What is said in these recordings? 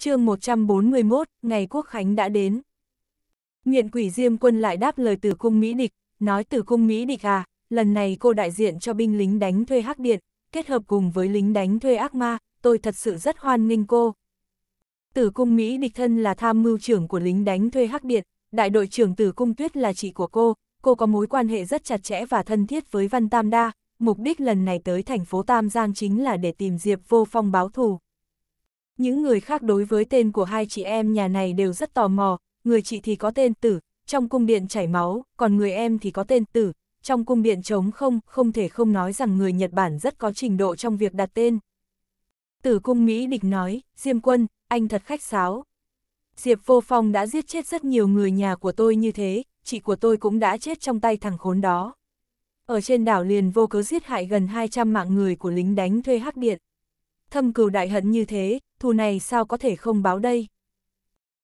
chương 141, ngày quốc khánh đã đến. Nguyện quỷ Diêm quân lại đáp lời từ cung Mỹ Địch, nói từ cung Mỹ Địch à, lần này cô đại diện cho binh lính đánh thuê hắc điện, kết hợp cùng với lính đánh thuê ác ma, tôi thật sự rất hoan nghênh cô. Tử cung Mỹ Địch thân là tham mưu trưởng của lính đánh thuê hắc điện, đại đội trưởng tử cung Tuyết là chị của cô, cô có mối quan hệ rất chặt chẽ và thân thiết với Văn Tam Đa, mục đích lần này tới thành phố Tam Giang chính là để tìm Diệp vô phong báo thù. Những người khác đối với tên của hai chị em nhà này đều rất tò mò, người chị thì có tên tử, trong cung điện chảy máu, còn người em thì có tên tử, trong cung điện trống không, không thể không nói rằng người Nhật Bản rất có trình độ trong việc đặt tên. Tử cung Mỹ địch nói, Diêm quân, anh thật khách sáo. Diệp Vô Phong đã giết chết rất nhiều người nhà của tôi như thế, chị của tôi cũng đã chết trong tay thằng khốn đó. Ở trên đảo liền vô cớ giết hại gần 200 mạng người của lính đánh thuê hắc điện thâm cừu đại hận như thế, thù này sao có thể không báo đây?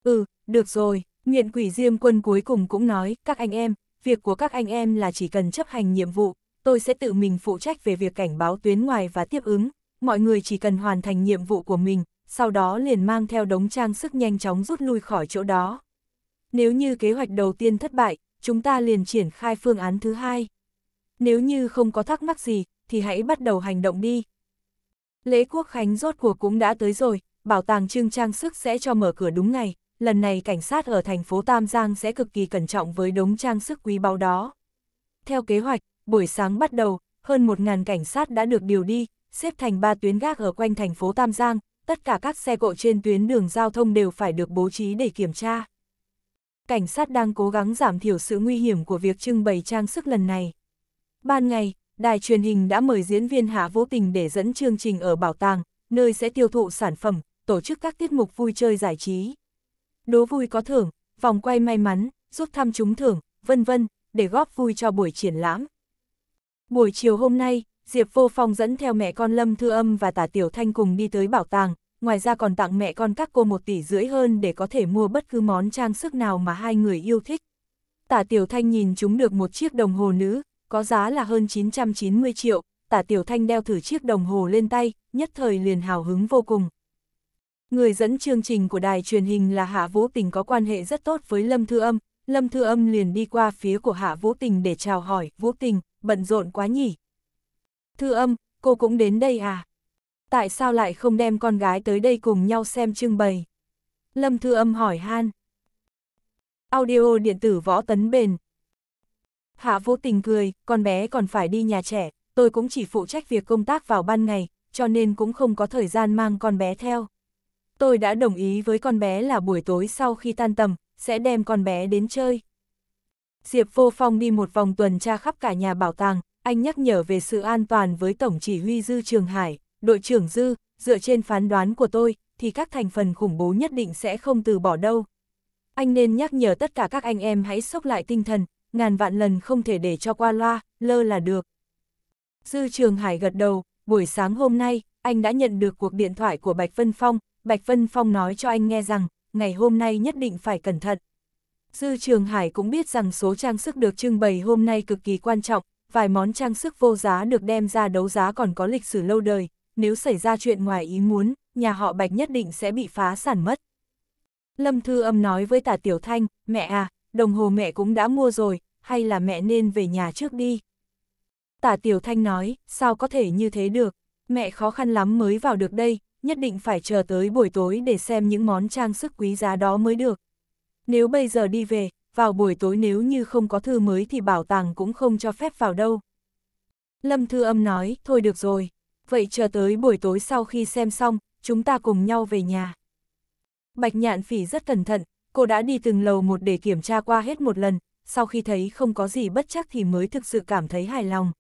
Ừ, được rồi, nguyện quỷ diêm quân cuối cùng cũng nói, các anh em, việc của các anh em là chỉ cần chấp hành nhiệm vụ, tôi sẽ tự mình phụ trách về việc cảnh báo tuyến ngoài và tiếp ứng, mọi người chỉ cần hoàn thành nhiệm vụ của mình, sau đó liền mang theo đống trang sức nhanh chóng rút lui khỏi chỗ đó. Nếu như kế hoạch đầu tiên thất bại, chúng ta liền triển khai phương án thứ hai. Nếu như không có thắc mắc gì, thì hãy bắt đầu hành động đi, Lễ quốc khánh rốt cuộc cũng đã tới rồi, bảo tàng trưng trang sức sẽ cho mở cửa đúng ngày, lần này cảnh sát ở thành phố Tam Giang sẽ cực kỳ cẩn trọng với đống trang sức quý báu đó. Theo kế hoạch, buổi sáng bắt đầu, hơn 1.000 cảnh sát đã được điều đi, xếp thành 3 tuyến gác ở quanh thành phố Tam Giang, tất cả các xe cộ trên tuyến đường giao thông đều phải được bố trí để kiểm tra. Cảnh sát đang cố gắng giảm thiểu sự nguy hiểm của việc trưng bày trang sức lần này. Ban ngày, đài truyền hình đã mời diễn viên Hà vô Tình để dẫn chương trình ở bảo tàng, nơi sẽ tiêu thụ sản phẩm, tổ chức các tiết mục vui chơi giải trí. Đố vui có thưởng, vòng quay may mắn, giúp thăm trúng thưởng, vân vân, để góp vui cho buổi triển lãm. Buổi chiều hôm nay, Diệp Vô Phong dẫn theo mẹ con Lâm Thư Âm và Tả Tiểu Thanh cùng đi tới bảo tàng, ngoài ra còn tặng mẹ con các cô một tỷ rưỡi hơn để có thể mua bất cứ món trang sức nào mà hai người yêu thích. Tả Tiểu Thanh nhìn chúng được một chiếc đồng hồ nữ, có giá là hơn 990 triệu, tả tiểu thanh đeo thử chiếc đồng hồ lên tay, nhất thời liền hào hứng vô cùng. Người dẫn chương trình của đài truyền hình là Hạ Vũ Tình có quan hệ rất tốt với Lâm Thư Âm, Lâm Thư Âm liền đi qua phía của Hạ Vũ Tình để chào hỏi, Vũ Tình, bận rộn quá nhỉ. Thư Âm, cô cũng đến đây à? Tại sao lại không đem con gái tới đây cùng nhau xem trưng bày? Lâm Thư Âm hỏi han. Audio điện tử võ tấn bền, Hạ vô tình cười, con bé còn phải đi nhà trẻ, tôi cũng chỉ phụ trách việc công tác vào ban ngày, cho nên cũng không có thời gian mang con bé theo. Tôi đã đồng ý với con bé là buổi tối sau khi tan tầm, sẽ đem con bé đến chơi. Diệp Vô Phong đi một vòng tuần tra khắp cả nhà bảo tàng, anh nhắc nhở về sự an toàn với Tổng chỉ huy Dư Trường Hải, đội trưởng Dư, dựa trên phán đoán của tôi, thì các thành phần khủng bố nhất định sẽ không từ bỏ đâu. Anh nên nhắc nhở tất cả các anh em hãy sốc lại tinh thần, ngàn vạn lần không thể để cho qua loa, lơ là được. Dư Trường Hải gật đầu, buổi sáng hôm nay, anh đã nhận được cuộc điện thoại của Bạch Vân Phong, Bạch Vân Phong nói cho anh nghe rằng, ngày hôm nay nhất định phải cẩn thận. Dư Trường Hải cũng biết rằng số trang sức được trưng bày hôm nay cực kỳ quan trọng, vài món trang sức vô giá được đem ra đấu giá còn có lịch sử lâu đời, nếu xảy ra chuyện ngoài ý muốn, nhà họ Bạch nhất định sẽ bị phá sản mất. Lâm Thư Âm nói với Tả Tiểu Thanh, mẹ à, đồng hồ mẹ cũng đã mua rồi, hay là mẹ nên về nhà trước đi. Tả Tiểu Thanh nói, sao có thể như thế được, mẹ khó khăn lắm mới vào được đây, nhất định phải chờ tới buổi tối để xem những món trang sức quý giá đó mới được. Nếu bây giờ đi về, vào buổi tối nếu như không có thư mới thì bảo tàng cũng không cho phép vào đâu. Lâm Thư Âm nói, thôi được rồi, vậy chờ tới buổi tối sau khi xem xong, chúng ta cùng nhau về nhà. Bạch Nhạn Phỉ rất cẩn thận, cô đã đi từng lầu một để kiểm tra qua hết một lần, sau khi thấy không có gì bất chắc thì mới thực sự cảm thấy hài lòng.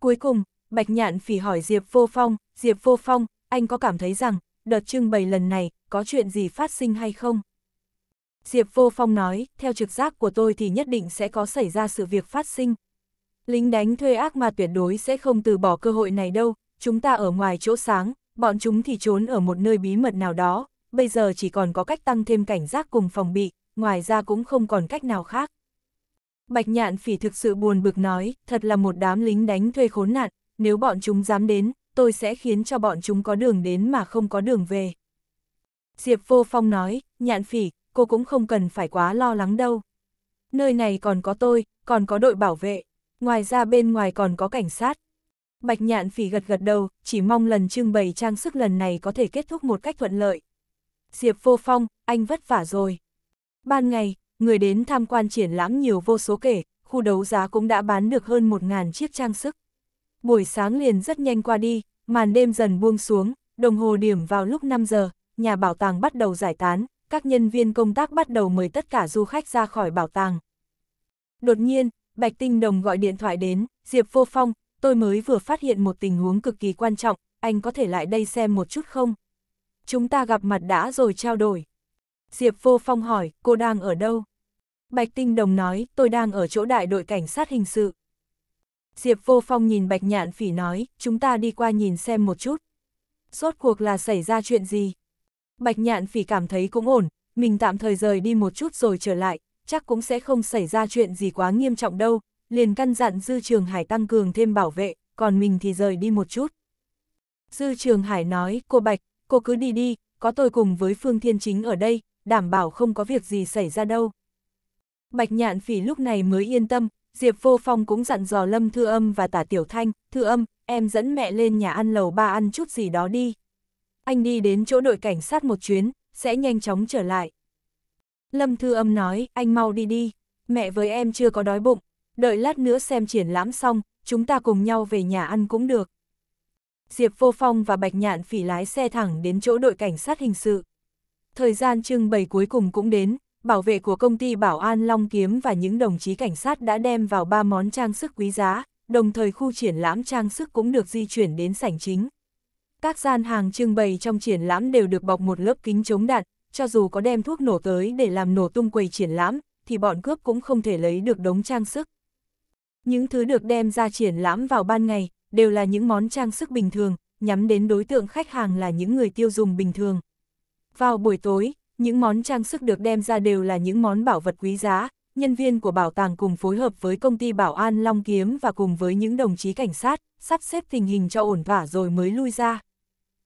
Cuối cùng, Bạch Nhạn phỉ hỏi Diệp Vô Phong, Diệp Vô Phong, anh có cảm thấy rằng, đợt trưng bày lần này, có chuyện gì phát sinh hay không? Diệp Vô Phong nói, theo trực giác của tôi thì nhất định sẽ có xảy ra sự việc phát sinh. Lính đánh thuê ác mà tuyệt đối sẽ không từ bỏ cơ hội này đâu, chúng ta ở ngoài chỗ sáng, bọn chúng thì trốn ở một nơi bí mật nào đó, bây giờ chỉ còn có cách tăng thêm cảnh giác cùng phòng bị, ngoài ra cũng không còn cách nào khác. Bạch Nhạn Phỉ thực sự buồn bực nói, thật là một đám lính đánh thuê khốn nạn, nếu bọn chúng dám đến, tôi sẽ khiến cho bọn chúng có đường đến mà không có đường về. Diệp Vô Phong nói, Nhạn Phỉ, cô cũng không cần phải quá lo lắng đâu. Nơi này còn có tôi, còn có đội bảo vệ, ngoài ra bên ngoài còn có cảnh sát. Bạch Nhạn Phỉ gật gật đầu, chỉ mong lần trưng bày trang sức lần này có thể kết thúc một cách thuận lợi. Diệp Vô Phong, anh vất vả rồi. Ban ngày, người đến tham quan triển lãm nhiều vô số kể, khu đấu giá cũng đã bán được hơn 1.000 chiếc trang sức. Buổi sáng liền rất nhanh qua đi, màn đêm dần buông xuống, đồng hồ điểm vào lúc 5 giờ, nhà bảo tàng bắt đầu giải tán, các nhân viên công tác bắt đầu mời tất cả du khách ra khỏi bảo tàng. Đột nhiên, Bạch Tinh Đồng gọi điện thoại đến, Diệp Vô Phong, tôi mới vừa phát hiện một tình huống cực kỳ quan trọng, anh có thể lại đây xem một chút không? Chúng ta gặp mặt đã rồi trao đổi. Diệp Vô Phong hỏi, cô đang ở đâu? Bạch Tinh Đồng nói, tôi đang ở chỗ đại đội cảnh sát hình sự. Diệp Vô Phong nhìn Bạch Nhạn Phỉ nói, chúng ta đi qua nhìn xem một chút. Rốt cuộc là xảy ra chuyện gì? Bạch Nhạn Phỉ cảm thấy cũng ổn, mình tạm thời rời đi một chút rồi trở lại, chắc cũng sẽ không xảy ra chuyện gì quá nghiêm trọng đâu, liền căn dặn Dư Trường Hải tăng cường thêm bảo vệ, còn mình thì rời đi một chút. Dư Trường Hải nói, cô Bạch, cô cứ đi đi, có tôi cùng với Phương Thiên Chính ở đây, đảm bảo không có việc gì xảy ra đâu. Bạch Nhạn Phỉ lúc này mới yên tâm, Diệp Vô Phong cũng dặn dò Lâm Thư Âm và Tả Tiểu Thanh, Thư Âm, em dẫn mẹ lên nhà ăn lầu ba ăn chút gì đó đi. Anh đi đến chỗ đội cảnh sát một chuyến, sẽ nhanh chóng trở lại. Lâm Thư Âm nói, anh mau đi đi, mẹ với em chưa có đói bụng, đợi lát nữa xem triển lãm xong, chúng ta cùng nhau về nhà ăn cũng được. Diệp Vô Phong và Bạch Nhạn phỉ lái xe thẳng đến chỗ đội cảnh sát hình sự. Thời gian trưng bày cuối cùng cũng đến, bảo vệ của công ty Bảo An Long Kiếm và những đồng chí cảnh sát đã đem vào ba món trang sức quý giá, đồng thời khu triển lãm trang sức cũng được di chuyển đến sảnh chính. Các gian hàng trưng bày trong triển lãm đều được bọc một lớp kính chống đạn, cho dù có đem thuốc nổ tới để làm nổ tung quầy triển lãm, thì bọn cướp cũng không thể lấy được đống trang sức. Những thứ được đem ra triển lãm vào ban ngày đều là những món trang sức bình thường, nhắm đến đối tượng khách hàng là những người tiêu dùng bình thường. Vào buổi tối, những món trang sức được đem ra đều là những món bảo vật quý giá, nhân viên của bảo tàng cùng phối hợp với công ty bảo an Long Kiếm và cùng với những đồng chí cảnh sát, sắp xếp tình hình cho ổn thỏa rồi mới lui ra.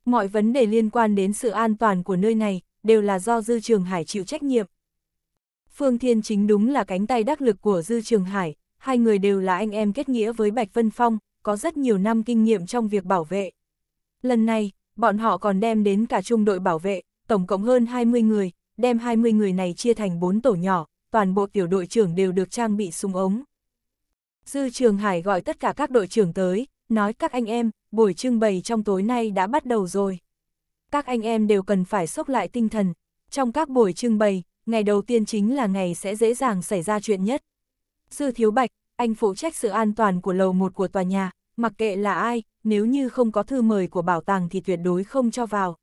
Mọi vấn đề liên quan đến sự an toàn của nơi này đều là do Dư Trường Hải chịu trách nhiệm. Phương Thiên chính đúng là cánh tay đắc lực của Dư Trường Hải, hai người đều là anh em kết nghĩa với Bạch Vân Phong, có rất nhiều năm kinh nghiệm trong việc bảo vệ. Lần này, bọn họ còn đem đến cả trung đội bảo vệ, tổng cộng hơn 20 người, đem 20 người này chia thành 4 tổ nhỏ, toàn bộ tiểu đội trưởng đều được trang bị súng ống. Dư Trường Hải gọi tất cả các đội trưởng tới, nói các anh em, buổi trưng bày trong tối nay đã bắt đầu rồi. Các anh em đều cần phải sốc lại tinh thần. Trong các buổi trưng bày, ngày đầu tiên chính là ngày sẽ dễ dàng xảy ra chuyện nhất. sư Thiếu Bạch, anh phụ trách sự an toàn của lầu một của tòa nhà, mặc kệ là ai, nếu như không có thư mời của bảo tàng thì tuyệt đối không cho vào.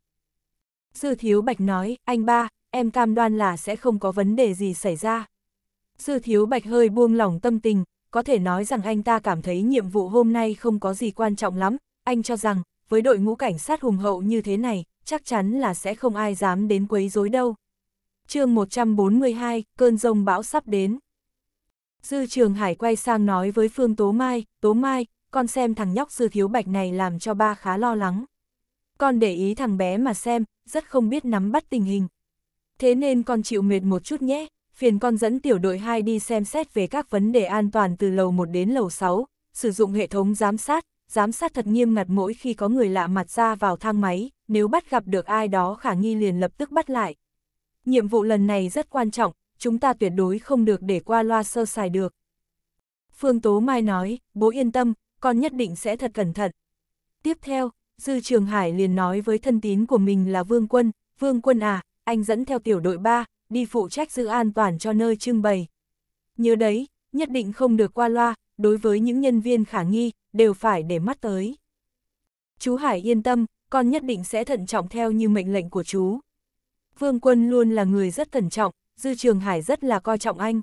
Sư Thiếu Bạch nói, anh ba, em cam đoan là sẽ không có vấn đề gì xảy ra. Sư Thiếu Bạch hơi buông lỏng tâm tình, có thể nói rằng anh ta cảm thấy nhiệm vụ hôm nay không có gì quan trọng lắm, anh cho rằng, với đội ngũ cảnh sát hùng hậu như thế này, chắc chắn là sẽ không ai dám đến quấy rối đâu. chương 142, cơn rông bão sắp đến. Dư Trường Hải quay sang nói với Phương Tố Mai, Tố Mai, con xem thằng nhóc Sư Thiếu Bạch này làm cho ba khá lo lắng. Con để ý thằng bé mà xem, rất không biết nắm bắt tình hình. Thế nên con chịu mệt một chút nhé, phiền con dẫn tiểu đội 2 đi xem xét về các vấn đề an toàn từ lầu 1 đến lầu 6, sử dụng hệ thống giám sát, giám sát thật nghiêm ngặt mỗi khi có người lạ mặt ra vào thang máy, nếu bắt gặp được ai đó khả nghi liền lập tức bắt lại. Nhiệm vụ lần này rất quan trọng, chúng ta tuyệt đối không được để qua loa sơ sài được. Phương Tố Mai nói, bố yên tâm, con nhất định sẽ thật cẩn thận. Tiếp theo, Dư Trường Hải liền nói với thân tín của mình là Vương Quân, Vương Quân à, anh dẫn theo tiểu đội 3, đi phụ trách giữ an toàn cho nơi trưng bày. Nhớ đấy, nhất định không được qua loa, đối với những nhân viên khả nghi, đều phải để mắt tới. Chú Hải yên tâm, con nhất định sẽ thận trọng theo như mệnh lệnh của chú. Vương Quân luôn là người rất thận trọng, Dư Trường Hải rất là coi trọng anh.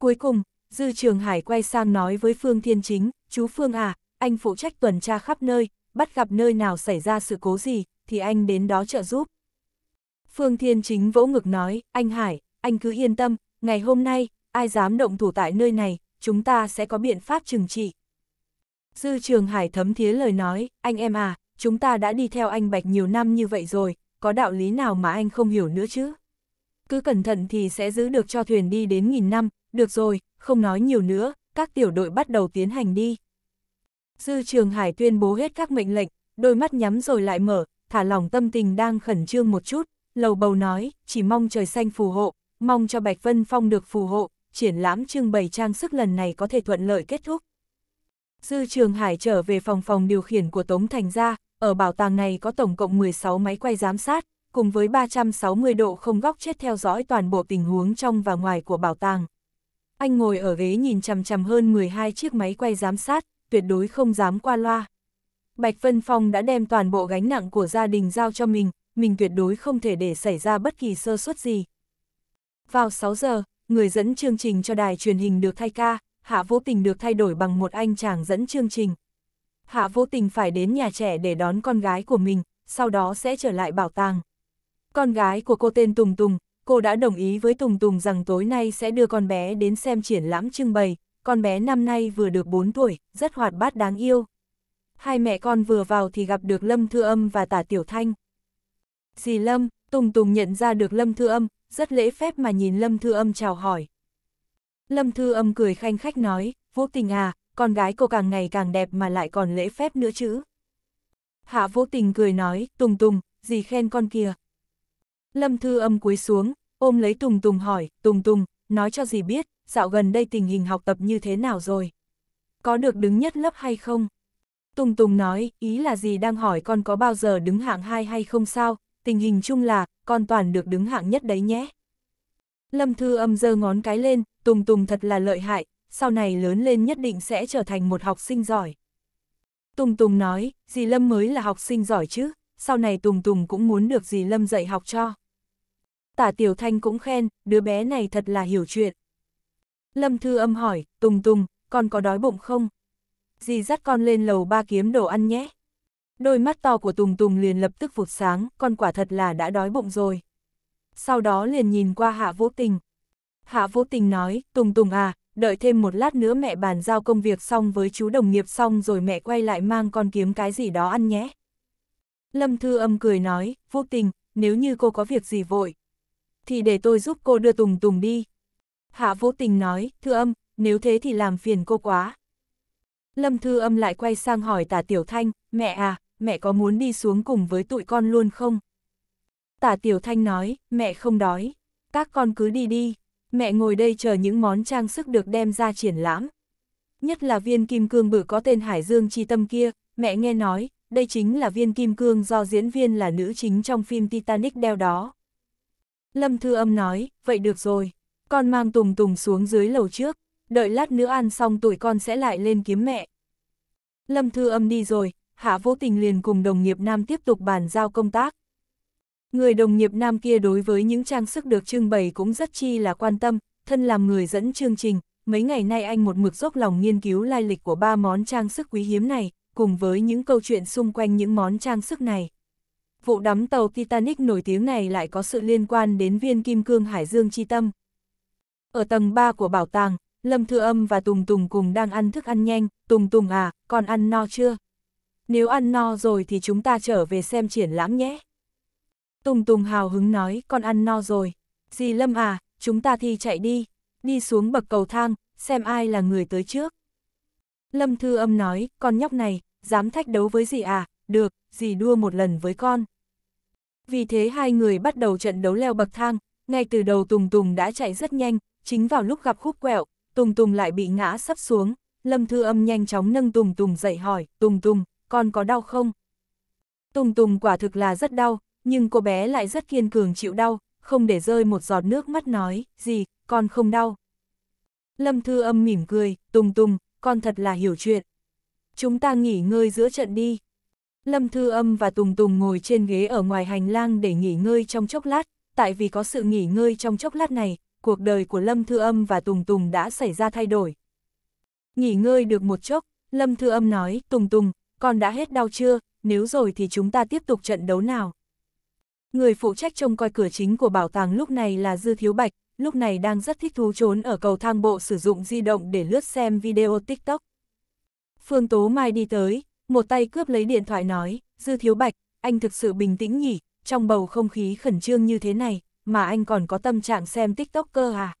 Cuối cùng, Dư Trường Hải quay sang nói với Phương Thiên Chính, chú Phương à, anh phụ trách tuần tra khắp nơi, bắt gặp nơi nào xảy ra sự cố gì, thì anh đến đó trợ giúp. Phương Thiên Chính vỗ ngực nói, anh Hải, anh cứ yên tâm, ngày hôm nay, ai dám động thủ tại nơi này, chúng ta sẽ có biện pháp trừng trị. Dư Trường Hải thấm thía lời nói, anh em à, chúng ta đã đi theo anh Bạch nhiều năm như vậy rồi, có đạo lý nào mà anh không hiểu nữa chứ? Cứ cẩn thận thì sẽ giữ được cho thuyền đi đến nghìn năm, được rồi, không nói nhiều nữa, các tiểu đội bắt đầu tiến hành đi. Dư Trường Hải tuyên bố hết các mệnh lệnh, đôi mắt nhắm rồi lại mở, thả lỏng tâm tình đang khẩn trương một chút, lầu bầu nói, chỉ mong trời xanh phù hộ, mong cho Bạch Vân Phong được phù hộ, triển lãm trưng bày trang sức lần này có thể thuận lợi kết thúc. Dư Trường Hải trở về phòng phòng điều khiển của Tống Thành Gia. ở bảo tàng này có tổng cộng 16 máy quay giám sát, cùng với 360 độ không góc chết theo dõi toàn bộ tình huống trong và ngoài của bảo tàng. Anh ngồi ở ghế nhìn chằm chằm hơn 12 chiếc máy quay giám sát, tuyệt đối không dám qua loa. Bạch Vân Phong đã đem toàn bộ gánh nặng của gia đình giao cho mình, mình tuyệt đối không thể để xảy ra bất kỳ sơ suất gì. Vào 6 giờ, người dẫn chương trình cho đài truyền hình được thay ca, Hạ Vô Tình được thay đổi bằng một anh chàng dẫn chương trình. Hạ Vô Tình phải đến nhà trẻ để đón con gái của mình, sau đó sẽ trở lại bảo tàng. Con gái của cô tên Tùng Tùng, cô đã đồng ý với Tùng Tùng rằng tối nay sẽ đưa con bé đến xem triển lãm trưng bày, con bé năm nay vừa được 4 tuổi, rất hoạt bát đáng yêu. Hai mẹ con vừa vào thì gặp được Lâm Thư Âm và Tả Tiểu Thanh. Dì Lâm, Tùng Tùng nhận ra được Lâm Thư Âm, rất lễ phép mà nhìn Lâm Thư Âm chào hỏi. Lâm Thư Âm cười khanh khách nói, Vũ Tình à, con gái cô càng ngày càng đẹp mà lại còn lễ phép nữa chứ. Hạ Vũ Tình cười nói, Tùng Tùng, dì khen con kìa. Lâm Thư Âm cúi xuống, ôm lấy Tùng Tùng hỏi, Tùng Tùng, nói cho dì biết, dạo gần đây tình hình học tập như thế nào rồi? Có được đứng nhất lớp hay không? Tùng Tùng nói, ý là gì đang hỏi con có bao giờ đứng hạng hai hay không sao, tình hình chung là, con toàn được đứng hạng nhất đấy nhé. Lâm Thư âm giơ ngón cái lên, Tùng Tùng thật là lợi hại, sau này lớn lên nhất định sẽ trở thành một học sinh giỏi. Tùng Tùng nói, dì Lâm mới là học sinh giỏi chứ, sau này Tùng Tùng cũng muốn được dì Lâm dạy học cho. Tả Tiểu Thanh cũng khen, đứa bé này thật là hiểu chuyện. Lâm Thư âm hỏi, Tùng Tùng, con có đói bụng không? Dì dắt con lên lầu ba kiếm đồ ăn nhé. Đôi mắt to của Tùng Tùng liền lập tức vụt sáng, con quả thật là đã đói bụng rồi. Sau đó liền nhìn qua Hạ Vũ Tình. Hạ Vũ Tình nói, Tùng Tùng à, đợi thêm một lát nữa mẹ bàn giao công việc xong với chú đồng nghiệp xong rồi mẹ quay lại mang con kiếm cái gì đó ăn nhé. Lâm Thư âm cười nói, Vũ Tình, nếu như cô có việc gì vội, thì để tôi giúp cô đưa Tùng Tùng đi, Hạ vô tình nói, thư âm, nếu thế thì làm phiền cô quá. Lâm thư âm lại quay sang hỏi tả tiểu thanh, mẹ à, mẹ có muốn đi xuống cùng với tụi con luôn không? Tả tiểu thanh nói, mẹ không đói, các con cứ đi đi, mẹ ngồi đây chờ những món trang sức được đem ra triển lãm. Nhất là viên kim cương bự có tên Hải Dương Chi Tâm kia, mẹ nghe nói, đây chính là viên kim cương do diễn viên là nữ chính trong phim Titanic đeo đó. Lâm Thư Âm nói, vậy được rồi, con mang tùng tùng xuống dưới lầu trước, đợi lát nữa ăn xong tuổi con sẽ lại lên kiếm mẹ. Lâm Thư Âm đi rồi, Hạ Vô Tình liền cùng đồng nghiệp nam tiếp tục bàn giao công tác. Người đồng nghiệp nam kia đối với những trang sức được trưng bày cũng rất chi là quan tâm, thân làm người dẫn chương trình, mấy ngày nay anh một mực dốc lòng nghiên cứu lai lịch của ba món trang sức quý hiếm này, cùng với những câu chuyện xung quanh những món trang sức này. Vụ đắm tàu Titanic nổi tiếng này lại có sự liên quan đến viên kim cương Hải Dương Chi Tâm. Ở tầng 3 của bảo tàng, Lâm Thư Âm và Tùng Tùng cùng đang ăn thức ăn nhanh, Tùng Tùng à, còn ăn no chưa? Nếu ăn no rồi thì chúng ta trở về xem triển lãm nhé. Tùng Tùng hào hứng nói, con ăn no rồi. Dì Lâm à, chúng ta thi chạy đi, đi xuống bậc cầu thang, xem ai là người tới trước. Lâm Thư Âm nói, con nhóc này, dám thách đấu với dì à, được, dì đua một lần với con. Vì thế hai người bắt đầu trận đấu leo bậc thang, ngay từ đầu Tùng Tùng đã chạy rất nhanh, Chính vào lúc gặp khúc quẹo, Tùng Tùng lại bị ngã sắp xuống, Lâm Thư Âm nhanh chóng nâng Tùng Tùng dậy hỏi, Tùng Tùng, con có đau không? Tùng Tùng quả thực là rất đau, nhưng cô bé lại rất kiên cường chịu đau, không để rơi một giọt nước mắt nói, gì, con không đau. Lâm Thư Âm mỉm cười, Tùng Tùng, con thật là hiểu chuyện. Chúng ta nghỉ ngơi giữa trận đi. Lâm Thư Âm và Tùng Tùng ngồi trên ghế ở ngoài hành lang để nghỉ ngơi trong chốc lát, tại vì có sự nghỉ ngơi trong chốc lát này, cuộc đời của Lâm Thư Âm và Tùng Tùng đã xảy ra thay đổi. Nghỉ ngơi được một chốc, Lâm Thư Âm nói, Tùng Tùng, con đã hết đau chưa, nếu rồi thì chúng ta tiếp tục trận đấu nào. Người phụ trách trông coi cửa chính của bảo tàng lúc này là Dư Thiếu Bạch, lúc này đang rất thích thú trốn ở cầu thang bộ sử dụng di động để lướt xem video TikTok. Phương Tố Mai đi tới, một tay cướp lấy điện thoại nói, Dư Thiếu Bạch, anh thực sự bình tĩnh nhỉ, trong bầu không khí khẩn trương như thế này, mà anh còn có tâm trạng xem tiktok cơ à?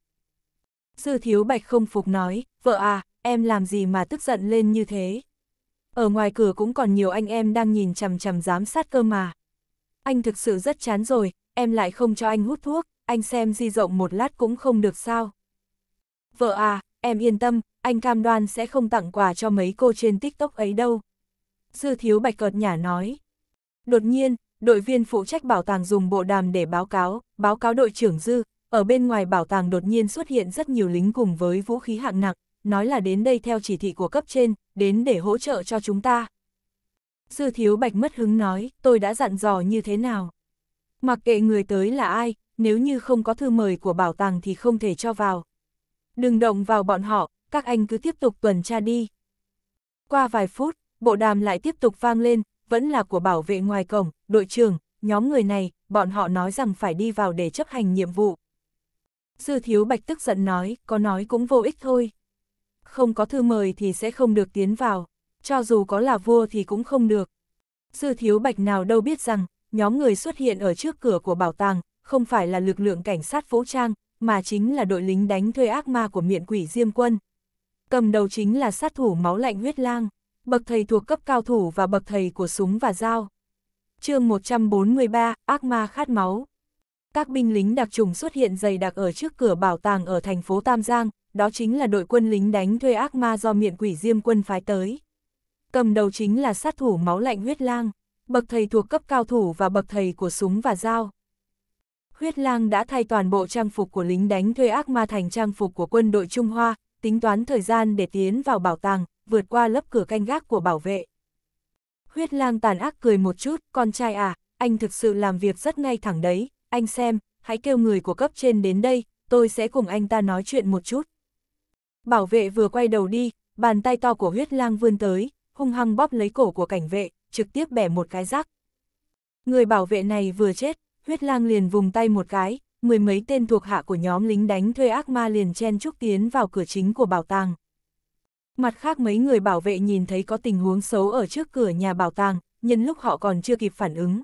Sư Thiếu Bạch không phục nói, vợ à, em làm gì mà tức giận lên như thế? Ở ngoài cửa cũng còn nhiều anh em đang nhìn chằm chằm giám sát cơ mà. Anh thực sự rất chán rồi, em lại không cho anh hút thuốc, anh xem di rộng một lát cũng không được sao. Vợ à, em yên tâm, anh cam đoan sẽ không tặng quà cho mấy cô trên tiktok ấy đâu. Sư Thiếu Bạch cợt nhả nói. Đột nhiên, đội viên phụ trách bảo tàng dùng bộ đàm để báo cáo, báo cáo đội trưởng Dư, ở bên ngoài bảo tàng đột nhiên xuất hiện rất nhiều lính cùng với vũ khí hạng nặng, nói là đến đây theo chỉ thị của cấp trên, đến để hỗ trợ cho chúng ta. Dư Thiếu Bạch mất hứng nói, tôi đã dặn dò như thế nào. Mặc kệ người tới là ai, nếu như không có thư mời của bảo tàng thì không thể cho vào. Đừng động vào bọn họ, các anh cứ tiếp tục tuần tra đi. Qua vài phút, bộ đàm lại tiếp tục vang lên, vẫn là của bảo vệ ngoài cổng, đội trưởng, nhóm người này, bọn họ nói rằng phải đi vào để chấp hành nhiệm vụ. sư Thiếu Bạch tức giận nói, có nói cũng vô ích thôi. Không có thư mời thì sẽ không được tiến vào, cho dù có là vua thì cũng không được. sư Thiếu Bạch nào đâu biết rằng, nhóm người xuất hiện ở trước cửa của bảo tàng, không phải là lực lượng cảnh sát vũ trang, mà chính là đội lính đánh thuê ác ma của miệng quỷ Diêm Quân. Cầm đầu chính là sát thủ máu lạnh huyết lang bậc thầy thuộc cấp cao thủ và bậc thầy của súng và dao. chương 143, Ác ma khát máu. Các binh lính đặc trùng xuất hiện dày đặc ở trước cửa bảo tàng ở thành phố Tam Giang, đó chính là đội quân lính đánh thuê ác ma do miệng quỷ diêm quân phái tới. Cầm đầu chính là sát thủ máu lạnh huyết lang, bậc thầy thuộc cấp cao thủ và bậc thầy của súng và dao. Huyết lang đã thay toàn bộ trang phục của lính đánh thuê ác ma thành trang phục của quân đội Trung Hoa, tính toán thời gian để tiến vào bảo tàng, vượt qua lớp cửa canh gác của bảo vệ. Huyết lang tàn ác cười một chút, con trai à, anh thực sự làm việc rất ngay thẳng đấy, anh xem, hãy kêu người của cấp trên đến đây, tôi sẽ cùng anh ta nói chuyện một chút. Bảo vệ vừa quay đầu đi, bàn tay to của huyết lang vươn tới, hung hăng bóp lấy cổ của cảnh vệ, trực tiếp bẻ một cái rắc. Người bảo vệ này vừa chết, huyết lang liền vùng tay một cái, mười mấy tên thuộc hạ của nhóm lính đánh thuê ác ma liền chen trúc tiến vào cửa chính của bảo tàng. Mặt khác mấy người bảo vệ nhìn thấy có tình huống xấu ở trước cửa nhà bảo tàng, nhân lúc họ còn chưa kịp phản ứng.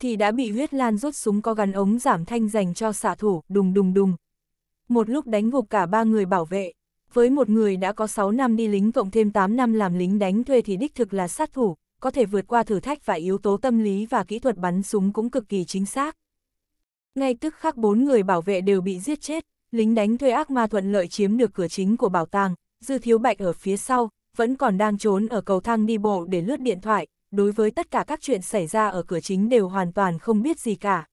Thì đã bị huyết lan rút súng có gắn ống giảm thanh dành cho xạ thủ, đùng đùng đùng. Một lúc đánh gục cả ba người bảo vệ. Với một người đã có 6 năm đi lính cộng thêm 8 năm làm lính đánh thuê thì đích thực là sát thủ, có thể vượt qua thử thách và yếu tố tâm lý và kỹ thuật bắn súng cũng cực kỳ chính xác. Ngay tức khắc bốn người bảo vệ đều bị giết chết, lính đánh thuê ác ma thuận lợi chiếm được cửa chính của bảo tàng, Dư Thiếu Bạch ở phía sau, vẫn còn đang trốn ở cầu thang đi bộ để lướt điện thoại, đối với tất cả các chuyện xảy ra ở cửa chính đều hoàn toàn không biết gì cả.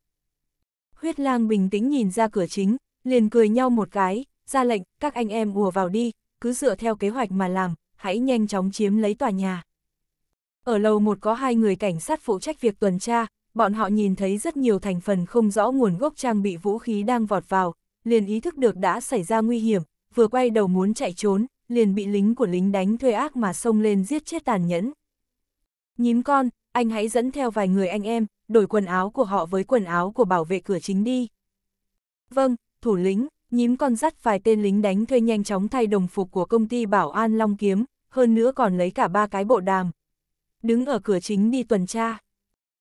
Huyết lang bình tĩnh nhìn ra cửa chính, liền cười nhau một cái, ra lệnh, các anh em ùa vào đi, cứ dựa theo kế hoạch mà làm, hãy nhanh chóng chiếm lấy tòa nhà. Ở lầu một có hai người cảnh sát phụ trách việc tuần tra, bọn họ nhìn thấy rất nhiều thành phần không rõ nguồn gốc trang bị vũ khí đang vọt vào, liền ý thức được đã xảy ra nguy hiểm, vừa quay đầu muốn chạy trốn, liền bị lính của lính đánh thuê ác mà xông lên giết chết tàn nhẫn. Nhím con, anh hãy dẫn theo vài người anh em, đổi quần áo của họ với quần áo của bảo vệ cửa chính đi. Vâng, thủ lĩnh, nhím con dắt vài tên lính đánh thuê nhanh chóng thay đồng phục của công ty Bảo An Long Kiếm, hơn nữa còn lấy cả ba cái bộ đàm. Đứng ở cửa chính đi tuần tra.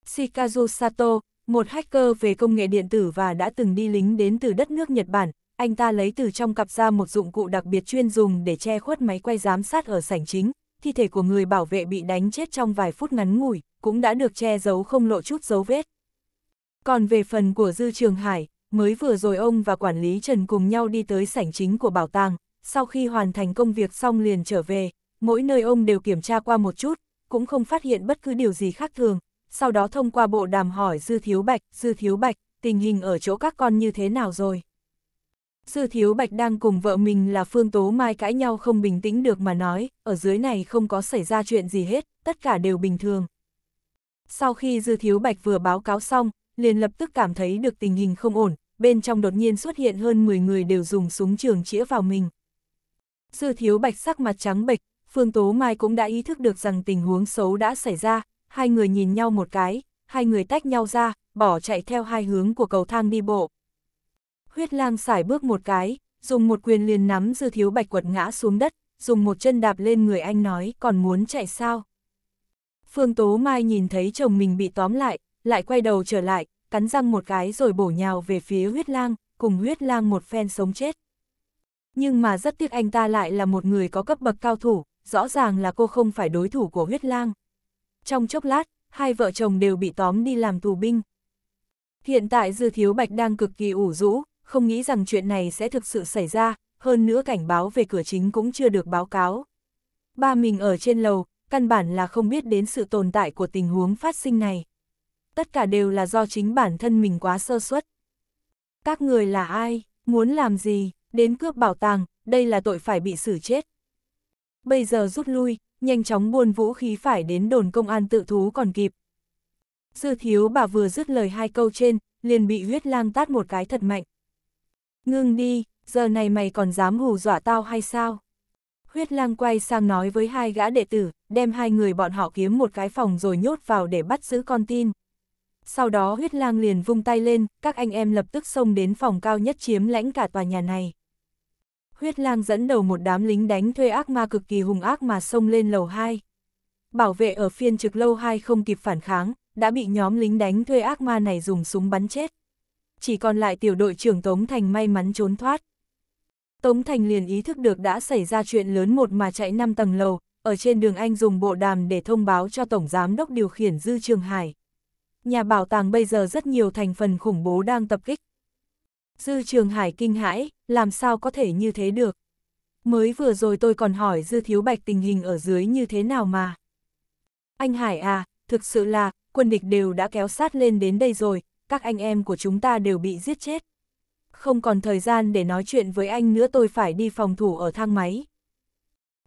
Shikazu Sato, một hacker về công nghệ điện tử và đã từng đi lính đến từ đất nước Nhật Bản, anh ta lấy từ trong cặp ra một dụng cụ đặc biệt chuyên dùng để che khuất máy quay giám sát ở sảnh chính, thi thể của người bảo vệ bị đánh chết trong vài phút ngắn ngủi, cũng đã được che giấu không lộ chút dấu vết. Còn về phần của Dư Trường Hải, mới vừa rồi ông và quản lý Trần cùng nhau đi tới sảnh chính của bảo tàng, sau khi hoàn thành công việc xong liền trở về, mỗi nơi ông đều kiểm tra qua một chút, cũng không phát hiện bất cứ điều gì khác thường, sau đó thông qua bộ đàm hỏi Dư Thiếu Bạch, Dư Thiếu Bạch, tình hình ở chỗ các con như thế nào rồi? Sư Thiếu Bạch đang cùng vợ mình là Phương Tố Mai cãi nhau không bình tĩnh được mà nói, ở dưới này không có xảy ra chuyện gì hết, tất cả đều bình thường. Sau khi Dư Thiếu Bạch vừa báo cáo xong, liền lập tức cảm thấy được tình hình không ổn, bên trong đột nhiên xuất hiện hơn 10 người đều dùng súng trường chĩa vào mình. Sư Thiếu Bạch sắc mặt trắng bệch, Phương Tố Mai cũng đã ý thức được rằng tình huống xấu đã xảy ra, hai người nhìn nhau một cái, hai người tách nhau ra, bỏ chạy theo hai hướng của cầu thang đi bộ. Huyết lang xài bước một cái, dùng một quyền liền nắm dư thiếu bạch quật ngã xuống đất, dùng một chân đạp lên người anh nói còn muốn chạy sao. Phương Tố Mai nhìn thấy chồng mình bị tóm lại, lại quay đầu trở lại, cắn răng một cái rồi bổ nhào về phía huyết lang, cùng huyết lang một phen sống chết. Nhưng mà rất tiếc anh ta lại là một người có cấp bậc cao thủ, rõ ràng là cô không phải đối thủ của huyết lang. Trong chốc lát, hai vợ chồng đều bị tóm đi làm tù binh. Hiện tại Dư Thiếu Bạch đang cực kỳ ủ rũ, không nghĩ rằng chuyện này sẽ thực sự xảy ra, hơn nữa cảnh báo về cửa chính cũng chưa được báo cáo. Ba mình ở trên lầu, căn bản là không biết đến sự tồn tại của tình huống phát sinh này. Tất cả đều là do chính bản thân mình quá sơ suất. Các người là ai, muốn làm gì, đến cướp bảo tàng, đây là tội phải bị xử chết. Bây giờ rút lui, nhanh chóng buôn vũ khí phải đến đồn công an tự thú còn kịp. Sư thiếu bà vừa dứt lời hai câu trên, liền bị huyết lang tát một cái thật mạnh. Ngưng đi, giờ này mày còn dám hù dọa tao hay sao? Huyết lang quay sang nói với hai gã đệ tử, đem hai người bọn họ kiếm một cái phòng rồi nhốt vào để bắt giữ con tin. Sau đó huyết lang liền vung tay lên, các anh em lập tức xông đến phòng cao nhất chiếm lãnh cả tòa nhà này. Huyết lang dẫn đầu một đám lính đánh thuê ác ma cực kỳ hung ác mà xông lên lầu 2. Bảo vệ ở phiên trực lâu 2 không kịp phản kháng, đã bị nhóm lính đánh thuê ác ma này dùng súng bắn chết chỉ còn lại tiểu đội trưởng Tống Thành may mắn trốn thoát. Tống Thành liền ý thức được đã xảy ra chuyện lớn một mà chạy 5 tầng lầu, ở trên đường anh dùng bộ đàm để thông báo cho Tổng Giám đốc điều khiển Dư Trường Hải. Nhà bảo tàng bây giờ rất nhiều thành phần khủng bố đang tập kích. Dư Trường Hải kinh hãi, làm sao có thể như thế được? Mới vừa rồi tôi còn hỏi Dư Thiếu Bạch tình hình ở dưới như thế nào mà. Anh Hải à, thực sự là, quân địch đều đã kéo sát lên đến đây rồi, các anh em của chúng ta đều bị giết chết. Không còn thời gian để nói chuyện với anh nữa tôi phải đi phòng thủ ở thang máy.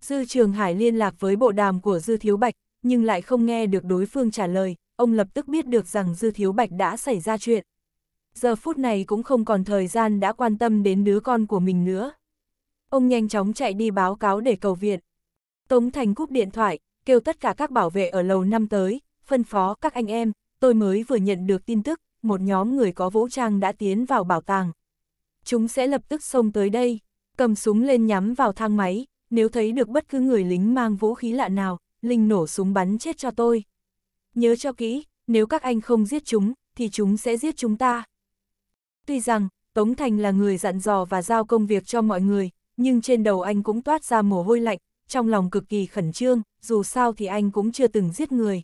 Dư Trường Hải liên lạc với bộ đàm của Dư Thiếu Bạch, nhưng lại không nghe được đối phương trả lời, ông lập tức biết được rằng Dư Thiếu Bạch đã xảy ra chuyện. Giờ phút này cũng không còn thời gian đã quan tâm đến đứa con của mình nữa. Ông nhanh chóng chạy đi báo cáo để cầu viện. Tống Thành cúp điện thoại, kêu tất cả các bảo vệ ở lầu năm tới, phân phó các anh em, tôi mới vừa nhận được tin tức, một nhóm người có vũ trang đã tiến vào bảo tàng. Chúng sẽ lập tức xông tới đây, cầm súng lên nhắm vào thang máy, nếu thấy được bất cứ người lính mang vũ khí lạ nào, Linh nổ súng bắn chết cho tôi. Nhớ cho kỹ, nếu các anh không giết chúng, thì chúng sẽ giết chúng ta. Tuy rằng, Tống Thành là người dặn dò và giao công việc cho mọi người, nhưng trên đầu anh cũng toát ra mồ hôi lạnh, trong lòng cực kỳ khẩn trương, dù sao thì anh cũng chưa từng giết người.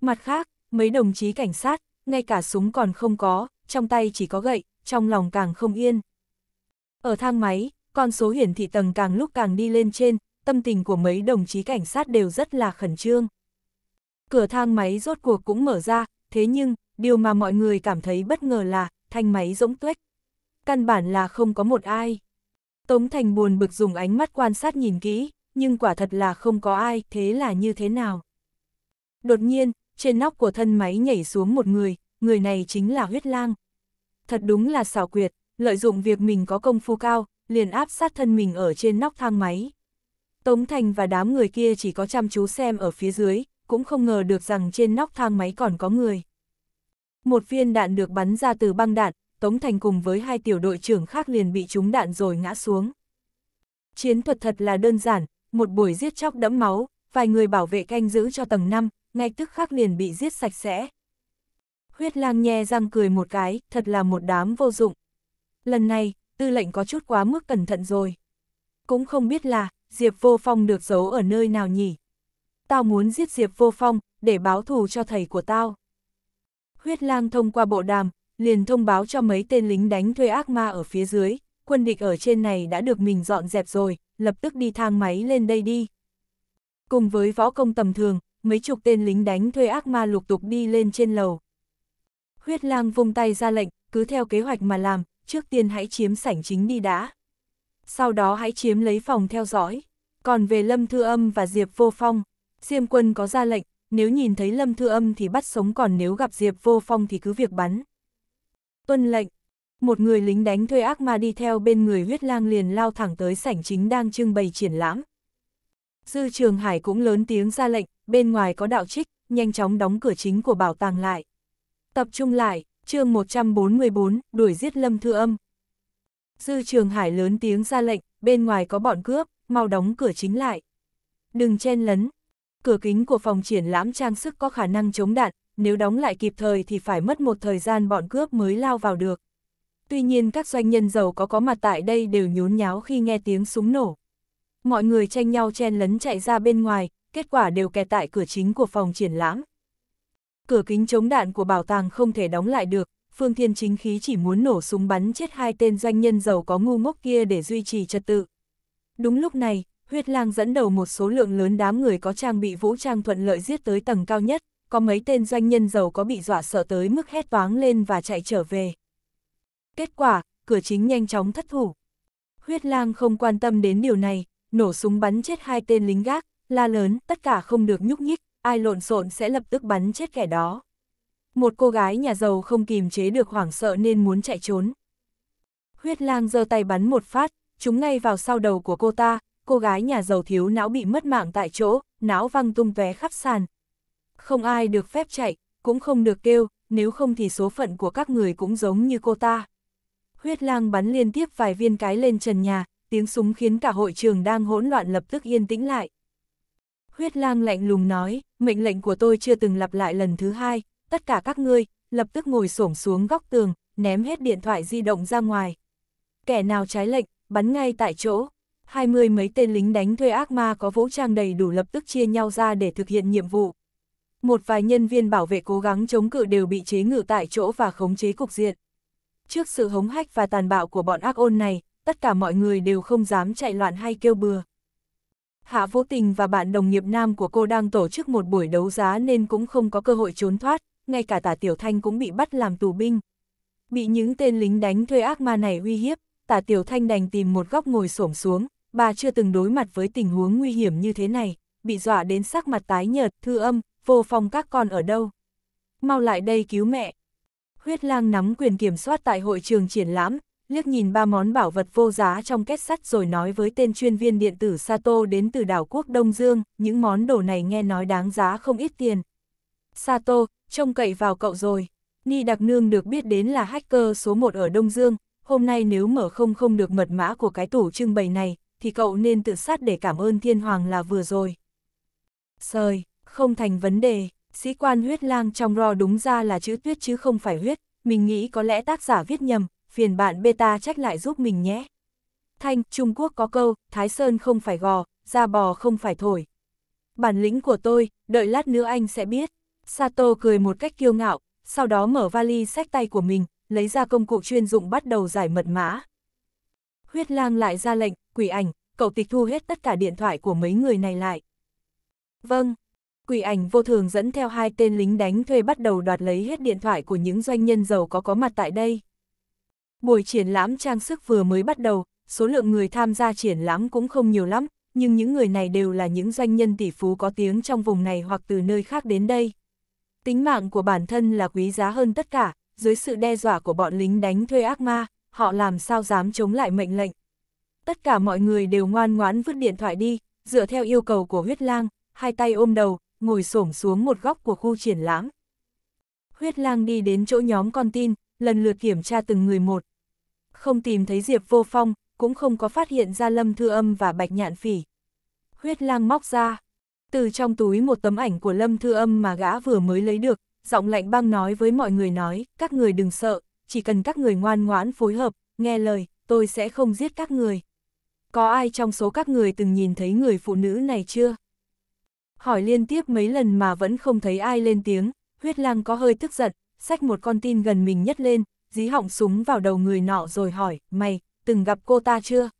Mặt khác, mấy đồng chí cảnh sát, ngay cả súng còn không có, trong tay chỉ có gậy, trong lòng càng không yên. Ở thang máy, con số hiển thị tầng càng lúc càng đi lên trên, tâm tình của mấy đồng chí cảnh sát đều rất là khẩn trương. Cửa thang máy rốt cuộc cũng mở ra, thế nhưng, điều mà mọi người cảm thấy bất ngờ là, thanh máy rỗng tuếch. Căn bản là không có một ai. Tống Thành buồn bực dùng ánh mắt quan sát nhìn kỹ, nhưng quả thật là không có ai, thế là như thế nào. Đột nhiên, trên nóc của thân máy nhảy xuống một người, người này chính là huyết lang. Thật đúng là xảo quyệt, lợi dụng việc mình có công phu cao, liền áp sát thân mình ở trên nóc thang máy. Tống Thành và đám người kia chỉ có chăm chú xem ở phía dưới, cũng không ngờ được rằng trên nóc thang máy còn có người. Một viên đạn được bắn ra từ băng đạn, Tống Thành cùng với hai tiểu đội trưởng khác liền bị trúng đạn rồi ngã xuống. Chiến thuật thật là đơn giản, một buổi giết chóc đẫm máu, vài người bảo vệ canh giữ cho tầng 5, ngay tức khắc liền bị giết sạch sẽ. Huyết lang nhe răng cười một cái, thật là một đám vô dụng. Lần này, tư lệnh có chút quá mức cẩn thận rồi. Cũng không biết là, Diệp Vô Phong được giấu ở nơi nào nhỉ? Tao muốn giết Diệp Vô Phong, để báo thù cho thầy của tao. Huyết lang thông qua bộ đàm, liền thông báo cho mấy tên lính đánh thuê ác ma ở phía dưới, quân địch ở trên này đã được mình dọn dẹp rồi, lập tức đi thang máy lên đây đi. Cùng với võ công tầm thường, mấy chục tên lính đánh thuê ác ma lục tục đi lên trên lầu. Huyết lang vung tay ra lệnh, cứ theo kế hoạch mà làm, trước tiên hãy chiếm sảnh chính đi đã. Sau đó hãy chiếm lấy phòng theo dõi. Còn về Lâm Thư Âm và Diệp Vô Phong, Diêm Quân có ra lệnh, nếu nhìn thấy Lâm Thư Âm thì bắt sống còn nếu gặp Diệp Vô Phong thì cứ việc bắn. Tuân lệnh, một người lính đánh thuê ác ma đi theo bên người huyết lang liền lao thẳng tới sảnh chính đang trưng bày triển lãm. Dư Trường Hải cũng lớn tiếng ra lệnh, bên ngoài có đạo trích, nhanh chóng đóng cửa chính của bảo tàng lại. Tập trung lại, chương 144, đuổi giết Lâm Thư Âm. Dư Trường Hải lớn tiếng ra lệnh, bên ngoài có bọn cướp, mau đóng cửa chính lại. Đừng chen lấn. Cửa kính của phòng triển lãm trang sức có khả năng chống đạn, nếu đóng lại kịp thời thì phải mất một thời gian bọn cướp mới lao vào được. Tuy nhiên các doanh nhân giàu có có mặt tại đây đều nhốn nháo khi nghe tiếng súng nổ. Mọi người tranh nhau chen lấn chạy ra bên ngoài, kết quả đều kẹt tại cửa chính của phòng triển lãm. Cửa kính chống đạn của bảo tàng không thể đóng lại được, Phương Thiên chính khí chỉ muốn nổ súng bắn chết hai tên doanh nhân giàu có ngu ngốc kia để duy trì trật tự. Đúng lúc này, huyết lang dẫn đầu một số lượng lớn đám người có trang bị vũ trang thuận lợi giết tới tầng cao nhất, có mấy tên doanh nhân giàu có bị dọa sợ tới mức hét toáng lên và chạy trở về. Kết quả, cửa chính nhanh chóng thất thủ. Huyết lang không quan tâm đến điều này, nổ súng bắn chết hai tên lính gác, la lớn, tất cả không được nhúc nhích, ai lộn xộn sẽ lập tức bắn chết kẻ đó. Một cô gái nhà giàu không kìm chế được hoảng sợ nên muốn chạy trốn. Huyết lang giơ tay bắn một phát, chúng ngay vào sau đầu của cô ta, cô gái nhà giàu thiếu não bị mất mạng tại chỗ, não văng tung tóe khắp sàn. Không ai được phép chạy, cũng không được kêu, nếu không thì số phận của các người cũng giống như cô ta. Huyết lang bắn liên tiếp vài viên cái lên trần nhà, tiếng súng khiến cả hội trường đang hỗn loạn lập tức yên tĩnh lại. Huyết lang lạnh lùng nói, mệnh lệnh của tôi chưa từng lặp lại lần thứ hai, tất cả các ngươi, lập tức ngồi xổm xuống góc tường, ném hết điện thoại di động ra ngoài. Kẻ nào trái lệnh, bắn ngay tại chỗ. Hai mươi mấy tên lính đánh thuê ác ma có vũ trang đầy đủ lập tức chia nhau ra để thực hiện nhiệm vụ. Một vài nhân viên bảo vệ cố gắng chống cự đều bị chế ngự tại chỗ và khống chế cục diện. Trước sự hống hách và tàn bạo của bọn ác ôn này, tất cả mọi người đều không dám chạy loạn hay kêu bừa. Hạ Vô Tình và bạn đồng nghiệp nam của cô đang tổ chức một buổi đấu giá nên cũng không có cơ hội trốn thoát, ngay cả Tả Tiểu Thanh cũng bị bắt làm tù binh. Bị những tên lính đánh thuê ác ma này uy hiếp, Tả Tiểu Thanh đành tìm một góc ngồi xổm xuống, bà chưa từng đối mặt với tình huống nguy hiểm như thế này, bị dọa đến sắc mặt tái nhợt, thư âm, vô phong các con ở đâu. Mau lại đây cứu mẹ. Huyết lang nắm quyền kiểm soát tại hội trường triển lãm, liếc nhìn ba món bảo vật vô giá trong kết sắt rồi nói với tên chuyên viên điện tử Sato đến từ đảo quốc Đông Dương, những món đồ này nghe nói đáng giá không ít tiền. Sato, trông cậy vào cậu rồi. Ni Đặc Nương được biết đến là hacker số 1 ở Đông Dương, hôm nay nếu mở không không được mật mã của cái tủ trưng bày này, thì cậu nên tự sát để cảm ơn thiên hoàng là vừa rồi. Sời, không thành vấn đề, sĩ quan huyết lang trong ro đúng ra là chữ tuyết chứ không phải huyết, mình nghĩ có lẽ tác giả viết nhầm, phiền bạn beta trách lại giúp mình nhé. Thanh, Trung Quốc có câu, Thái Sơn không phải gò, da bò không phải thổi. Bản lĩnh của tôi, đợi lát nữa anh sẽ biết. Sato cười một cách kiêu ngạo, sau đó mở vali sách tay của mình, lấy ra công cụ chuyên dụng bắt đầu giải mật mã. Huyết lang lại ra lệnh, quỷ ảnh, cậu tịch thu hết tất cả điện thoại của mấy người này lại. Vâng, quỷ ảnh vô thường dẫn theo hai tên lính đánh thuê bắt đầu đoạt lấy hết điện thoại của những doanh nhân giàu có có mặt tại đây. Buổi triển lãm trang sức vừa mới bắt đầu, số lượng người tham gia triển lãm cũng không nhiều lắm, nhưng những người này đều là những doanh nhân tỷ phú có tiếng trong vùng này hoặc từ nơi khác đến đây. Tính mạng của bản thân là quý giá hơn tất cả, dưới sự đe dọa của bọn lính đánh thuê ác ma, họ làm sao dám chống lại mệnh lệnh. Tất cả mọi người đều ngoan ngoãn vứt điện thoại đi, dựa theo yêu cầu của huyết lang, hai tay ôm đầu, ngồi xổm xuống một góc của khu triển lãm. Huyết lang đi đến chỗ nhóm con tin, lần lượt kiểm tra từng người một. Không tìm thấy Diệp Vô Phong, cũng không có phát hiện ra Lâm Thư Âm và Bạch Nhạn Phỉ. Huyết lang móc ra, từ trong túi một tấm ảnh của Lâm Thư Âm mà gã vừa mới lấy được, giọng lạnh băng nói với mọi người nói, các người đừng sợ, chỉ cần các người ngoan ngoãn phối hợp, nghe lời, tôi sẽ không giết các người. Có ai trong số các người từng nhìn thấy người phụ nữ này chưa? Hỏi liên tiếp mấy lần mà vẫn không thấy ai lên tiếng, huyết lang có hơi tức giận, xách một con tin gần mình nhất lên, dí họng súng vào đầu người nọ rồi hỏi, mày, từng gặp cô ta chưa?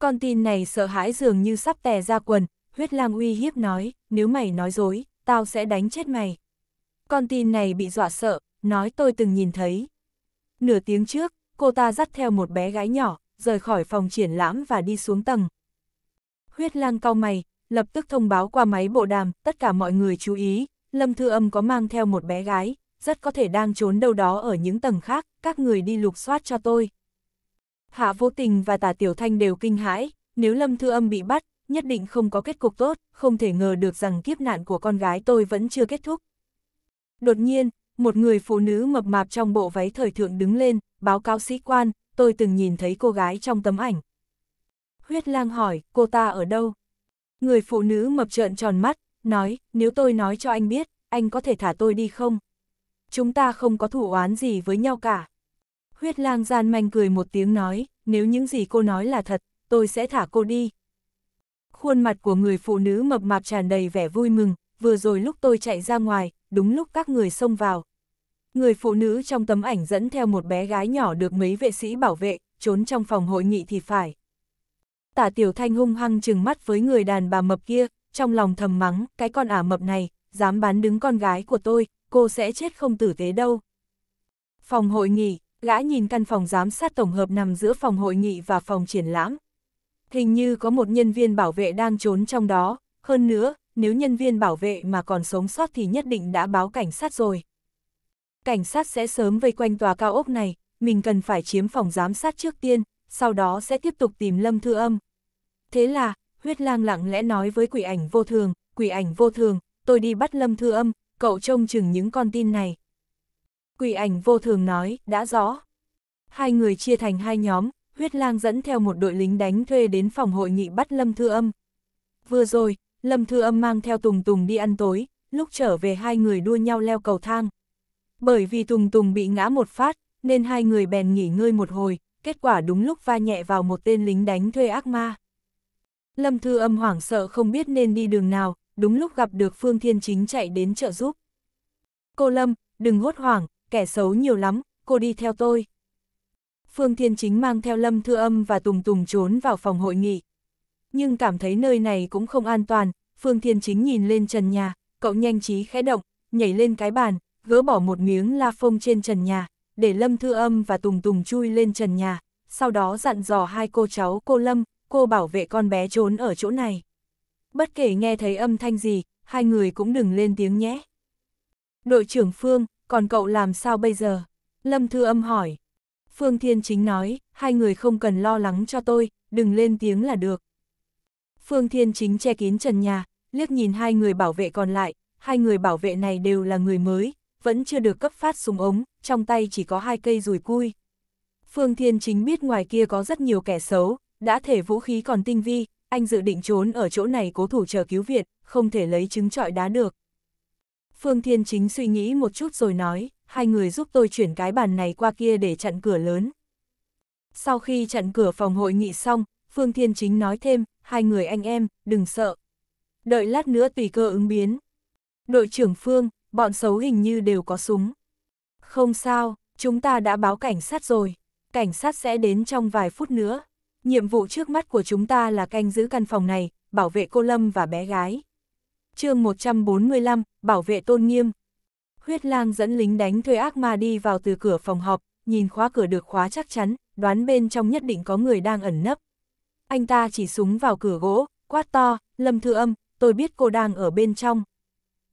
Con tin này sợ hãi dường như sắp tè ra quần, huyết lang uy hiếp nói, nếu mày nói dối, tao sẽ đánh chết mày. Con tin này bị dọa sợ, nói tôi từng nhìn thấy. Nửa tiếng trước, cô ta dắt theo một bé gái nhỏ, rời khỏi phòng triển lãm và đi xuống tầng. Huyết lang cau mày, lập tức thông báo qua máy bộ đàm, tất cả mọi người chú ý, Lâm Thư Âm có mang theo một bé gái, rất có thể đang trốn đâu đó ở những tầng khác, các người đi lục soát cho tôi. Hạ vô tình và tả tiểu thanh đều kinh hãi, nếu lâm thư âm bị bắt, nhất định không có kết cục tốt, không thể ngờ được rằng kiếp nạn của con gái tôi vẫn chưa kết thúc. Đột nhiên, một người phụ nữ mập mạp trong bộ váy thời thượng đứng lên, báo cáo sĩ quan, tôi từng nhìn thấy cô gái trong tấm ảnh. Huyết lang hỏi, cô ta ở đâu? Người phụ nữ mập trợn tròn mắt, nói, nếu tôi nói cho anh biết, anh có thể thả tôi đi không? chúng ta không có thủ oán gì với nhau cả. Huyết lang gian manh cười một tiếng nói, nếu những gì cô nói là thật, tôi sẽ thả cô đi. Khuôn mặt của người phụ nữ mập mạp tràn đầy vẻ vui mừng, vừa rồi lúc tôi chạy ra ngoài, đúng lúc các người xông vào. Người phụ nữ trong tấm ảnh dẫn theo một bé gái nhỏ được mấy vệ sĩ bảo vệ, trốn trong phòng hội nghị thì phải. Tả Tiểu Thanh hung hăng trừng mắt với người đàn bà mập kia, trong lòng thầm mắng, cái con ả mập này, dám bán đứng con gái của tôi, cô sẽ chết không tử tế đâu. Phòng hội nghị, gã nhìn căn phòng giám sát tổng hợp nằm giữa phòng hội nghị và phòng triển lãm. Hình như có một nhân viên bảo vệ đang trốn trong đó, hơn nữa, nếu nhân viên bảo vệ mà còn sống sót thì nhất định đã báo cảnh sát rồi. Cảnh sát sẽ sớm vây quanh tòa cao ốc này, mình cần phải chiếm phòng giám sát trước tiên, sau đó sẽ tiếp tục tìm Lâm Thư Âm. Thế là, huyết lang lặng lẽ nói với quỷ ảnh vô thường, quỷ ảnh vô thường, tôi đi bắt Lâm Thư Âm, cậu trông chừng những con tin này. Quỷ ảnh vô thường nói, đã rõ. Hai người chia thành hai nhóm, huyết lang dẫn theo một đội lính đánh thuê đến phòng hội nghị bắt Lâm Thư Âm. Vừa rồi, Lâm Thư Âm mang theo Tùng Tùng đi ăn tối, lúc trở về hai người đua nhau leo cầu thang. Bởi vì Tùng Tùng bị ngã một phát, nên hai người bèn nghỉ ngơi một hồi, kết quả đúng lúc va nhẹ vào một tên lính đánh thuê ác ma. Lâm Thư Âm hoảng sợ không biết nên đi đường nào, đúng lúc gặp được Phương Thiên Chính chạy đến trợ giúp. Cô Lâm, đừng hốt hoảng, kẻ xấu nhiều lắm, cô đi theo tôi. Phương Thiên Chính mang theo Lâm Thư Âm và Tùng Tùng trốn vào phòng hội nghị. Nhưng cảm thấy nơi này cũng không an toàn, Phương Thiên Chính nhìn lên trần nhà, cậu nhanh trí khẽ động, nhảy lên cái bàn, gỡ bỏ một miếng la phông trên trần nhà, để Lâm Thư Âm và Tùng Tùng chui lên trần nhà, sau đó dặn dò hai cô cháu cô Lâm, cô bảo vệ con bé trốn ở chỗ này bất kể nghe thấy âm thanh gì, hai người cũng đừng lên tiếng nhé. Đội trưởng Phương, còn cậu làm sao bây giờ? Lâm Thư Âm hỏi. Phương Thiên Chính nói, hai người không cần lo lắng cho tôi, đừng lên tiếng là được. Phương Thiên Chính che kín trần nhà, liếc nhìn hai người bảo vệ còn lại, hai người bảo vệ này đều là người mới, vẫn chưa được cấp phát súng ống, trong tay chỉ có hai cây rùi cui. Phương Thiên Chính biết ngoài kia có rất nhiều kẻ xấu, đã thể vũ khí còn tinh vi, anh dự định trốn ở chỗ này cố thủ chờ cứu viện, không thể lấy trứng trọi đá được. Phương Thiên Chính suy nghĩ một chút rồi nói, hai người giúp tôi chuyển cái bàn này qua kia để chặn cửa lớn. Sau khi chặn cửa phòng hội nghị xong, Phương Thiên Chính nói thêm, hai người anh em, đừng sợ. Đợi lát nữa tùy cơ ứng biến. Đội trưởng Phương, bọn xấu hình như đều có súng. Không sao, chúng ta đã báo cảnh sát rồi. Cảnh sát sẽ đến trong vài phút nữa. Nhiệm vụ trước mắt của chúng ta là canh giữ căn phòng này, bảo vệ cô Lâm và bé gái. chương 145, bảo vệ tôn nghiêm. Huyết lang dẫn lính đánh thuê ác ma đi vào từ cửa phòng họp, nhìn khóa cửa được khóa chắc chắn, đoán bên trong nhất định có người đang ẩn nấp. Anh ta chỉ súng vào cửa gỗ, quát to, Lâm Thư Âm, tôi biết cô đang ở bên trong.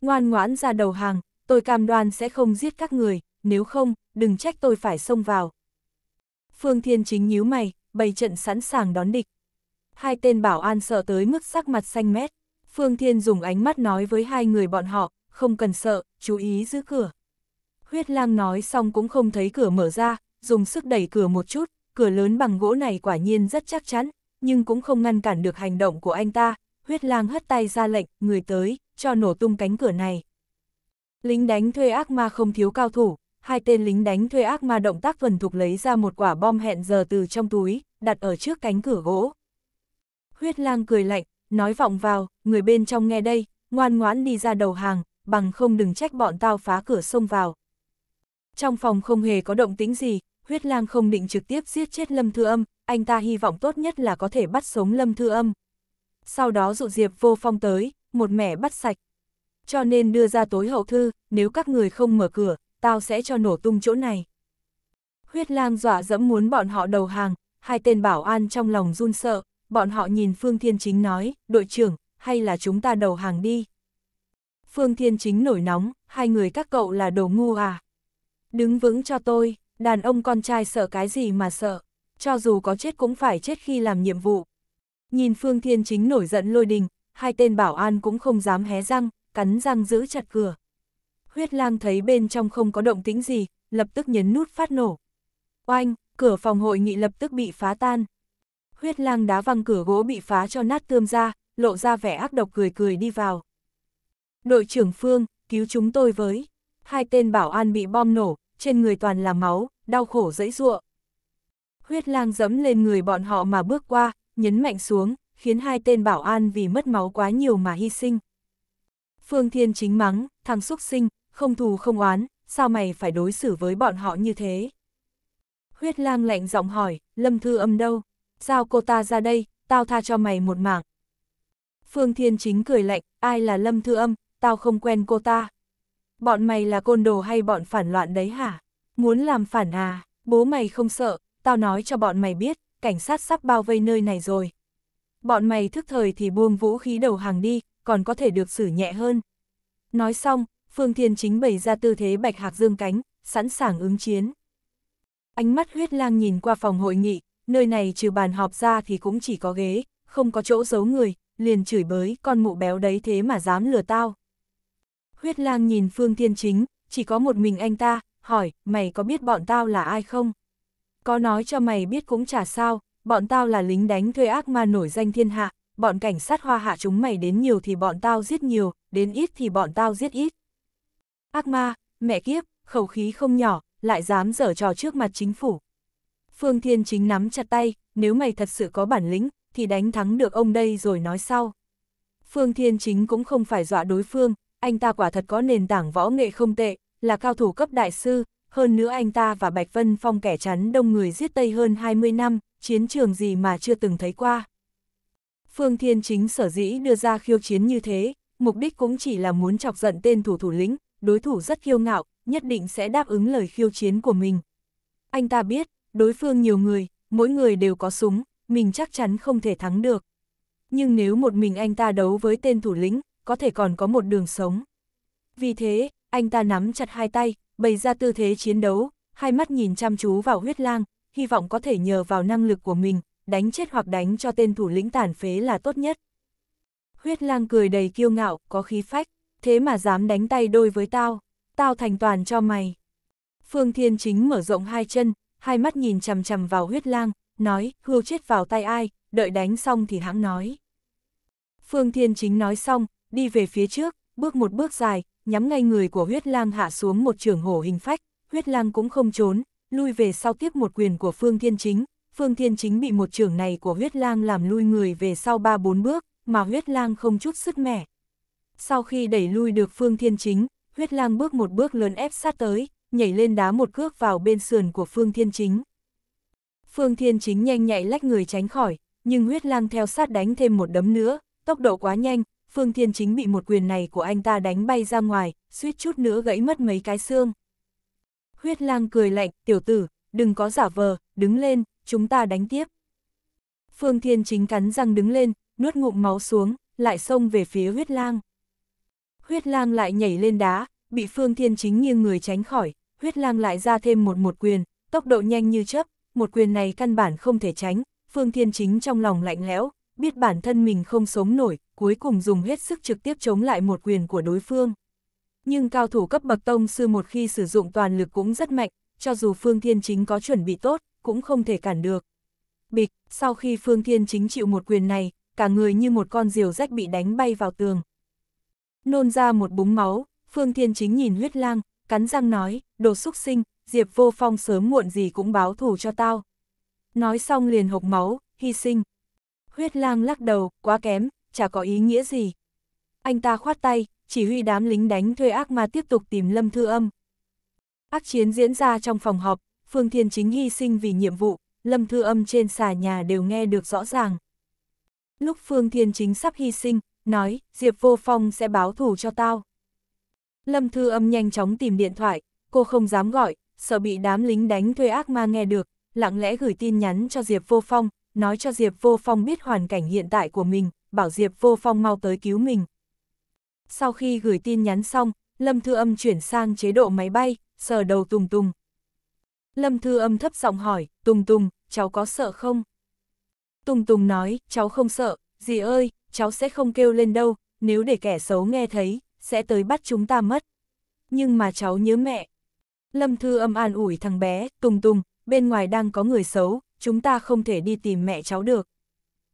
Ngoan ngoãn ra đầu hàng, tôi cam đoan sẽ không giết các người, nếu không, đừng trách tôi phải xông vào. Phương Thiên Chính nhíu mày, bày trận sẵn sàng đón địch. Hai tên bảo an sợ tới mức sắc mặt xanh mét. Phương Thiên dùng ánh mắt nói với hai người bọn họ, không cần sợ, chú ý giữ cửa. Huyết lang nói xong cũng không thấy cửa mở ra, dùng sức đẩy cửa một chút, cửa lớn bằng gỗ này quả nhiên rất chắc chắn, nhưng cũng không ngăn cản được hành động của anh ta. Huyết lang hất tay ra lệnh, người tới, cho nổ tung cánh cửa này. Lính đánh thuê ác ma không thiếu cao thủ, hai tên lính đánh thuê ác ma động tác thuần thục lấy ra một quả bom hẹn giờ từ trong túi, đặt ở trước cánh cửa gỗ. Huyết lang cười lạnh, nói vọng vào, người bên trong nghe đây, ngoan ngoãn đi ra đầu hàng, bằng không đừng trách bọn tao phá cửa xông vào. Trong phòng không hề có động tĩnh gì, huyết lang không định trực tiếp giết chết Lâm Thư Âm, anh ta hy vọng tốt nhất là có thể bắt sống Lâm Thư Âm. Sau đó dụ Diệp vô phong tới, một mẻ bắt sạch. Cho nên đưa ra tối hậu thư, nếu các người không mở cửa, tao sẽ cho nổ tung chỗ này. Huyết lang dọa dẫm muốn bọn họ đầu hàng, hai tên bảo an trong lòng run sợ, bọn họ nhìn Phương Thiên Chính nói, đội trưởng, hay là chúng ta đầu hàng đi. Phương Thiên Chính nổi nóng, hai người các cậu là đồ ngu à. Đứng vững cho tôi, đàn ông con trai sợ cái gì mà sợ, cho dù có chết cũng phải chết khi làm nhiệm vụ. Nhìn Phương Thiên Chính nổi giận lôi đình, hai tên bảo an cũng không dám hé răng, cắn răng giữ chặt cửa huyết lang thấy bên trong không có động tĩnh gì, lập tức nhấn nút phát nổ. Oanh, cửa phòng hội nghị lập tức bị phá tan. Huyết lang đá văng cửa gỗ bị phá cho nát tươm ra, lộ ra vẻ ác độc cười cười đi vào. Đội trưởng Phương, cứu chúng tôi với. Hai tên bảo an bị bom nổ, trên người toàn là máu, đau khổ dẫy ruộng. Huyết lang dẫm lên người bọn họ mà bước qua, nhấn mạnh xuống, khiến hai tên bảo an vì mất máu quá nhiều mà hy sinh. Phương Thiên chính mắng, thằng xúc sinh, không thù không oán, sao mày phải đối xử với bọn họ như thế? Huyết lang lạnh giọng hỏi, Lâm Thư âm đâu? Giao cô ta ra đây, tao tha cho mày một mạng Phương Thiên Chính cười lạnh, ai là Lâm Thư âm, tao không quen cô ta. Bọn mày là côn đồ hay bọn phản loạn đấy hả? Muốn làm phản à, bố mày không sợ, tao nói cho bọn mày biết, cảnh sát sắp bao vây nơi này rồi. Bọn mày thức thời thì buông vũ khí đầu hàng đi, còn có thể được xử nhẹ hơn. Nói xong, Phương Thiên Chính bày ra tư thế bạch hạc dương cánh, sẵn sàng ứng chiến. Ánh mắt huyết lang nhìn qua phòng hội nghị, nơi này trừ bàn họp ra thì cũng chỉ có ghế, không có chỗ giấu người, liền chửi bới con mụ béo đấy thế mà dám lừa tao. Huyết lang nhìn Phương Thiên Chính, chỉ có một mình anh ta, hỏi, mày có biết bọn tao là ai không? Có nói cho mày biết cũng chả sao, bọn tao là lính đánh thuê ác ma nổi danh thiên hạ, bọn cảnh sát hoa hạ chúng mày đến nhiều thì bọn tao giết nhiều, đến ít thì bọn tao giết ít. Ác ma, mẹ kiếp, khẩu khí không nhỏ, lại dám dở trò trước mặt chính phủ. Phương Thiên Chính nắm chặt tay, nếu mày thật sự có bản lĩnh, thì đánh thắng được ông đây rồi nói sau. Phương Thiên Chính cũng không phải dọa đối phương, anh ta quả thật có nền tảng võ nghệ không tệ, là cao thủ cấp đại sư, hơn nữa anh ta và Bạch Vân Phong kẻ chắn đông người giết Tây hơn 20 năm, chiến trường gì mà chưa từng thấy qua. Phương Thiên Chính sở dĩ đưa ra khiêu chiến như thế, mục đích cũng chỉ là muốn chọc giận tên thủ thủ lĩnh, đối thủ rất kiêu ngạo, nhất định sẽ đáp ứng lời khiêu chiến của mình. Anh ta biết, đối phương nhiều người, mỗi người đều có súng, mình chắc chắn không thể thắng được. Nhưng nếu một mình anh ta đấu với tên thủ lĩnh, có thể còn có một đường sống. Vì thế, anh ta nắm chặt hai tay, bày ra tư thế chiến đấu, hai mắt nhìn chăm chú vào huyết lang, hy vọng có thể nhờ vào năng lực của mình, đánh chết hoặc đánh cho tên thủ lĩnh tàn phế là tốt nhất. Huyết lang cười đầy kiêu ngạo, có khí phách thế mà dám đánh tay đôi với tao, tao thành toàn cho mày. Phương Thiên Chính mở rộng hai chân, hai mắt nhìn chằm chằm vào huyết lang, nói, hưu chết vào tay ai, đợi đánh xong thì hãng nói. Phương Thiên Chính nói xong, đi về phía trước, bước một bước dài, nhắm ngay người của huyết lang hạ xuống một trường hổ hình phách, huyết lang cũng không trốn, lui về sau tiếp một quyền của Phương Thiên Chính. Phương Thiên Chính bị một trường này của huyết lang làm lui người về sau ba bốn bước, mà huyết lang không chút sức mẻ, sau khi đẩy lui được Phương Thiên Chính, huyết lang bước một bước lớn ép sát tới, nhảy lên đá một cước vào bên sườn của Phương Thiên Chính. Phương Thiên Chính nhanh nhạy lách người tránh khỏi, nhưng huyết lang theo sát đánh thêm một đấm nữa, tốc độ quá nhanh, Phương Thiên Chính bị một quyền này của anh ta đánh bay ra ngoài, suýt chút nữa gãy mất mấy cái xương. Huyết lang cười lạnh, tiểu tử, đừng có giả vờ, đứng lên, chúng ta đánh tiếp. Phương Thiên Chính cắn răng đứng lên, nuốt ngụm máu xuống, lại xông về phía huyết lang. Huyết lang lại nhảy lên đá, bị Phương Thiên Chính nghiêng người tránh khỏi, huyết lang lại ra thêm một một quyền, tốc độ nhanh như chớp, một quyền này căn bản không thể tránh, Phương Thiên Chính trong lòng lạnh lẽo, biết bản thân mình không sống nổi, cuối cùng dùng hết sức trực tiếp chống lại một quyền của đối phương. Nhưng cao thủ cấp bậc tông sư một khi sử dụng toàn lực cũng rất mạnh, cho dù Phương Thiên Chính có chuẩn bị tốt, cũng không thể cản được. Bịch, sau khi Phương Thiên Chính chịu một quyền này, cả người như một con diều rách bị đánh bay vào tường nôn ra một búng máu, Phương Thiên Chính nhìn huyết lang, cắn răng nói, đồ xúc sinh, Diệp Vô Phong sớm muộn gì cũng báo thù cho tao. Nói xong liền hộc máu, hy sinh. Huyết lang lắc đầu, quá kém, chả có ý nghĩa gì. Anh ta khoát tay, chỉ huy đám lính đánh thuê ác ma tiếp tục tìm Lâm Thư Âm. Ác chiến diễn ra trong phòng họp, Phương Thiên Chính hy sinh vì nhiệm vụ, Lâm Thư Âm trên xà nhà đều nghe được rõ ràng. Lúc Phương Thiên Chính sắp hy sinh, nói, Diệp Vô Phong sẽ báo thù cho tao. Lâm Thư Âm nhanh chóng tìm điện thoại, cô không dám gọi, sợ bị đám lính đánh thuê ác ma nghe được, lặng lẽ gửi tin nhắn cho Diệp Vô Phong, nói cho Diệp Vô Phong biết hoàn cảnh hiện tại của mình, bảo Diệp Vô Phong mau tới cứu mình. Sau khi gửi tin nhắn xong, Lâm Thư Âm chuyển sang chế độ máy bay, sờ đầu Tùng Tùng. Lâm Thư Âm thấp giọng hỏi, Tùng Tùng, cháu có sợ không? Tùng Tùng nói, cháu không sợ, dì ơi, cháu sẽ không kêu lên đâu, nếu để kẻ xấu nghe thấy, sẽ tới bắt chúng ta mất. Nhưng mà cháu nhớ mẹ. Lâm Thư âm an ủi thằng bé, tùng tùng, bên ngoài đang có người xấu, chúng ta không thể đi tìm mẹ cháu được.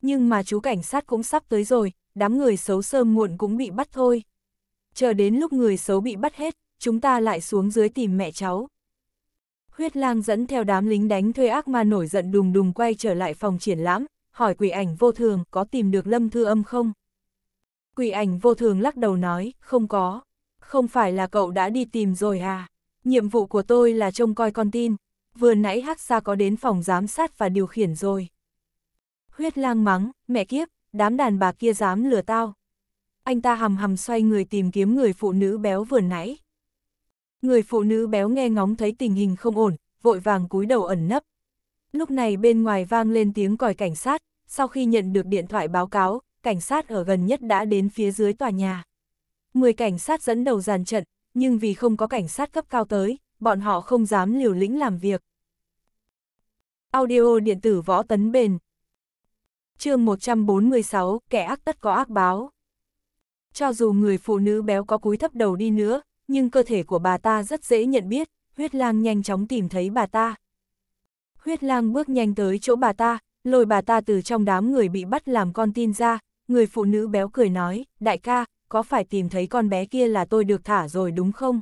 Nhưng mà chú cảnh sát cũng sắp tới rồi, đám người xấu sơm muộn cũng bị bắt thôi. Chờ đến lúc người xấu bị bắt hết, chúng ta lại xuống dưới tìm mẹ cháu. Huyết lang dẫn theo đám lính đánh thuê ác ma nổi giận đùng đùng quay trở lại phòng triển lãm, hỏi quỷ ảnh vô thường có tìm được lâm thư âm không? Quỷ ảnh vô thường lắc đầu nói, không có. Không phải là cậu đã đi tìm rồi à? Nhiệm vụ của tôi là trông coi con tin. Vừa nãy hắc xa có đến phòng giám sát và điều khiển rồi. Huyết lang mắng, mẹ kiếp, đám đàn bà kia dám lừa tao. Anh ta hầm hầm xoay người tìm kiếm người phụ nữ béo vừa nãy. Người phụ nữ béo nghe ngóng thấy tình hình không ổn, vội vàng cúi đầu ẩn nấp. Lúc này bên ngoài vang lên tiếng còi cảnh sát, sau khi nhận được điện thoại báo cáo, cảnh sát ở gần nhất đã đến phía dưới tòa nhà. mười cảnh sát dẫn đầu dàn trận, nhưng vì không có cảnh sát cấp cao tới, bọn họ không dám liều lĩnh làm việc. Audio điện tử võ tấn bền chương 146, kẻ ác tất có ác báo. Cho dù người phụ nữ béo có cúi thấp đầu đi nữa, nhưng cơ thể của bà ta rất dễ nhận biết, huyết lang nhanh chóng tìm thấy bà ta. Huyết lang bước nhanh tới chỗ bà ta, lôi bà ta từ trong đám người bị bắt làm con tin ra, người phụ nữ béo cười nói, đại ca, có phải tìm thấy con bé kia là tôi được thả rồi đúng không?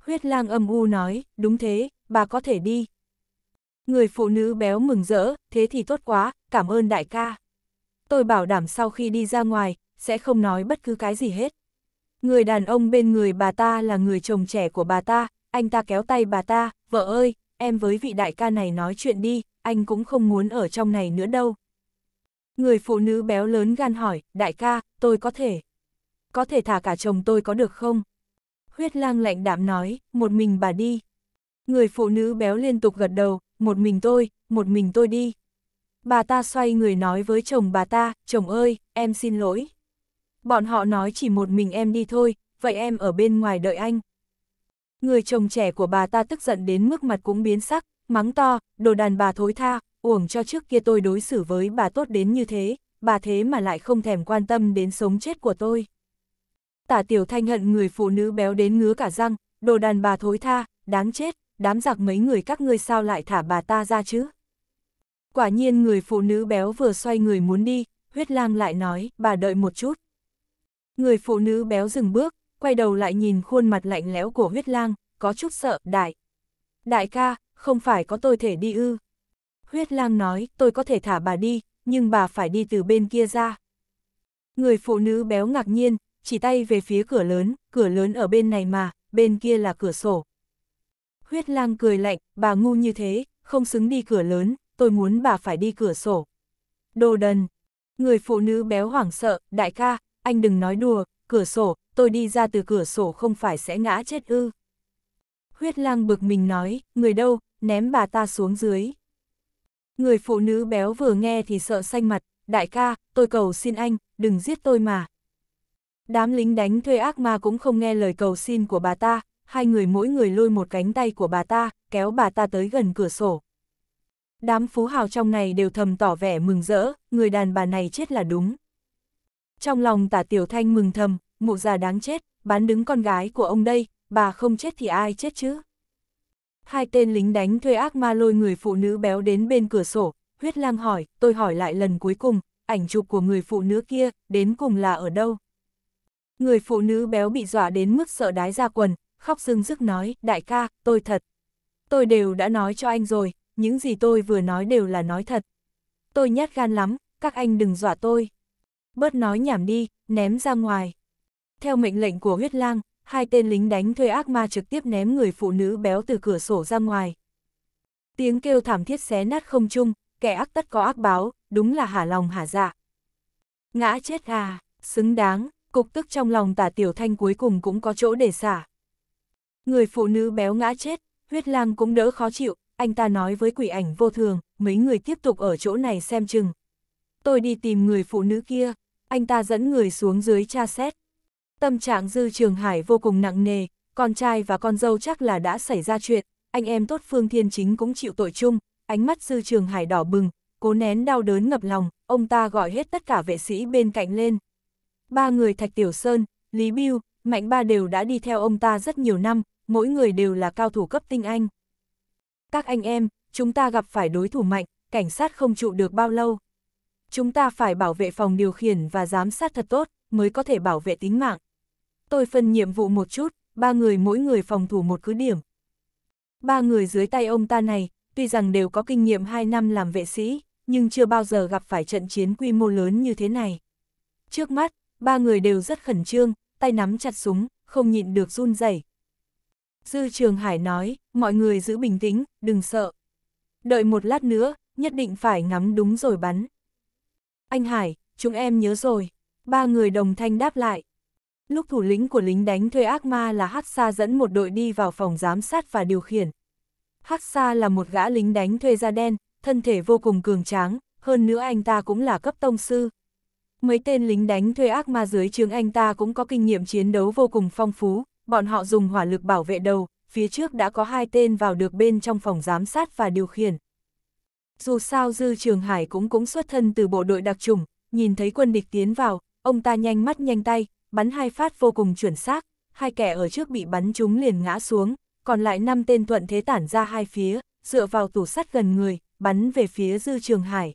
Huyết lang âm u nói, đúng thế, bà có thể đi. Người phụ nữ béo mừng rỡ, thế thì tốt quá, cảm ơn đại ca. Tôi bảo đảm sau khi đi ra ngoài, sẽ không nói bất cứ cái gì hết. Người đàn ông bên người bà ta là người chồng trẻ của bà ta, anh ta kéo tay bà ta, vợ ơi, em với vị đại ca này nói chuyện đi, anh cũng không muốn ở trong này nữa đâu. Người phụ nữ béo lớn gan hỏi, đại ca, tôi có thể. Có thể thả cả chồng tôi có được không? Huyết lang lạnh đạm nói, một mình bà đi. Người phụ nữ béo liên tục gật đầu, một mình tôi, một mình tôi đi. Bà ta xoay người nói với chồng bà ta, chồng ơi, em xin lỗi. Bọn họ nói chỉ một mình em đi thôi, vậy em ở bên ngoài đợi anh. Người chồng trẻ của bà ta tức giận đến mức mặt cũng biến sắc, mắng to, đồ đàn bà thối tha, uổng cho trước kia tôi đối xử với bà tốt đến như thế, bà thế mà lại không thèm quan tâm đến sống chết của tôi. Tả tiểu thanh hận người phụ nữ béo đến ngứa cả răng, đồ đàn bà thối tha, đáng chết, đám giặc mấy người các ngươi sao lại thả bà ta ra chứ. Quả nhiên người phụ nữ béo vừa xoay người muốn đi, huyết lang lại nói, bà đợi một chút. Người phụ nữ béo dừng bước, quay đầu lại nhìn khuôn mặt lạnh lẽo của huyết lang, có chút sợ, đại. Đại ca, không phải có tôi thể đi ư. Huyết lang nói, tôi có thể thả bà đi, nhưng bà phải đi từ bên kia ra. Người phụ nữ béo ngạc nhiên, chỉ tay về phía cửa lớn, cửa lớn ở bên này mà, bên kia là cửa sổ. Huyết lang cười lạnh, bà ngu như thế, không xứng đi cửa lớn, tôi muốn bà phải đi cửa sổ. Đồ đần, người phụ nữ béo hoảng sợ, đại ca, anh đừng nói đùa, cửa sổ, tôi đi ra từ cửa sổ không phải sẽ ngã chết ư. Huyết lang bực mình nói, người đâu, ném bà ta xuống dưới. Người phụ nữ béo vừa nghe thì sợ xanh mặt, đại ca, tôi cầu xin anh, đừng giết tôi mà. Đám lính đánh thuê ác ma cũng không nghe lời cầu xin của bà ta, hai người mỗi người lôi một cánh tay của bà ta, kéo bà ta tới gần cửa sổ. Đám phú hào trong này đều thầm tỏ vẻ mừng rỡ, người đàn bà này chết là đúng. Trong lòng tả tiểu thanh mừng thầm, mụ già đáng chết, bán đứng con gái của ông đây, bà không chết thì ai chết chứ? Hai tên lính đánh thuê ác ma lôi người phụ nữ béo đến bên cửa sổ, huyết lang hỏi, tôi hỏi lại lần cuối cùng, ảnh chụp của người phụ nữ kia, đến cùng là ở đâu? Người phụ nữ béo bị dọa đến mức sợ đái ra quần, khóc rưng rức nói, đại ca, tôi thật. Tôi đều đã nói cho anh rồi, những gì tôi vừa nói đều là nói thật. Tôi nhát gan lắm, các anh đừng dọa tôi. Bớt nói nhảm đi, ném ra ngoài. Theo mệnh lệnh của huyết lang, hai tên lính đánh thuê ác ma trực tiếp ném người phụ nữ béo từ cửa sổ ra ngoài. Tiếng kêu thảm thiết xé nát không trung, kẻ ác tất có ác báo, đúng là hả lòng hả dạ. Ngã chết à, xứng đáng, cục tức trong lòng tả tiểu thanh cuối cùng cũng có chỗ để xả. Người phụ nữ béo ngã chết, huyết lang cũng đỡ khó chịu, anh ta nói với quỷ ảnh vô thường, mấy người tiếp tục ở chỗ này xem chừng. Tôi đi tìm người phụ nữ kia, anh ta dẫn người xuống dưới tra xét, Tâm trạng Dư Trường Hải vô cùng nặng nề, con trai và con dâu chắc là đã xảy ra chuyện, anh em tốt Phương Thiên Chính cũng chịu tội chung, ánh mắt Dư Trường Hải đỏ bừng, cố nén đau đớn ngập lòng, ông ta gọi hết tất cả vệ sĩ bên cạnh lên. Ba người Thạch Tiểu Sơn, Lý Biêu, Mạnh Ba đều đã đi theo ông ta rất nhiều năm, mỗi người đều là cao thủ cấp tinh anh. Các anh em, chúng ta gặp phải đối thủ mạnh, cảnh sát không trụ được bao lâu. Chúng ta phải bảo vệ phòng điều khiển và giám sát thật tốt, mới có thể bảo vệ tính mạng. Tôi phân nhiệm vụ một chút, ba người mỗi người phòng thủ một cứ điểm. Ba người dưới tay ông ta này, tuy rằng đều có kinh nghiệm 2 năm làm vệ sĩ, nhưng chưa bao giờ gặp phải trận chiến quy mô lớn như thế này. Trước mắt, ba người đều rất khẩn trương, tay nắm chặt súng, không nhịn được run rẩy. Dư Trường Hải nói, mọi người giữ bình tĩnh, đừng sợ. Đợi một lát nữa, nhất định phải ngắm đúng rồi bắn. Anh Hải, chúng em nhớ rồi. Ba người đồng thanh đáp lại. Lúc thủ lĩnh của lính đánh thuê ác ma là Hắc Sa dẫn một đội đi vào phòng giám sát và điều khiển. Hắc Sa là một gã lính đánh thuê da đen, thân thể vô cùng cường tráng, hơn nữa anh ta cũng là cấp tông sư. Mấy tên lính đánh thuê ác ma dưới trường anh ta cũng có kinh nghiệm chiến đấu vô cùng phong phú, bọn họ dùng hỏa lực bảo vệ đầu, phía trước đã có hai tên vào được bên trong phòng giám sát và điều khiển. Dù sao Dư Trường Hải cũng cũng xuất thân từ bộ đội đặc trùng, nhìn thấy quân địch tiến vào, ông ta nhanh mắt nhanh tay, bắn hai phát vô cùng chuẩn xác, hai kẻ ở trước bị bắn chúng liền ngã xuống, còn lại năm tên thuận thế tản ra hai phía, dựa vào tủ sắt gần người, bắn về phía Dư Trường Hải.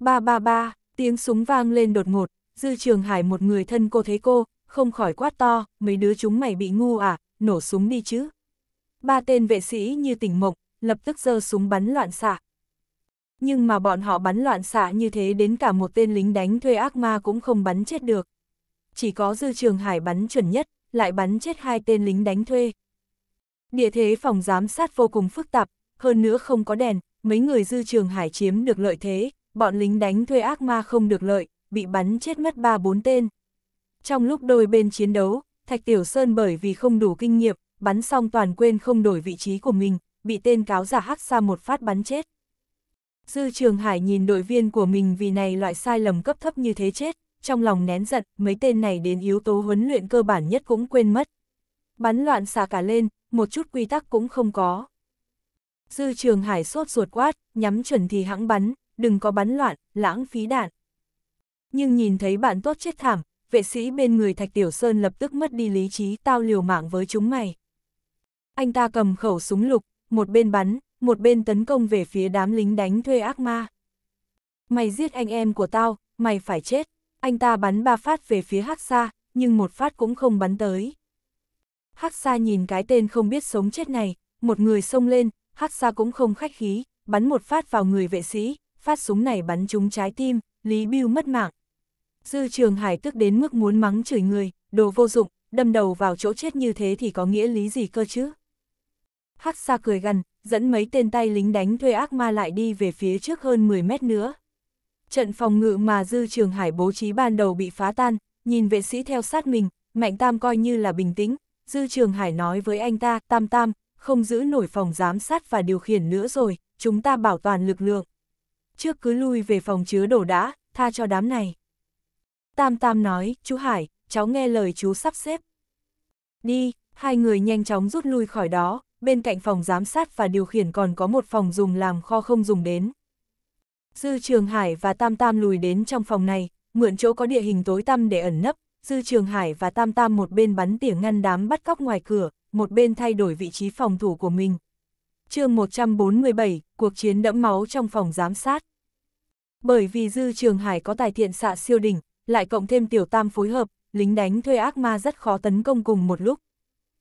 Ba ba ba, tiếng súng vang lên đột ngột, Dư Trường Hải một người thân cô thấy cô, không khỏi quát to, mấy đứa chúng mày bị ngu à, nổ súng đi chứ. Ba tên vệ sĩ như tỉnh mộng, lập tức giơ súng bắn loạn xạ. Nhưng mà bọn họ bắn loạn xạ như thế đến cả một tên lính đánh thuê ác ma cũng không bắn chết được chỉ có Dư Trường Hải bắn chuẩn nhất, lại bắn chết hai tên lính đánh thuê. Địa thế phòng giám sát vô cùng phức tạp, hơn nữa không có đèn, mấy người Dư Trường Hải chiếm được lợi thế, bọn lính đánh thuê ác ma không được lợi, bị bắn chết mất ba bốn tên. Trong lúc đôi bên chiến đấu, Thạch Tiểu Sơn bởi vì không đủ kinh nghiệm, bắn xong toàn quên không đổi vị trí của mình, bị tên cáo giả hắc xa một phát bắn chết. Dư Trường Hải nhìn đội viên của mình vì này loại sai lầm cấp thấp như thế chết, trong lòng nén giận, mấy tên này đến yếu tố huấn luyện cơ bản nhất cũng quên mất. Bắn loạn xả cả lên, một chút quy tắc cũng không có. Dư trường hải sốt ruột quát, nhắm chuẩn thì hãng bắn, đừng có bắn loạn, lãng phí đạn. Nhưng nhìn thấy bạn tốt chết thảm, vệ sĩ bên người Thạch Tiểu Sơn lập tức mất đi lý trí tao liều mạng với chúng mày. Anh ta cầm khẩu súng lục, một bên bắn, một bên tấn công về phía đám lính đánh thuê ác ma. Mày giết anh em của tao, mày phải chết anh ta bắn ba phát về phía Hắc Sa, nhưng một phát cũng không bắn tới. Hắc Sa nhìn cái tên không biết sống chết này, một người xông lên, Hắc Sa cũng không khách khí, bắn một phát vào người vệ sĩ, phát súng này bắn trúng trái tim, Lý Bưu mất mạng. Dư Trường Hải tức đến mức muốn mắng chửi người, đồ vô dụng, đâm đầu vào chỗ chết như thế thì có nghĩa lý gì cơ chứ? Hắc Sa cười gằn, dẫn mấy tên tay lính đánh thuê ác ma lại đi về phía trước hơn 10 mét nữa trận phòng ngự mà Dư Trường Hải bố trí ban đầu bị phá tan, nhìn vệ sĩ theo sát mình, Mạnh Tam coi như là bình tĩnh, Dư Trường Hải nói với anh ta, Tam Tam, không giữ nổi phòng giám sát và điều khiển nữa rồi, chúng ta bảo toàn lực lượng. Trước cứ lui về phòng chứa đổ đã, tha cho đám này. Tam Tam nói, chú Hải, cháu nghe lời chú sắp xếp. Đi, hai người nhanh chóng rút lui khỏi đó, bên cạnh phòng giám sát và điều khiển còn có một phòng dùng làm kho không dùng đến. Dư Trường Hải và Tam Tam lùi đến trong phòng này, mượn chỗ có địa hình tối tăm để ẩn nấp, Dư Trường Hải và Tam Tam một bên bắn tỉa ngăn đám bắt cóc ngoài cửa, một bên thay đổi vị trí phòng thủ của mình. chương 147, cuộc chiến đẫm máu trong phòng giám sát. Bởi vì Dư Trường Hải có tài thiện xạ siêu đỉnh, lại cộng thêm tiểu tam phối hợp, lính đánh thuê ác ma rất khó tấn công cùng một lúc.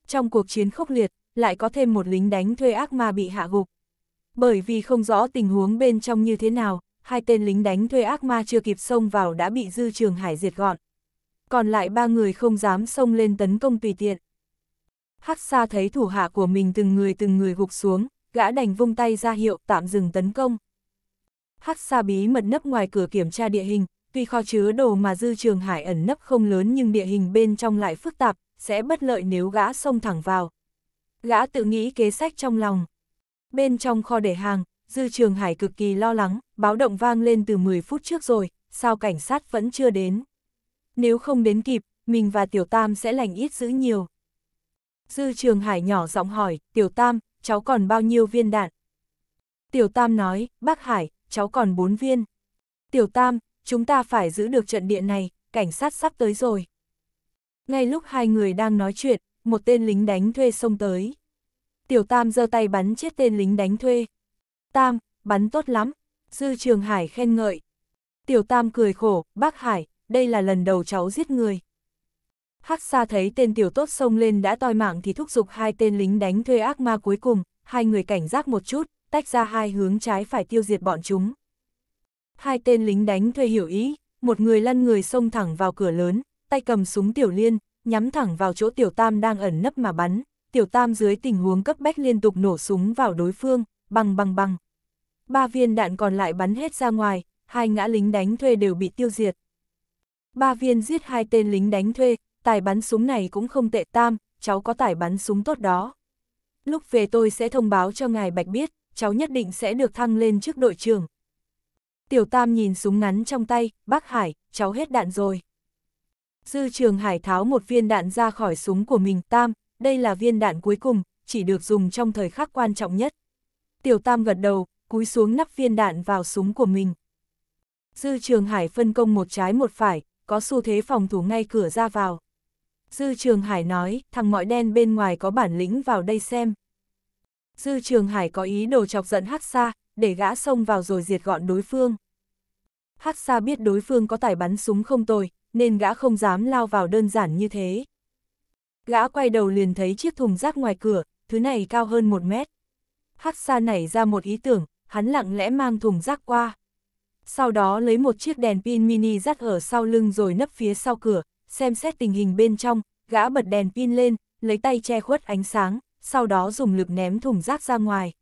Trong cuộc chiến khốc liệt, lại có thêm một lính đánh thuê ác ma bị hạ gục bởi vì không rõ tình huống bên trong như thế nào, hai tên lính đánh thuê ác ma chưa kịp xông vào đã bị dư trường hải diệt gọn. Còn lại ba người không dám xông lên tấn công tùy tiện. Hắc xa thấy thủ hạ của mình từng người từng người gục xuống, gã đành vung tay ra hiệu tạm dừng tấn công. Hắc xa bí mật nấp ngoài cửa kiểm tra địa hình, tuy kho chứa đồ mà dư trường hải ẩn nấp không lớn nhưng địa hình bên trong lại phức tạp, sẽ bất lợi nếu gã xông thẳng vào. Gã tự nghĩ kế sách trong lòng. Bên trong kho để hàng, Dư Trường Hải cực kỳ lo lắng, báo động vang lên từ 10 phút trước rồi, sao cảnh sát vẫn chưa đến. Nếu không đến kịp, mình và Tiểu Tam sẽ lành ít giữ nhiều. Dư Trường Hải nhỏ giọng hỏi, Tiểu Tam, cháu còn bao nhiêu viên đạn? Tiểu Tam nói, bác Hải, cháu còn 4 viên. Tiểu Tam, chúng ta phải giữ được trận địa này, cảnh sát sắp tới rồi. Ngay lúc hai người đang nói chuyện, một tên lính đánh thuê xông tới. Tiểu Tam giơ tay bắn chết tên lính đánh thuê. Tam, bắn tốt lắm. Dư Trường Hải khen ngợi. Tiểu Tam cười khổ, bác Hải, đây là lần đầu cháu giết người. Hắc Sa thấy tên tiểu tốt xông lên đã toi mạng thì thúc giục hai tên lính đánh thuê ác ma cuối cùng, hai người cảnh giác một chút, tách ra hai hướng trái phải tiêu diệt bọn chúng. Hai tên lính đánh thuê hiểu ý, một người lăn người xông thẳng vào cửa lớn, tay cầm súng tiểu liên, nhắm thẳng vào chỗ tiểu tam đang ẩn nấp mà bắn tiểu tam dưới tình huống cấp bách liên tục nổ súng vào đối phương, bằng bằng bằng. Ba viên đạn còn lại bắn hết ra ngoài, hai ngã lính đánh thuê đều bị tiêu diệt. Ba viên giết hai tên lính đánh thuê, tài bắn súng này cũng không tệ tam, cháu có tài bắn súng tốt đó. Lúc về tôi sẽ thông báo cho ngài Bạch biết, cháu nhất định sẽ được thăng lên trước đội trưởng. Tiểu Tam nhìn súng ngắn trong tay, bác Hải, cháu hết đạn rồi. Dư Trường Hải tháo một viên đạn ra khỏi súng của mình, Tam, đây là viên đạn cuối cùng, chỉ được dùng trong thời khắc quan trọng nhất. Tiểu Tam gật đầu, cúi xuống nắp viên đạn vào súng của mình. Dư Trường Hải phân công một trái một phải, có xu thế phòng thủ ngay cửa ra vào. Dư Trường Hải nói, thằng mọi đen bên ngoài có bản lĩnh vào đây xem. Dư Trường Hải có ý đồ chọc giận Hắc Sa, để gã xông vào rồi diệt gọn đối phương. Hắc Sa biết đối phương có tài bắn súng không tồi, nên gã không dám lao vào đơn giản như thế. Gã quay đầu liền thấy chiếc thùng rác ngoài cửa, thứ này cao hơn một mét. Hắc Sa nảy ra một ý tưởng, hắn lặng lẽ mang thùng rác qua. Sau đó lấy một chiếc đèn pin mini dắt ở sau lưng rồi nấp phía sau cửa, xem xét tình hình bên trong, gã bật đèn pin lên, lấy tay che khuất ánh sáng, sau đó dùng lực ném thùng rác ra ngoài.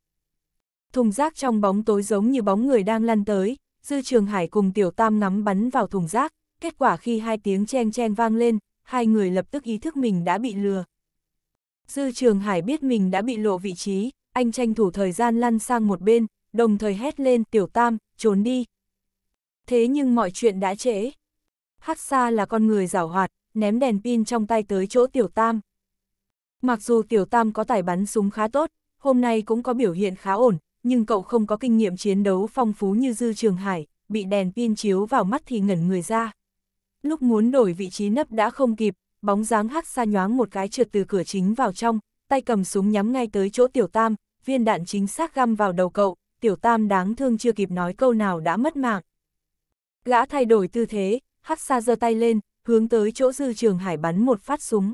Thùng rác trong bóng tối giống như bóng người đang lăn tới, Dư Trường Hải cùng Tiểu Tam ngắm bắn vào thùng rác, kết quả khi hai tiếng chen chen vang lên, hai người lập tức ý thức mình đã bị lừa. Dư Trường Hải biết mình đã bị lộ vị trí, anh tranh thủ thời gian lăn sang một bên, đồng thời hét lên tiểu tam, trốn đi. Thế nhưng mọi chuyện đã trễ. Hắc Sa là con người giảo hoạt, ném đèn pin trong tay tới chỗ tiểu tam. Mặc dù tiểu tam có tài bắn súng khá tốt, hôm nay cũng có biểu hiện khá ổn, nhưng cậu không có kinh nghiệm chiến đấu phong phú như Dư Trường Hải, bị đèn pin chiếu vào mắt thì ngẩn người ra lúc muốn đổi vị trí nấp đã không kịp, bóng dáng hắc xa nhoáng một cái trượt từ cửa chính vào trong, tay cầm súng nhắm ngay tới chỗ tiểu tam, viên đạn chính xác găm vào đầu cậu, tiểu tam đáng thương chưa kịp nói câu nào đã mất mạng. Gã thay đổi tư thế, hắc xa giơ tay lên, hướng tới chỗ dư trường hải bắn một phát súng.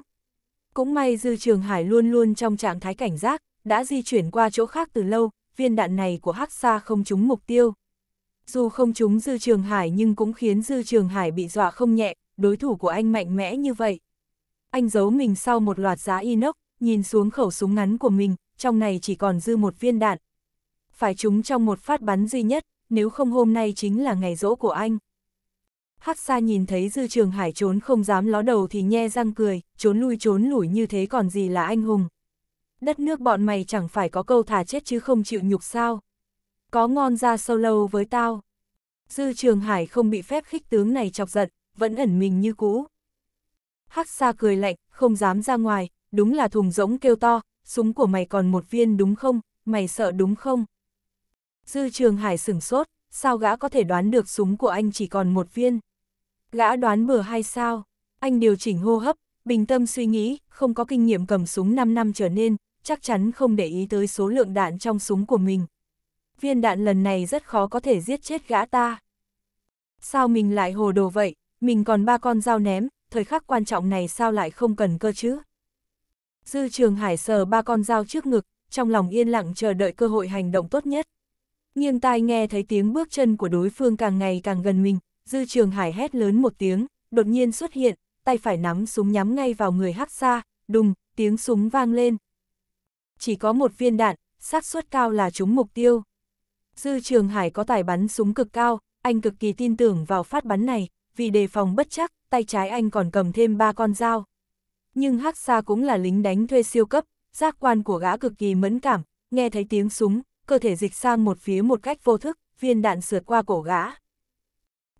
Cũng may dư trường hải luôn luôn trong trạng thái cảnh giác, đã di chuyển qua chỗ khác từ lâu, viên đạn này của hắc xa không trúng mục tiêu. Dù không trúng Dư Trường Hải nhưng cũng khiến Dư Trường Hải bị dọa không nhẹ, đối thủ của anh mạnh mẽ như vậy. Anh giấu mình sau một loạt giá inox, nhìn xuống khẩu súng ngắn của mình, trong này chỉ còn dư một viên đạn. Phải trúng trong một phát bắn duy nhất, nếu không hôm nay chính là ngày rỗ của anh. Hắc Sa nhìn thấy Dư Trường Hải trốn không dám ló đầu thì nhe răng cười, trốn lui trốn lủi như thế còn gì là anh hùng. Đất nước bọn mày chẳng phải có câu thả chết chứ không chịu nhục sao có ngon ra sâu lâu với tao. Dư Trường Hải không bị phép khích tướng này chọc giận, vẫn ẩn mình như cũ. Hắc xa cười lạnh, không dám ra ngoài, đúng là thùng rỗng kêu to, súng của mày còn một viên đúng không, mày sợ đúng không? Dư Trường Hải sửng sốt, sao gã có thể đoán được súng của anh chỉ còn một viên? Gã đoán bừa hay sao? Anh điều chỉnh hô hấp, bình tâm suy nghĩ, không có kinh nghiệm cầm súng 5 năm trở nên, chắc chắn không để ý tới số lượng đạn trong súng của mình viên đạn lần này rất khó có thể giết chết gã ta. Sao mình lại hồ đồ vậy, mình còn ba con dao ném, thời khắc quan trọng này sao lại không cần cơ chứ? Dư trường hải sờ ba con dao trước ngực, trong lòng yên lặng chờ đợi cơ hội hành động tốt nhất. Nghiêng tai nghe thấy tiếng bước chân của đối phương càng ngày càng gần mình, dư trường hải hét lớn một tiếng, đột nhiên xuất hiện, tay phải nắm súng nhắm ngay vào người hắc xa, đùng, tiếng súng vang lên. Chỉ có một viên đạn, xác suất cao là trúng mục tiêu. Dư Trường Hải có tài bắn súng cực cao, anh cực kỳ tin tưởng vào phát bắn này, vì đề phòng bất chắc, tay trái anh còn cầm thêm ba con dao. Nhưng Hắc Sa cũng là lính đánh thuê siêu cấp, giác quan của gã cực kỳ mẫn cảm, nghe thấy tiếng súng, cơ thể dịch sang một phía một cách vô thức, viên đạn sượt qua cổ gã.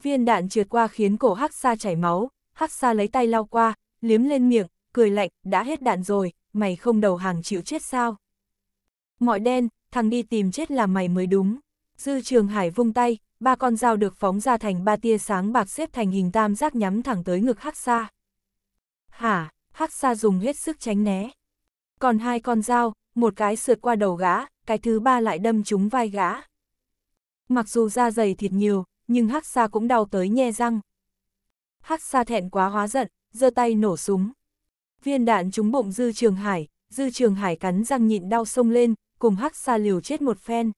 Viên đạn trượt qua khiến cổ Hắc Sa chảy máu, Hắc Sa lấy tay lau qua, liếm lên miệng, cười lạnh, đã hết đạn rồi, mày không đầu hàng chịu chết sao? Mọi đen, thằng đi tìm chết là mày mới đúng. Dư Trường Hải vung tay, ba con dao được phóng ra thành ba tia sáng bạc xếp thành hình tam giác nhắm thẳng tới ngực Hắc Sa. Hả, Hắc Sa dùng hết sức tránh né. Còn hai con dao, một cái sượt qua đầu gã, cái thứ ba lại đâm trúng vai gã. Mặc dù da dày thịt nhiều, nhưng Hắc Sa cũng đau tới nhe răng. Hắc Sa thẹn quá hóa giận, giơ tay nổ súng. Viên đạn trúng bụng Dư Trường Hải, Dư Trường Hải cắn răng nhịn đau sông lên, cùng Hắc Sa liều chết một phen.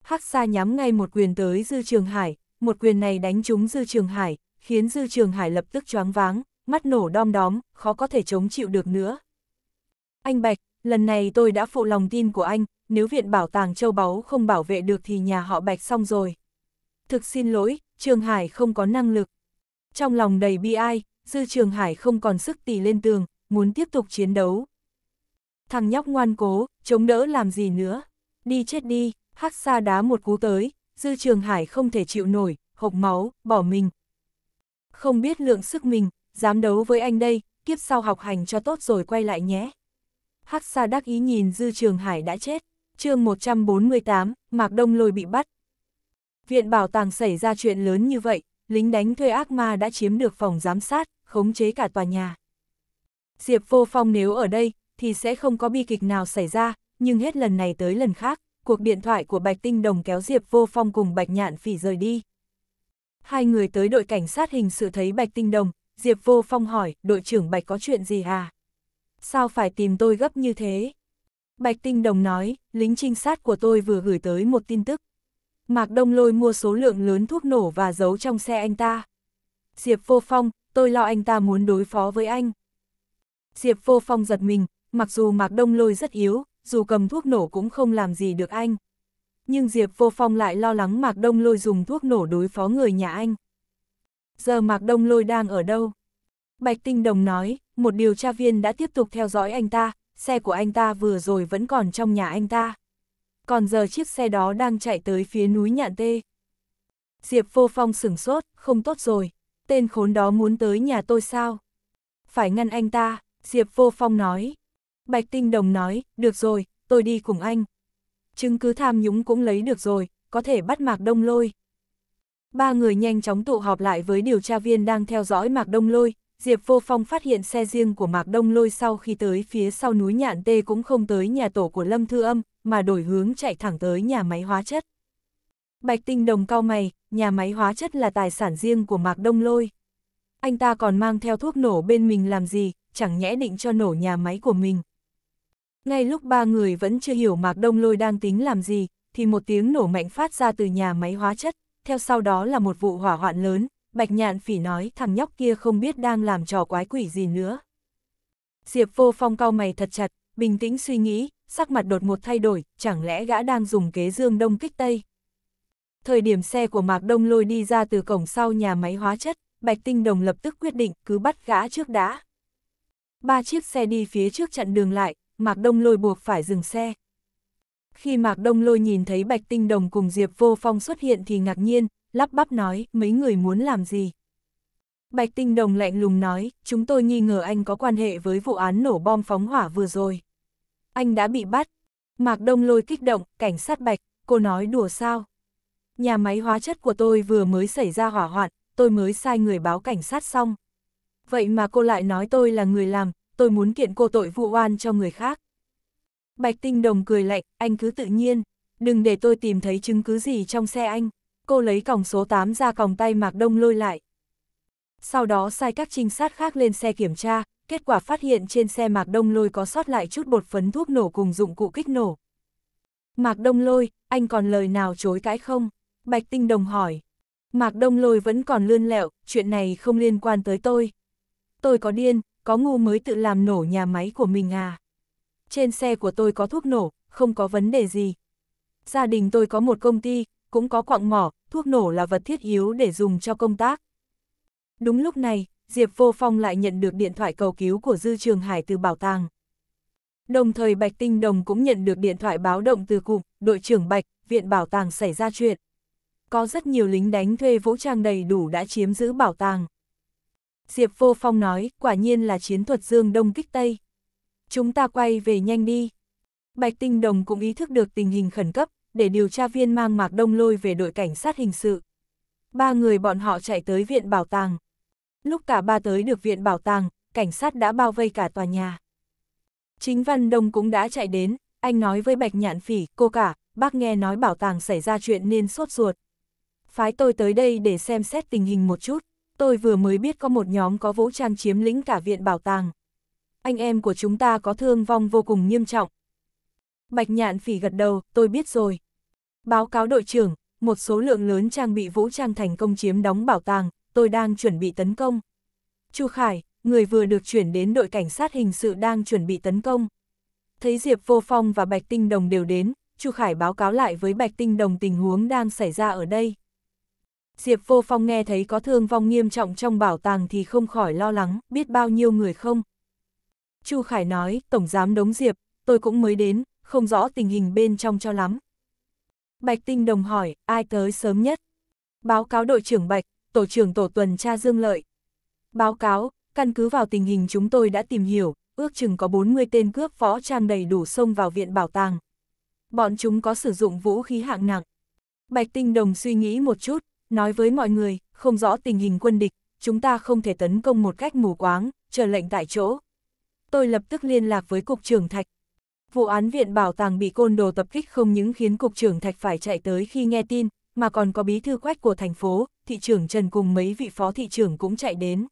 Hắc Sa nhắm ngay một quyền tới Dư Trường Hải, một quyền này đánh trúng Dư Trường Hải, khiến Dư Trường Hải lập tức choáng váng, mắt nổ đom đóm, khó có thể chống chịu được nữa. Anh Bạch, lần này tôi đã phụ lòng tin của anh, nếu viện bảo tàng châu báu không bảo vệ được thì nhà họ Bạch xong rồi. Thực xin lỗi, Trường Hải không có năng lực. Trong lòng đầy bi ai, Dư Trường Hải không còn sức tì lên tường, muốn tiếp tục chiến đấu. Thằng nhóc ngoan cố, chống đỡ làm gì nữa. Đi chết đi, hắc xa đá một cú tới, dư trường hải không thể chịu nổi, hộc máu, bỏ mình. Không biết lượng sức mình, dám đấu với anh đây, kiếp sau học hành cho tốt rồi quay lại nhé. Hắc xa đắc ý nhìn dư trường hải đã chết, chương 148, Mạc Đông Lôi bị bắt. Viện bảo tàng xảy ra chuyện lớn như vậy, lính đánh thuê ác ma đã chiếm được phòng giám sát, khống chế cả tòa nhà. Diệp vô phong nếu ở đây, thì sẽ không có bi kịch nào xảy ra, nhưng hết lần này tới lần khác, cuộc điện thoại của Bạch Tinh Đồng kéo Diệp Vô Phong cùng Bạch Nhạn Phỉ rời đi. Hai người tới đội cảnh sát hình sự thấy Bạch Tinh Đồng, Diệp Vô Phong hỏi, đội trưởng Bạch có chuyện gì à? Sao phải tìm tôi gấp như thế? Bạch Tinh Đồng nói, lính trinh sát của tôi vừa gửi tới một tin tức. Mạc Đông Lôi mua số lượng lớn thuốc nổ và giấu trong xe anh ta. Diệp Vô Phong, tôi lo anh ta muốn đối phó với anh. Diệp Vô Phong giật mình, mặc dù Mạc Đông Lôi rất yếu, dù cầm thuốc nổ cũng không làm gì được anh. Nhưng Diệp Vô Phong lại lo lắng Mạc Đông Lôi dùng thuốc nổ đối phó người nhà anh. Giờ Mạc Đông Lôi đang ở đâu? Bạch Tinh Đồng nói, một điều tra viên đã tiếp tục theo dõi anh ta, xe của anh ta vừa rồi vẫn còn trong nhà anh ta. Còn giờ chiếc xe đó đang chạy tới phía núi Nhạn Tê. Diệp Vô Phong sửng sốt, không tốt rồi, tên khốn đó muốn tới nhà tôi sao? Phải ngăn anh ta, Diệp Vô Phong nói. Bạch Tinh Đồng nói, được rồi, tôi đi cùng anh. Chứng cứ tham nhũng cũng lấy được rồi, có thể bắt Mạc Đông Lôi. Ba người nhanh chóng tụ họp lại với điều tra viên đang theo dõi Mạc Đông Lôi. Diệp Vô Phong phát hiện xe riêng của Mạc Đông Lôi sau khi tới phía sau núi Nhạn Tê cũng không tới nhà tổ của Lâm Thư Âm, mà đổi hướng chạy thẳng tới nhà máy hóa chất. Bạch Tinh Đồng cao mày, nhà máy hóa chất là tài sản riêng của Mạc Đông Lôi. Anh ta còn mang theo thuốc nổ bên mình làm gì, chẳng nhẽ định cho nổ nhà máy của mình. Ngay lúc ba người vẫn chưa hiểu Mạc Đông Lôi đang tính làm gì, thì một tiếng nổ mạnh phát ra từ nhà máy hóa chất, theo sau đó là một vụ hỏa hoạn lớn, Bạch Nhạn Phỉ nói thằng nhóc kia không biết đang làm trò quái quỷ gì nữa. Diệp Vô Phong cau mày thật chặt, bình tĩnh suy nghĩ, sắc mặt đột một thay đổi, chẳng lẽ gã đang dùng kế dương đông kích tây. Thời điểm xe của Mạc Đông Lôi đi ra từ cổng sau nhà máy hóa chất, Bạch Tinh Đồng lập tức quyết định cứ bắt gã trước đã. Ba chiếc xe đi phía trước chặn đường lại, Mạc Đông Lôi buộc phải dừng xe. Khi Mạc Đông Lôi nhìn thấy Bạch Tinh Đồng cùng Diệp Vô Phong xuất hiện thì ngạc nhiên, lắp bắp nói, mấy người muốn làm gì? Bạch Tinh Đồng lạnh lùng nói, chúng tôi nghi ngờ anh có quan hệ với vụ án nổ bom phóng hỏa vừa rồi. Anh đã bị bắt. Mạc Đông Lôi kích động, cảnh sát Bạch, cô nói đùa sao? Nhà máy hóa chất của tôi vừa mới xảy ra hỏa hoạn, tôi mới sai người báo cảnh sát xong. Vậy mà cô lại nói tôi là người làm, tôi muốn kiện cô tội vụ oan cho người khác. Bạch Tinh Đồng cười lạnh, anh cứ tự nhiên, đừng để tôi tìm thấy chứng cứ gì trong xe anh. Cô lấy còng số 8 ra còng tay Mạc Đông lôi lại. Sau đó sai các trinh sát khác lên xe kiểm tra, kết quả phát hiện trên xe Mạc Đông lôi có sót lại chút bột phấn thuốc nổ cùng dụng cụ kích nổ. Mạc Đông lôi, anh còn lời nào chối cãi không? Bạch Tinh Đồng hỏi. Mạc Đông lôi vẫn còn lươn lẹo, chuyện này không liên quan tới tôi. Tôi có điên, có ngu mới tự làm nổ nhà máy của mình à. Trên xe của tôi có thuốc nổ, không có vấn đề gì. Gia đình tôi có một công ty, cũng có quạng mỏ, thuốc nổ là vật thiết yếu để dùng cho công tác. Đúng lúc này, Diệp Vô Phong lại nhận được điện thoại cầu cứu của Dư Trường Hải từ bảo tàng. Đồng thời Bạch Tinh Đồng cũng nhận được điện thoại báo động từ cục, đội trưởng Bạch, viện bảo tàng xảy ra chuyện. Có rất nhiều lính đánh thuê vũ trang đầy đủ đã chiếm giữ bảo tàng. Diệp Vô Phong nói, quả nhiên là chiến thuật dương đông kích tây. Chúng ta quay về nhanh đi. Bạch Tinh Đồng cũng ý thức được tình hình khẩn cấp, để điều tra viên mang Mạc Đông Lôi về đội cảnh sát hình sự. Ba người bọn họ chạy tới viện bảo tàng. Lúc cả ba tới được viện bảo tàng, cảnh sát đã bao vây cả tòa nhà. Chính Văn Đông cũng đã chạy đến, anh nói với Bạch Nhạn Phỉ, cô cả, bác nghe nói bảo tàng xảy ra chuyện nên sốt ruột. Phái tôi tới đây để xem xét tình hình một chút tôi vừa mới biết có một nhóm có vũ trang chiếm lĩnh cả viện bảo tàng. Anh em của chúng ta có thương vong vô cùng nghiêm trọng. Bạch nhạn phỉ gật đầu, tôi biết rồi. Báo cáo đội trưởng, một số lượng lớn trang bị vũ trang thành công chiếm đóng bảo tàng, tôi đang chuẩn bị tấn công. Chu Khải, người vừa được chuyển đến đội cảnh sát hình sự đang chuẩn bị tấn công. Thấy Diệp Vô Phong và Bạch Tinh Đồng đều đến, Chu Khải báo cáo lại với Bạch Tinh Đồng tình huống đang xảy ra ở đây. Diệp Vô Phong nghe thấy có thương vong nghiêm trọng trong bảo tàng thì không khỏi lo lắng, biết bao nhiêu người không. Chu Khải nói, Tổng Giám Đống Diệp, tôi cũng mới đến, không rõ tình hình bên trong cho lắm. Bạch Tinh Đồng hỏi, ai tới sớm nhất? Báo cáo đội trưởng Bạch, tổ trưởng tổ tuần tra Dương Lợi. Báo cáo, căn cứ vào tình hình chúng tôi đã tìm hiểu, ước chừng có 40 tên cướp võ trang đầy đủ xông vào viện bảo tàng. Bọn chúng có sử dụng vũ khí hạng nặng. Bạch Tinh Đồng suy nghĩ một chút, nói với mọi người, không rõ tình hình quân địch, chúng ta không thể tấn công một cách mù quáng, chờ lệnh tại chỗ. Tôi lập tức liên lạc với Cục trưởng Thạch. Vụ án viện bảo tàng bị côn đồ tập kích không những khiến Cục trưởng Thạch phải chạy tới khi nghe tin, mà còn có bí thư quách của thành phố, thị trưởng Trần cùng mấy vị phó thị trưởng cũng chạy đến.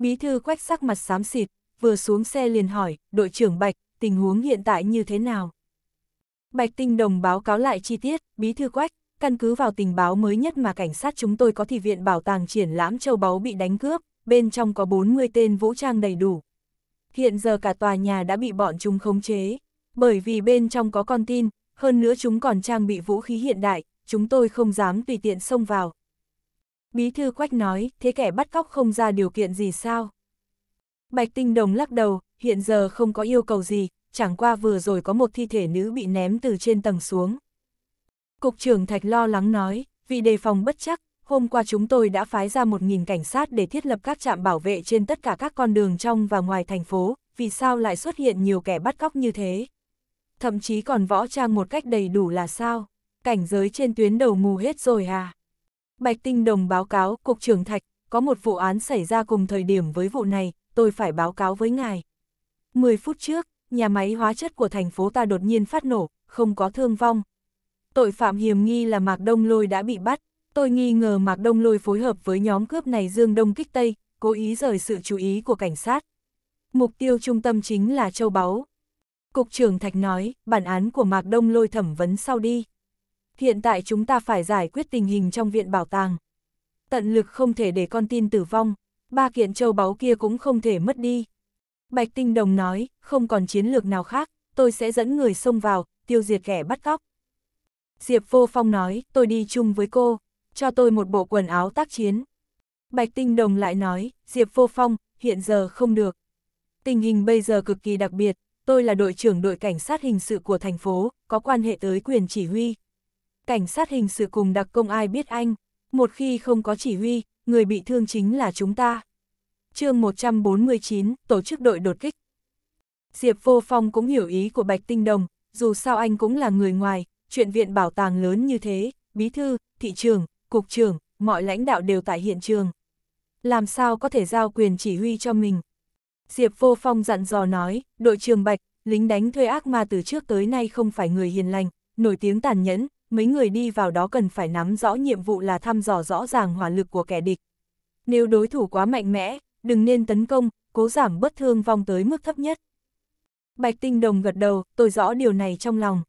Bí thư quách sắc mặt xám xịt, vừa xuống xe liền hỏi, đội trưởng Bạch, tình huống hiện tại như thế nào? Bạch Tinh Đồng báo cáo lại chi tiết, bí thư quách, Căn cứ vào tình báo mới nhất mà cảnh sát chúng tôi có thì viện bảo tàng triển lãm châu báu bị đánh cướp, bên trong có 40 tên vũ trang đầy đủ. Hiện giờ cả tòa nhà đã bị bọn chúng khống chế, bởi vì bên trong có con tin, hơn nữa chúng còn trang bị vũ khí hiện đại, chúng tôi không dám tùy tiện xông vào. Bí thư Quách nói, thế kẻ bắt cóc không ra điều kiện gì sao? Bạch Tinh Đồng lắc đầu, hiện giờ không có yêu cầu gì, chẳng qua vừa rồi có một thi thể nữ bị ném từ trên tầng xuống. Cục trưởng Thạch lo lắng nói, vì đề phòng bất chắc, hôm qua chúng tôi đã phái ra 1.000 cảnh sát để thiết lập các trạm bảo vệ trên tất cả các con đường trong và ngoài thành phố, vì sao lại xuất hiện nhiều kẻ bắt cóc như thế? Thậm chí còn võ trang một cách đầy đủ là sao? Cảnh giới trên tuyến đầu mù hết rồi à? Bạch Tinh Đồng báo cáo, Cục trưởng Thạch, có một vụ án xảy ra cùng thời điểm với vụ này, tôi phải báo cáo với ngài. 10 phút trước, nhà máy hóa chất của thành phố ta đột nhiên phát nổ, không có thương vong, tội phạm hiểm nghi là Mạc Đông Lôi đã bị bắt. Tôi nghi ngờ Mạc Đông Lôi phối hợp với nhóm cướp này dương đông kích Tây, cố ý rời sự chú ý của cảnh sát. Mục tiêu trung tâm chính là châu báu. Cục trưởng Thạch nói, bản án của Mạc Đông Lôi thẩm vấn sau đi. Hiện tại chúng ta phải giải quyết tình hình trong viện bảo tàng. Tận lực không thể để con tin tử vong, ba kiện châu báu kia cũng không thể mất đi. Bạch Tinh Đồng nói, không còn chiến lược nào khác, tôi sẽ dẫn người xông vào, tiêu diệt kẻ bắt cóc. Diệp Vô Phong nói, tôi đi chung với cô, cho tôi một bộ quần áo tác chiến. Bạch Tinh Đồng lại nói, Diệp Vô Phong, hiện giờ không được. Tình hình bây giờ cực kỳ đặc biệt, tôi là đội trưởng đội cảnh sát hình sự của thành phố, có quan hệ tới quyền chỉ huy. Cảnh sát hình sự cùng đặc công ai biết anh, một khi không có chỉ huy, người bị thương chính là chúng ta. chương 149, tổ chức đội đột kích. Diệp Vô Phong cũng hiểu ý của Bạch Tinh Đồng, dù sao anh cũng là người ngoài, chuyện viện bảo tàng lớn như thế, bí thư, thị trường, cục trưởng, mọi lãnh đạo đều tại hiện trường. Làm sao có thể giao quyền chỉ huy cho mình? Diệp Vô Phong dặn dò nói, đội trường Bạch, lính đánh thuê ác ma từ trước tới nay không phải người hiền lành, nổi tiếng tàn nhẫn, mấy người đi vào đó cần phải nắm rõ nhiệm vụ là thăm dò rõ ràng hỏa lực của kẻ địch. Nếu đối thủ quá mạnh mẽ, đừng nên tấn công, cố giảm bất thương vong tới mức thấp nhất. Bạch Tinh Đồng gật đầu, tôi rõ điều này trong lòng.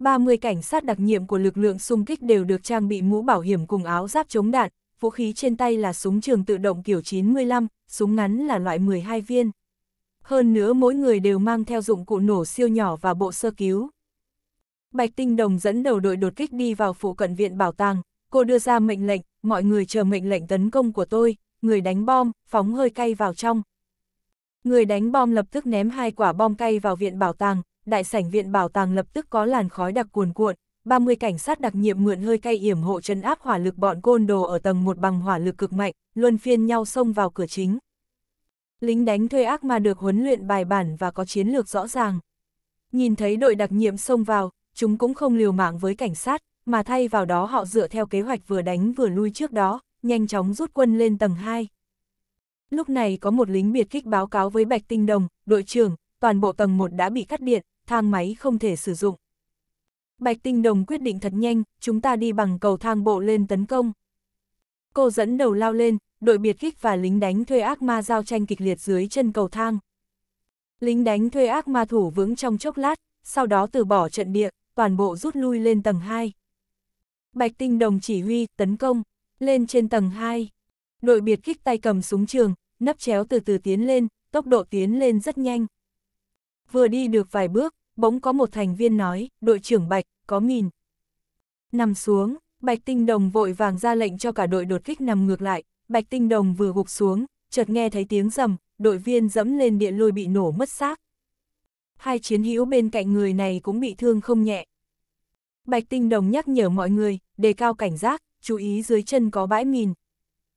30 cảnh sát đặc nhiệm của lực lượng xung kích đều được trang bị mũ bảo hiểm cùng áo giáp chống đạn, vũ khí trên tay là súng trường tự động kiểu 95, súng ngắn là loại 12 viên. Hơn nữa mỗi người đều mang theo dụng cụ nổ siêu nhỏ và bộ sơ cứu. Bạch Tinh Đồng dẫn đầu đội đột kích đi vào phụ cận viện bảo tàng, cô đưa ra mệnh lệnh, mọi người chờ mệnh lệnh tấn công của tôi, người đánh bom, phóng hơi cay vào trong. Người đánh bom lập tức ném hai quả bom cay vào viện bảo tàng, đại sảnh viện bảo tàng lập tức có làn khói đặc cuồn cuộn, 30 cảnh sát đặc nhiệm mượn hơi cay yểm hộ chân áp hỏa lực bọn côn đồ ở tầng một bằng hỏa lực cực mạnh, luân phiên nhau xông vào cửa chính. Lính đánh thuê ác mà được huấn luyện bài bản và có chiến lược rõ ràng. Nhìn thấy đội đặc nhiệm xông vào, chúng cũng không liều mạng với cảnh sát, mà thay vào đó họ dựa theo kế hoạch vừa đánh vừa lui trước đó, nhanh chóng rút quân lên tầng 2. Lúc này có một lính biệt kích báo cáo với Bạch Tinh Đồng, đội trưởng, toàn bộ tầng 1 đã bị cắt điện, thang máy không thể sử dụng. Bạch Tinh Đồng quyết định thật nhanh, chúng ta đi bằng cầu thang bộ lên tấn công. Cô dẫn đầu lao lên, đội biệt kích và lính đánh thuê ác ma giao tranh kịch liệt dưới chân cầu thang. Lính đánh thuê ác ma thủ vững trong chốc lát, sau đó từ bỏ trận địa, toàn bộ rút lui lên tầng 2. Bạch Tinh Đồng chỉ huy, tấn công, lên trên tầng 2. Đội biệt kích tay cầm súng trường, nấp chéo từ từ tiến lên, tốc độ tiến lên rất nhanh. Vừa đi được vài bước, bỗng có một thành viên nói, đội trưởng Bạch, có mìn. Nằm xuống, Bạch Tinh Đồng vội vàng ra lệnh cho cả đội đột kích nằm ngược lại, Bạch Tinh Đồng vừa gục xuống, chợt nghe thấy tiếng rầm, đội viên dẫm lên điện lôi bị nổ mất xác. Hai chiến hữu bên cạnh người này cũng bị thương không nhẹ. Bạch Tinh Đồng nhắc nhở mọi người, đề cao cảnh giác, chú ý dưới chân có bãi mìn.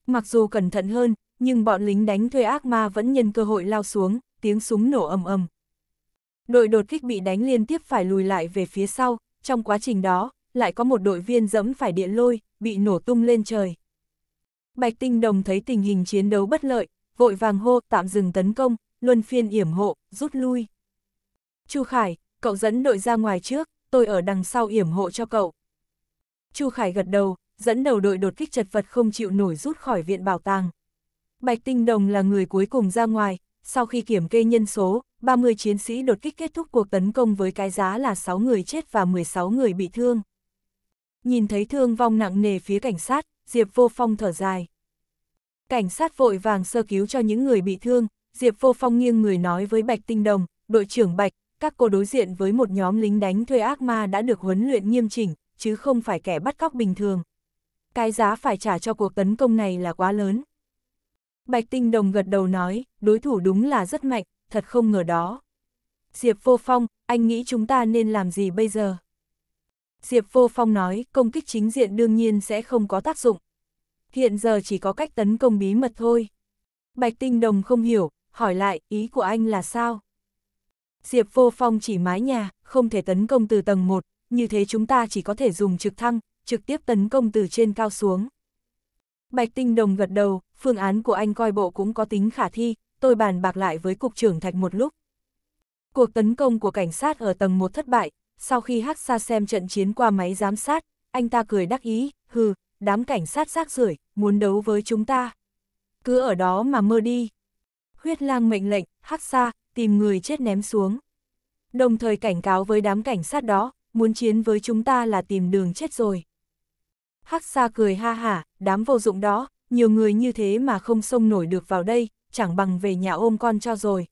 Mặc dù cẩn thận hơn, nhưng bọn lính đánh thuê ác ma vẫn nhân cơ hội lao xuống, tiếng súng nổ ầm ầm, đội đột kích bị đánh liên tiếp phải lùi lại về phía sau, trong quá trình đó, lại có một đội viên dẫm phải điện lôi, bị nổ tung lên trời. Bạch Tinh Đồng thấy tình hình chiến đấu bất lợi, vội vàng hô tạm dừng tấn công, luân phiên yểm hộ, rút lui. Chu Khải, cậu dẫn đội ra ngoài trước, tôi ở đằng sau yểm hộ cho cậu. Chu Khải gật đầu, dẫn đầu đội đột kích chật vật không chịu nổi rút khỏi viện bảo tàng. Bạch Tinh Đồng là người cuối cùng ra ngoài, sau khi kiểm kê nhân số, 30 chiến sĩ đột kích kết thúc cuộc tấn công với cái giá là 6 người chết và 16 người bị thương. Nhìn thấy thương vong nặng nề phía cảnh sát, Diệp Vô Phong thở dài. Cảnh sát vội vàng sơ cứu cho những người bị thương, Diệp Vô Phong nghiêng người nói với Bạch Tinh Đồng, đội trưởng Bạch, các cô đối diện với một nhóm lính đánh thuê ác ma đã được huấn luyện nghiêm chỉnh, chứ không phải kẻ bắt cóc bình thường. Cái giá phải trả cho cuộc tấn công này là quá lớn. Bạch Tinh Đồng gật đầu nói, đối thủ đúng là rất mạnh, thật không ngờ đó. Diệp Vô Phong, anh nghĩ chúng ta nên làm gì bây giờ? Diệp Vô Phong nói, công kích chính diện đương nhiên sẽ không có tác dụng. Hiện giờ chỉ có cách tấn công bí mật thôi. Bạch Tinh Đồng không hiểu, hỏi lại, ý của anh là sao? Diệp Vô Phong chỉ mái nhà, không thể tấn công từ tầng 1, như thế chúng ta chỉ có thể dùng trực thăng, trực tiếp tấn công từ trên cao xuống. Bạch Tinh Đồng gật đầu, phương án của anh coi bộ cũng có tính khả thi, tôi bàn bạc lại với cục trưởng Thạch một lúc. Cuộc tấn công của cảnh sát ở tầng 1 thất bại, sau khi Hắc xa xem trận chiến qua máy giám sát, anh ta cười đắc ý, hừ, đám cảnh sát rác rưởi muốn đấu với chúng ta. Cứ ở đó mà mơ đi. Huyết lang mệnh lệnh, Hắc xa tìm người chết ném xuống. Đồng thời cảnh cáo với đám cảnh sát đó, muốn chiến với chúng ta là tìm đường chết rồi. Hắc xa cười ha hả, đám vô dụng đó, nhiều người như thế mà không xông nổi được vào đây, chẳng bằng về nhà ôm con cho rồi.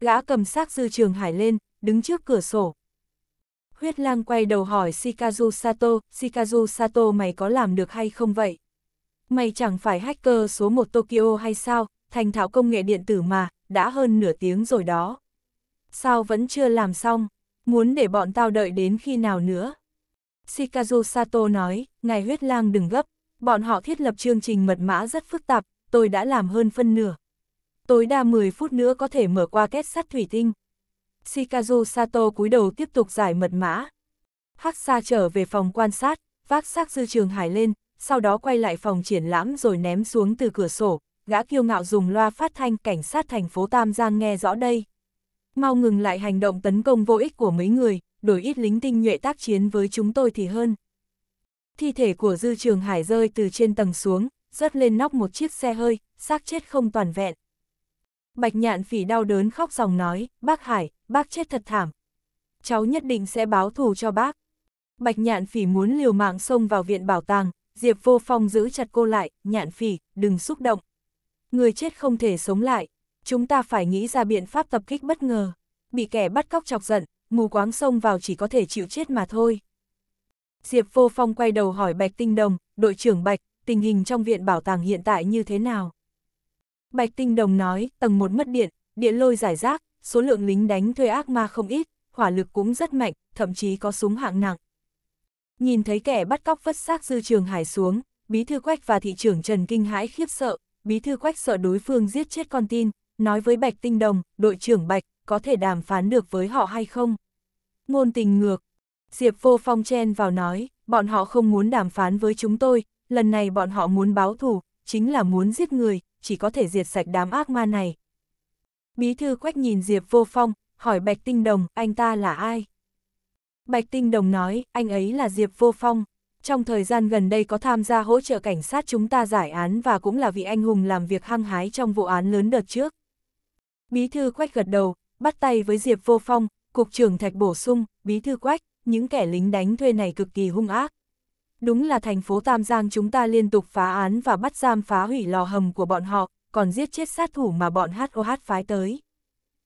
Gã cầm xác dư trường hải lên, đứng trước cửa sổ. Huyết lang quay đầu hỏi Shikazu Sato, Shikazu Sato mày có làm được hay không vậy? Mày chẳng phải hacker số 1 Tokyo hay sao, thành thạo công nghệ điện tử mà, đã hơn nửa tiếng rồi đó. Sao vẫn chưa làm xong, muốn để bọn tao đợi đến khi nào nữa? Shikazu Sato nói, ngài huyết lang đừng gấp, bọn họ thiết lập chương trình mật mã rất phức tạp, tôi đã làm hơn phân nửa. Tối đa 10 phút nữa có thể mở qua két sắt thủy tinh. Shikazu Sato cúi đầu tiếp tục giải mật mã. Hắc Sa trở về phòng quan sát, vác xác dư trường hải lên, sau đó quay lại phòng triển lãm rồi ném xuống từ cửa sổ. Gã kiêu ngạo dùng loa phát thanh cảnh sát thành phố Tam Giang nghe rõ đây. Mau ngừng lại hành động tấn công vô ích của mấy người, đổi ít lính tinh nhuệ tác chiến với chúng tôi thì hơn. Thi thể của Dư Trường Hải rơi từ trên tầng xuống, rớt lên nóc một chiếc xe hơi, xác chết không toàn vẹn. Bạch nhạn phỉ đau đớn khóc dòng nói, bác Hải, bác chết thật thảm. Cháu nhất định sẽ báo thù cho bác. Bạch nhạn phỉ muốn liều mạng xông vào viện bảo tàng, Diệp vô phong giữ chặt cô lại, nhạn phỉ, đừng xúc động. Người chết không thể sống lại, chúng ta phải nghĩ ra biện pháp tập kích bất ngờ. Bị kẻ bắt cóc chọc giận, mù quáng xông vào chỉ có thể chịu chết mà thôi. Diệp Vô Phong quay đầu hỏi Bạch Tinh Đồng, đội trưởng Bạch, tình hình trong viện bảo tàng hiện tại như thế nào? Bạch Tinh Đồng nói, tầng một mất điện, điện lôi giải rác, số lượng lính đánh thuê ác ma không ít, hỏa lực cũng rất mạnh, thậm chí có súng hạng nặng. Nhìn thấy kẻ bắt cóc vất xác dư trường hải xuống, bí thư quách và thị trưởng Trần Kinh hãi khiếp sợ, bí thư quách sợ đối phương giết chết con tin, nói với Bạch Tinh Đồng, đội trưởng Bạch, có thể đàm phán được với họ hay không? Ngôn tình ngược, Diệp Vô Phong chen vào nói, bọn họ không muốn đàm phán với chúng tôi, lần này bọn họ muốn báo thù, chính là muốn giết người, chỉ có thể diệt sạch đám ác ma này. Bí thư quách nhìn Diệp Vô Phong, hỏi Bạch Tinh Đồng, anh ta là ai? Bạch Tinh Đồng nói, anh ấy là Diệp Vô Phong. Trong thời gian gần đây có tham gia hỗ trợ cảnh sát chúng ta giải án và cũng là vị anh hùng làm việc hăng hái trong vụ án lớn đợt trước. Bí thư quách gật đầu, bắt tay với Diệp Vô Phong, Cục trưởng Thạch bổ sung, Bí thư quách, những kẻ lính đánh thuê này cực kỳ hung ác. Đúng là thành phố Tam Giang chúng ta liên tục phá án và bắt giam phá hủy lò hầm của bọn họ, còn giết chết sát thủ mà bọn HOH phái tới.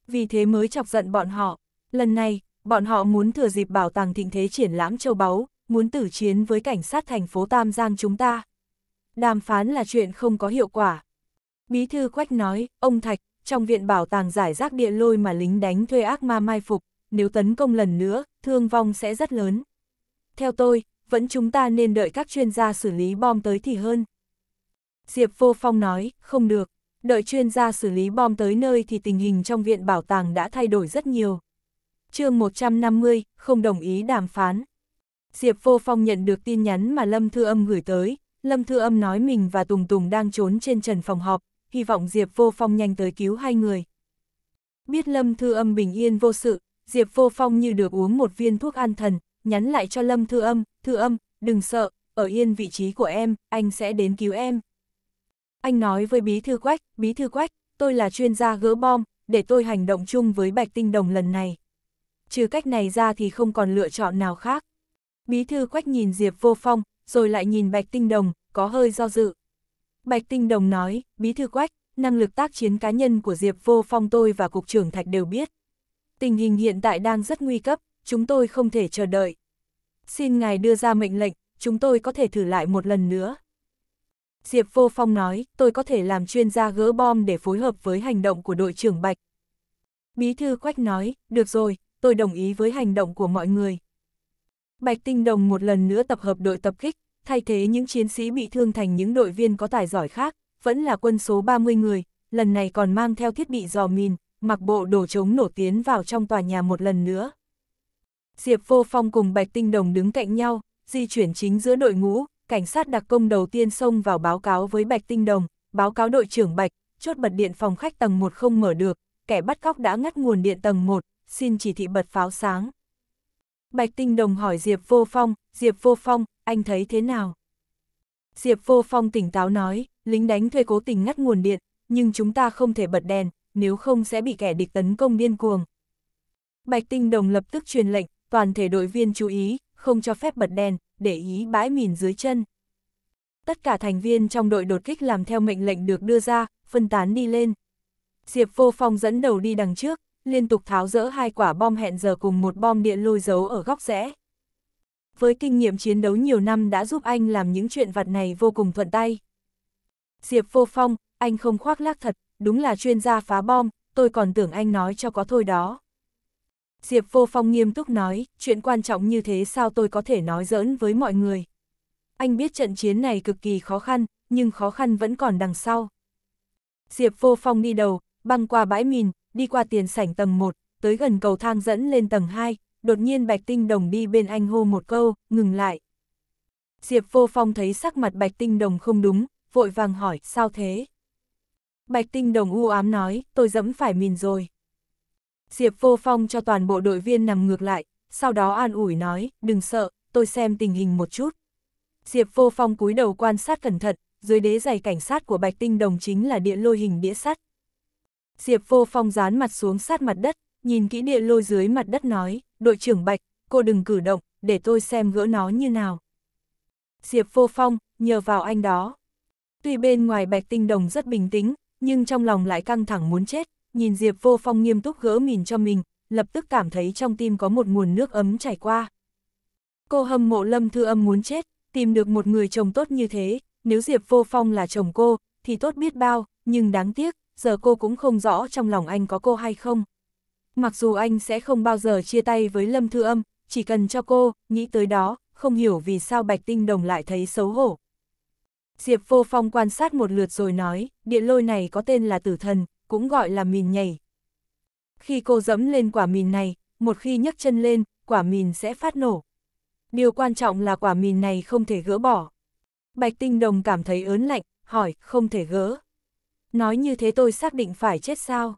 Vì thế mới chọc giận bọn họ. Lần này, bọn họ muốn thừa dịp bảo tàng thịnh thế triển lãm châu báu, muốn tử chiến với cảnh sát thành phố Tam Giang chúng ta. Đàm phán là chuyện không có hiệu quả. Bí thư Quách nói, ông Thạch, trong viện bảo tàng giải rác địa lôi mà lính đánh thuê ác ma mai phục, nếu tấn công lần nữa, thương vong sẽ rất lớn. Theo tôi, vẫn chúng ta nên đợi các chuyên gia xử lý bom tới thì hơn. Diệp Vô Phong nói, không được, đợi chuyên gia xử lý bom tới nơi thì tình hình trong viện bảo tàng đã thay đổi rất nhiều. chương 150, không đồng ý đàm phán. Diệp Vô Phong nhận được tin nhắn mà Lâm Thư Âm gửi tới, Lâm Thư Âm nói mình và Tùng Tùng đang trốn trên trần phòng họp, hy vọng Diệp Vô Phong nhanh tới cứu hai người. Biết Lâm Thư Âm bình yên vô sự, Diệp Vô Phong như được uống một viên thuốc an thần, nhắn lại cho Lâm Thư Âm, Thư Âm, đừng sợ, ở yên vị trí của em, anh sẽ đến cứu em. Anh nói với Bí Thư Quách, Bí Thư Quách, tôi là chuyên gia gỡ bom, để tôi hành động chung với Bạch Tinh Đồng lần này. Trừ cách này ra thì không còn lựa chọn nào khác. Bí Thư Quách nhìn Diệp Vô Phong, rồi lại nhìn Bạch Tinh Đồng, có hơi do dự. Bạch Tinh Đồng nói, Bí Thư Quách, năng lực tác chiến cá nhân của Diệp Vô Phong tôi và Cục trưởng Thạch đều biết. Tình hình hiện tại đang rất nguy cấp, chúng tôi không thể chờ đợi. Xin ngài đưa ra mệnh lệnh, chúng tôi có thể thử lại một lần nữa. Diệp Vô Phong nói, tôi có thể làm chuyên gia gỡ bom để phối hợp với hành động của đội trưởng Bạch. Bí thư Quách nói, được rồi, tôi đồng ý với hành động của mọi người. Bạch Tinh Đồng một lần nữa tập hợp đội tập kích, thay thế những chiến sĩ bị thương thành những đội viên có tài giỏi khác, vẫn là quân số 30 người, lần này còn mang theo thiết bị dò mìn, mặc bộ đồ chống nổ tiến vào trong tòa nhà một lần nữa. Diệp Vô Phong cùng Bạch Tinh Đồng đứng cạnh nhau, di chuyển chính giữa đội ngũ, cảnh sát đặc công đầu tiên xông vào báo cáo với Bạch Tinh Đồng, báo cáo đội trưởng Bạch, chốt bật điện phòng khách tầng 1 không mở được, kẻ bắt cóc đã ngắt nguồn điện tầng 1, xin chỉ thị bật pháo sáng. Bạch Tinh Đồng hỏi Diệp Vô Phong, Diệp Vô Phong, anh thấy thế nào? Diệp Vô Phong tỉnh táo nói, lính đánh thuê cố tình ngắt nguồn điện, nhưng chúng ta không thể bật đèn, nếu không sẽ bị kẻ địch tấn công điên cuồng. Bạch Tinh Đồng lập tức truyền lệnh, toàn thể đội viên chú ý, không cho phép bật đèn, để ý bãi mìn dưới chân. Tất cả thành viên trong đội đột kích làm theo mệnh lệnh được đưa ra, phân tán đi lên. Diệp Vô Phong dẫn đầu đi đằng trước, liên tục tháo rỡ hai quả bom hẹn giờ cùng một bom điện lôi giấu ở góc rẽ. Với kinh nghiệm chiến đấu nhiều năm đã giúp anh làm những chuyện vặt này vô cùng thuận tay. Diệp Vô Phong, anh không khoác lác thật, đúng là chuyên gia phá bom, tôi còn tưởng anh nói cho có thôi đó. Diệp Vô Phong nghiêm túc nói, chuyện quan trọng như thế sao tôi có thể nói giỡn với mọi người. Anh biết trận chiến này cực kỳ khó khăn, nhưng khó khăn vẫn còn đằng sau. Diệp Vô Phong đi đầu, băng qua bãi mìn, đi qua tiền sảnh tầng 1, tới gần cầu thang dẫn lên tầng 2, đột nhiên Bạch Tinh Đồng đi bên anh hô một câu, ngừng lại. Diệp Vô Phong thấy sắc mặt Bạch Tinh Đồng không đúng, vội vàng hỏi, sao thế? Bạch Tinh Đồng u ám nói, tôi dẫm phải mìn rồi. Diệp Vô Phong cho toàn bộ đội viên nằm ngược lại, sau đó an ủi nói, đừng sợ, tôi xem tình hình một chút. Diệp Vô Phong cúi đầu quan sát cẩn thận, dưới đế giày cảnh sát của Bạch Tinh Đồng chính là địa lôi hình đĩa sắt. Diệp Vô Phong dán mặt xuống sát mặt đất, nhìn kỹ địa lôi dưới mặt đất nói, đội trưởng Bạch, cô đừng cử động, để tôi xem gỡ nó như nào. Diệp Vô Phong, nhờ vào anh đó. Tuy bên ngoài Bạch Tinh Đồng rất bình tĩnh, nhưng trong lòng lại căng thẳng muốn chết, nhìn Diệp Vô Phong nghiêm túc gỡ mìn cho mình, lập tức cảm thấy trong tim có một nguồn nước ấm chảy qua. Cô hâm mộ Lâm Thư Âm muốn chết, tìm được một người chồng tốt như thế, nếu Diệp Vô Phong là chồng cô, thì tốt biết bao, nhưng đáng tiếc, giờ cô cũng không rõ trong lòng anh có cô hay không. Mặc dù anh sẽ không bao giờ chia tay với Lâm Thư Âm, chỉ cần cho cô, nghĩ tới đó, không hiểu vì sao Bạch Tinh Đồng lại thấy xấu hổ. Diệp Vô Phong quan sát một lượt rồi nói, điện lôi này có tên là tử thần, cũng gọi là mìn nhảy. Khi cô dẫm lên quả mìn này, một khi nhấc chân lên, quả mìn sẽ phát nổ. Điều quan trọng là quả mìn này không thể gỡ bỏ. Bạch Tinh Đồng cảm thấy ớn lạnh, hỏi, không thể gỡ. Nói như thế tôi xác định phải chết sao?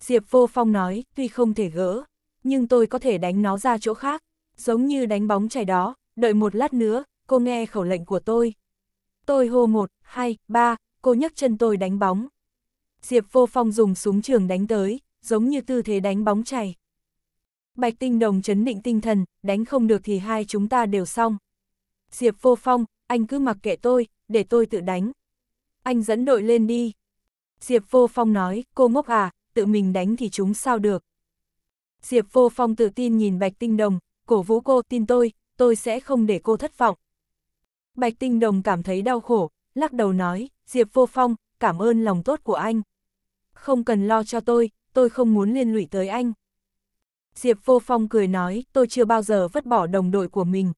Diệp Vô Phong nói, tuy không thể gỡ, nhưng tôi có thể đánh nó ra chỗ khác, giống như đánh bóng chảy đó, đợi một lát nữa, cô nghe khẩu lệnh của tôi, Tôi hô một hai ba cô nhấc chân tôi đánh bóng. Diệp vô phong dùng súng trường đánh tới, giống như tư thế đánh bóng chày. Bạch tinh đồng chấn định tinh thần, đánh không được thì hai chúng ta đều xong. Diệp vô phong, anh cứ mặc kệ tôi, để tôi tự đánh. Anh dẫn đội lên đi. Diệp vô phong nói, cô ngốc à, tự mình đánh thì chúng sao được. Diệp vô phong tự tin nhìn bạch tinh đồng, cổ vũ cô tin tôi, tôi sẽ không để cô thất vọng. Bạch Tinh Đồng cảm thấy đau khổ, lắc đầu nói, Diệp Vô Phong, cảm ơn lòng tốt của anh. Không cần lo cho tôi, tôi không muốn liên lụy tới anh. Diệp Vô Phong cười nói, tôi chưa bao giờ vứt bỏ đồng đội của mình.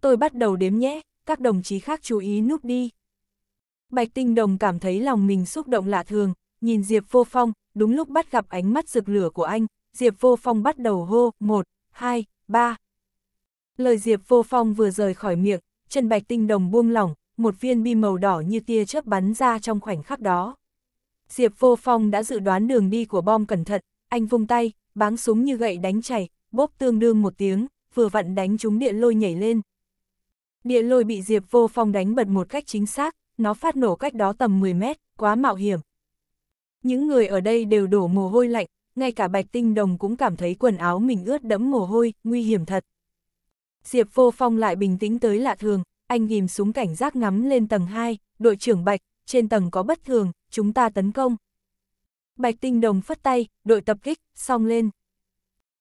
Tôi bắt đầu đếm nhé, các đồng chí khác chú ý núp đi. Bạch Tinh Đồng cảm thấy lòng mình xúc động lạ thường, nhìn Diệp Vô Phong, đúng lúc bắt gặp ánh mắt rực lửa của anh, Diệp Vô Phong bắt đầu hô, một, hai, ba. Lời Diệp Vô Phong vừa rời khỏi miệng, chân bạch tinh đồng buông lỏng, một viên bi màu đỏ như tia chớp bắn ra trong khoảnh khắc đó. Diệp Vô Phong đã dự đoán đường đi của bom cẩn thận, anh vung tay, báng súng như gậy đánh chảy, bốp tương đương một tiếng, vừa vặn đánh trúng địa lôi nhảy lên. Địa lôi bị Diệp Vô Phong đánh bật một cách chính xác, nó phát nổ cách đó tầm 10 mét, quá mạo hiểm. Những người ở đây đều đổ mồ hôi lạnh, ngay cả Bạch Tinh Đồng cũng cảm thấy quần áo mình ướt đẫm mồ hôi, nguy hiểm thật. Diệp Vô Phong lại bình tĩnh tới lạ thường, anh ghim súng cảnh giác ngắm lên tầng 2, đội trưởng Bạch, trên tầng có bất thường, chúng ta tấn công. Bạch Tinh Đồng phất tay, đội tập kích, song lên.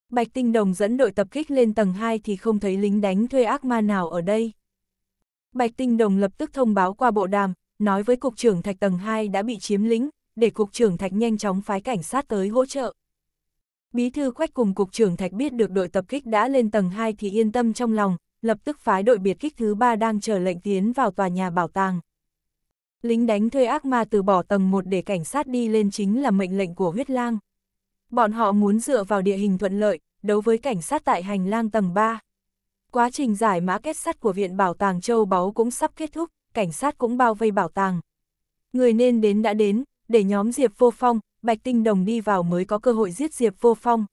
Bạch Tinh Đồng dẫn đội tập kích lên tầng 2 thì không thấy lính đánh thuê ác ma nào ở đây. Bạch Tinh Đồng lập tức thông báo qua bộ đàm, nói với cục trưởng Thạch tầng 2 đã bị chiếm lính, để cục trưởng Thạch nhanh chóng phái cảnh sát tới hỗ trợ. Bí thư Quách cùng cục trưởng Thạch biết được đội tập kích đã lên tầng 2 thì yên tâm trong lòng, lập tức phái đội biệt kích thứ 3 đang chờ lệnh tiến vào tòa nhà bảo tàng. Lính đánh thuê ác ma từ bỏ tầng 1 để cảnh sát đi lên chính là mệnh lệnh của huyết lang. Bọn họ muốn dựa vào địa hình thuận lợi, đấu với cảnh sát tại hành lang tầng 3. Quá trình giải mã kết sắt của Viện Bảo tàng Châu Báu cũng sắp kết thúc, cảnh sát cũng bao vây bảo tàng. Người nên đến đã đến, để nhóm Diệp Vô Phong, Bạch Tinh Đồng đi vào mới có cơ hội giết Diệp Vô Phong.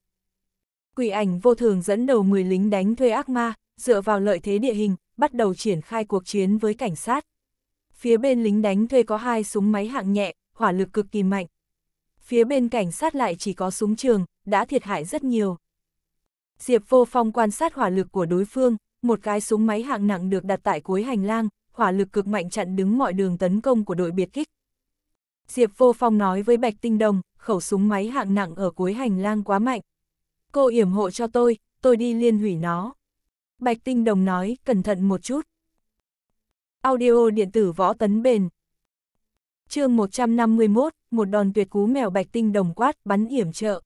Quỷ ảnh vô thường dẫn đầu 10 lính đánh thuê ác ma, dựa vào lợi thế địa hình, bắt đầu triển khai cuộc chiến với cảnh sát. Phía bên lính đánh thuê có hai súng máy hạng nhẹ, hỏa lực cực kỳ mạnh. Phía bên cảnh sát lại chỉ có súng trường, đã thiệt hại rất nhiều. Diệp Vô Phong quan sát hỏa lực của đối phương, một cái súng máy hạng nặng được đặt tại cuối hành lang, hỏa lực cực mạnh chặn đứng mọi đường tấn công của đội biệt kích. Diệp Vô Phong nói với Bạch Tinh Đồng, khẩu súng máy hạng nặng ở cuối hành lang quá mạnh. Cô yểm hộ cho tôi, tôi đi liên hủy nó. Bạch Tinh Đồng nói, cẩn thận một chút. Audio điện tử võ tấn bền. chương 151, một đòn tuyệt cú mèo Bạch Tinh Đồng quát bắn yểm trợ.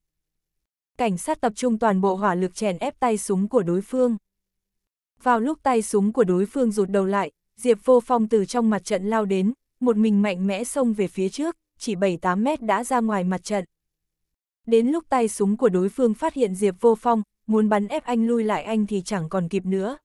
Cảnh sát tập trung toàn bộ hỏa lực chèn ép tay súng của đối phương. Vào lúc tay súng của đối phương rụt đầu lại, Diệp Vô Phong từ trong mặt trận lao đến, một mình mạnh mẽ xông về phía trước, chỉ 7-8 mét đã ra ngoài mặt trận. Đến lúc tay súng của đối phương phát hiện Diệp Vô Phong, muốn bắn ép anh lui lại anh thì chẳng còn kịp nữa.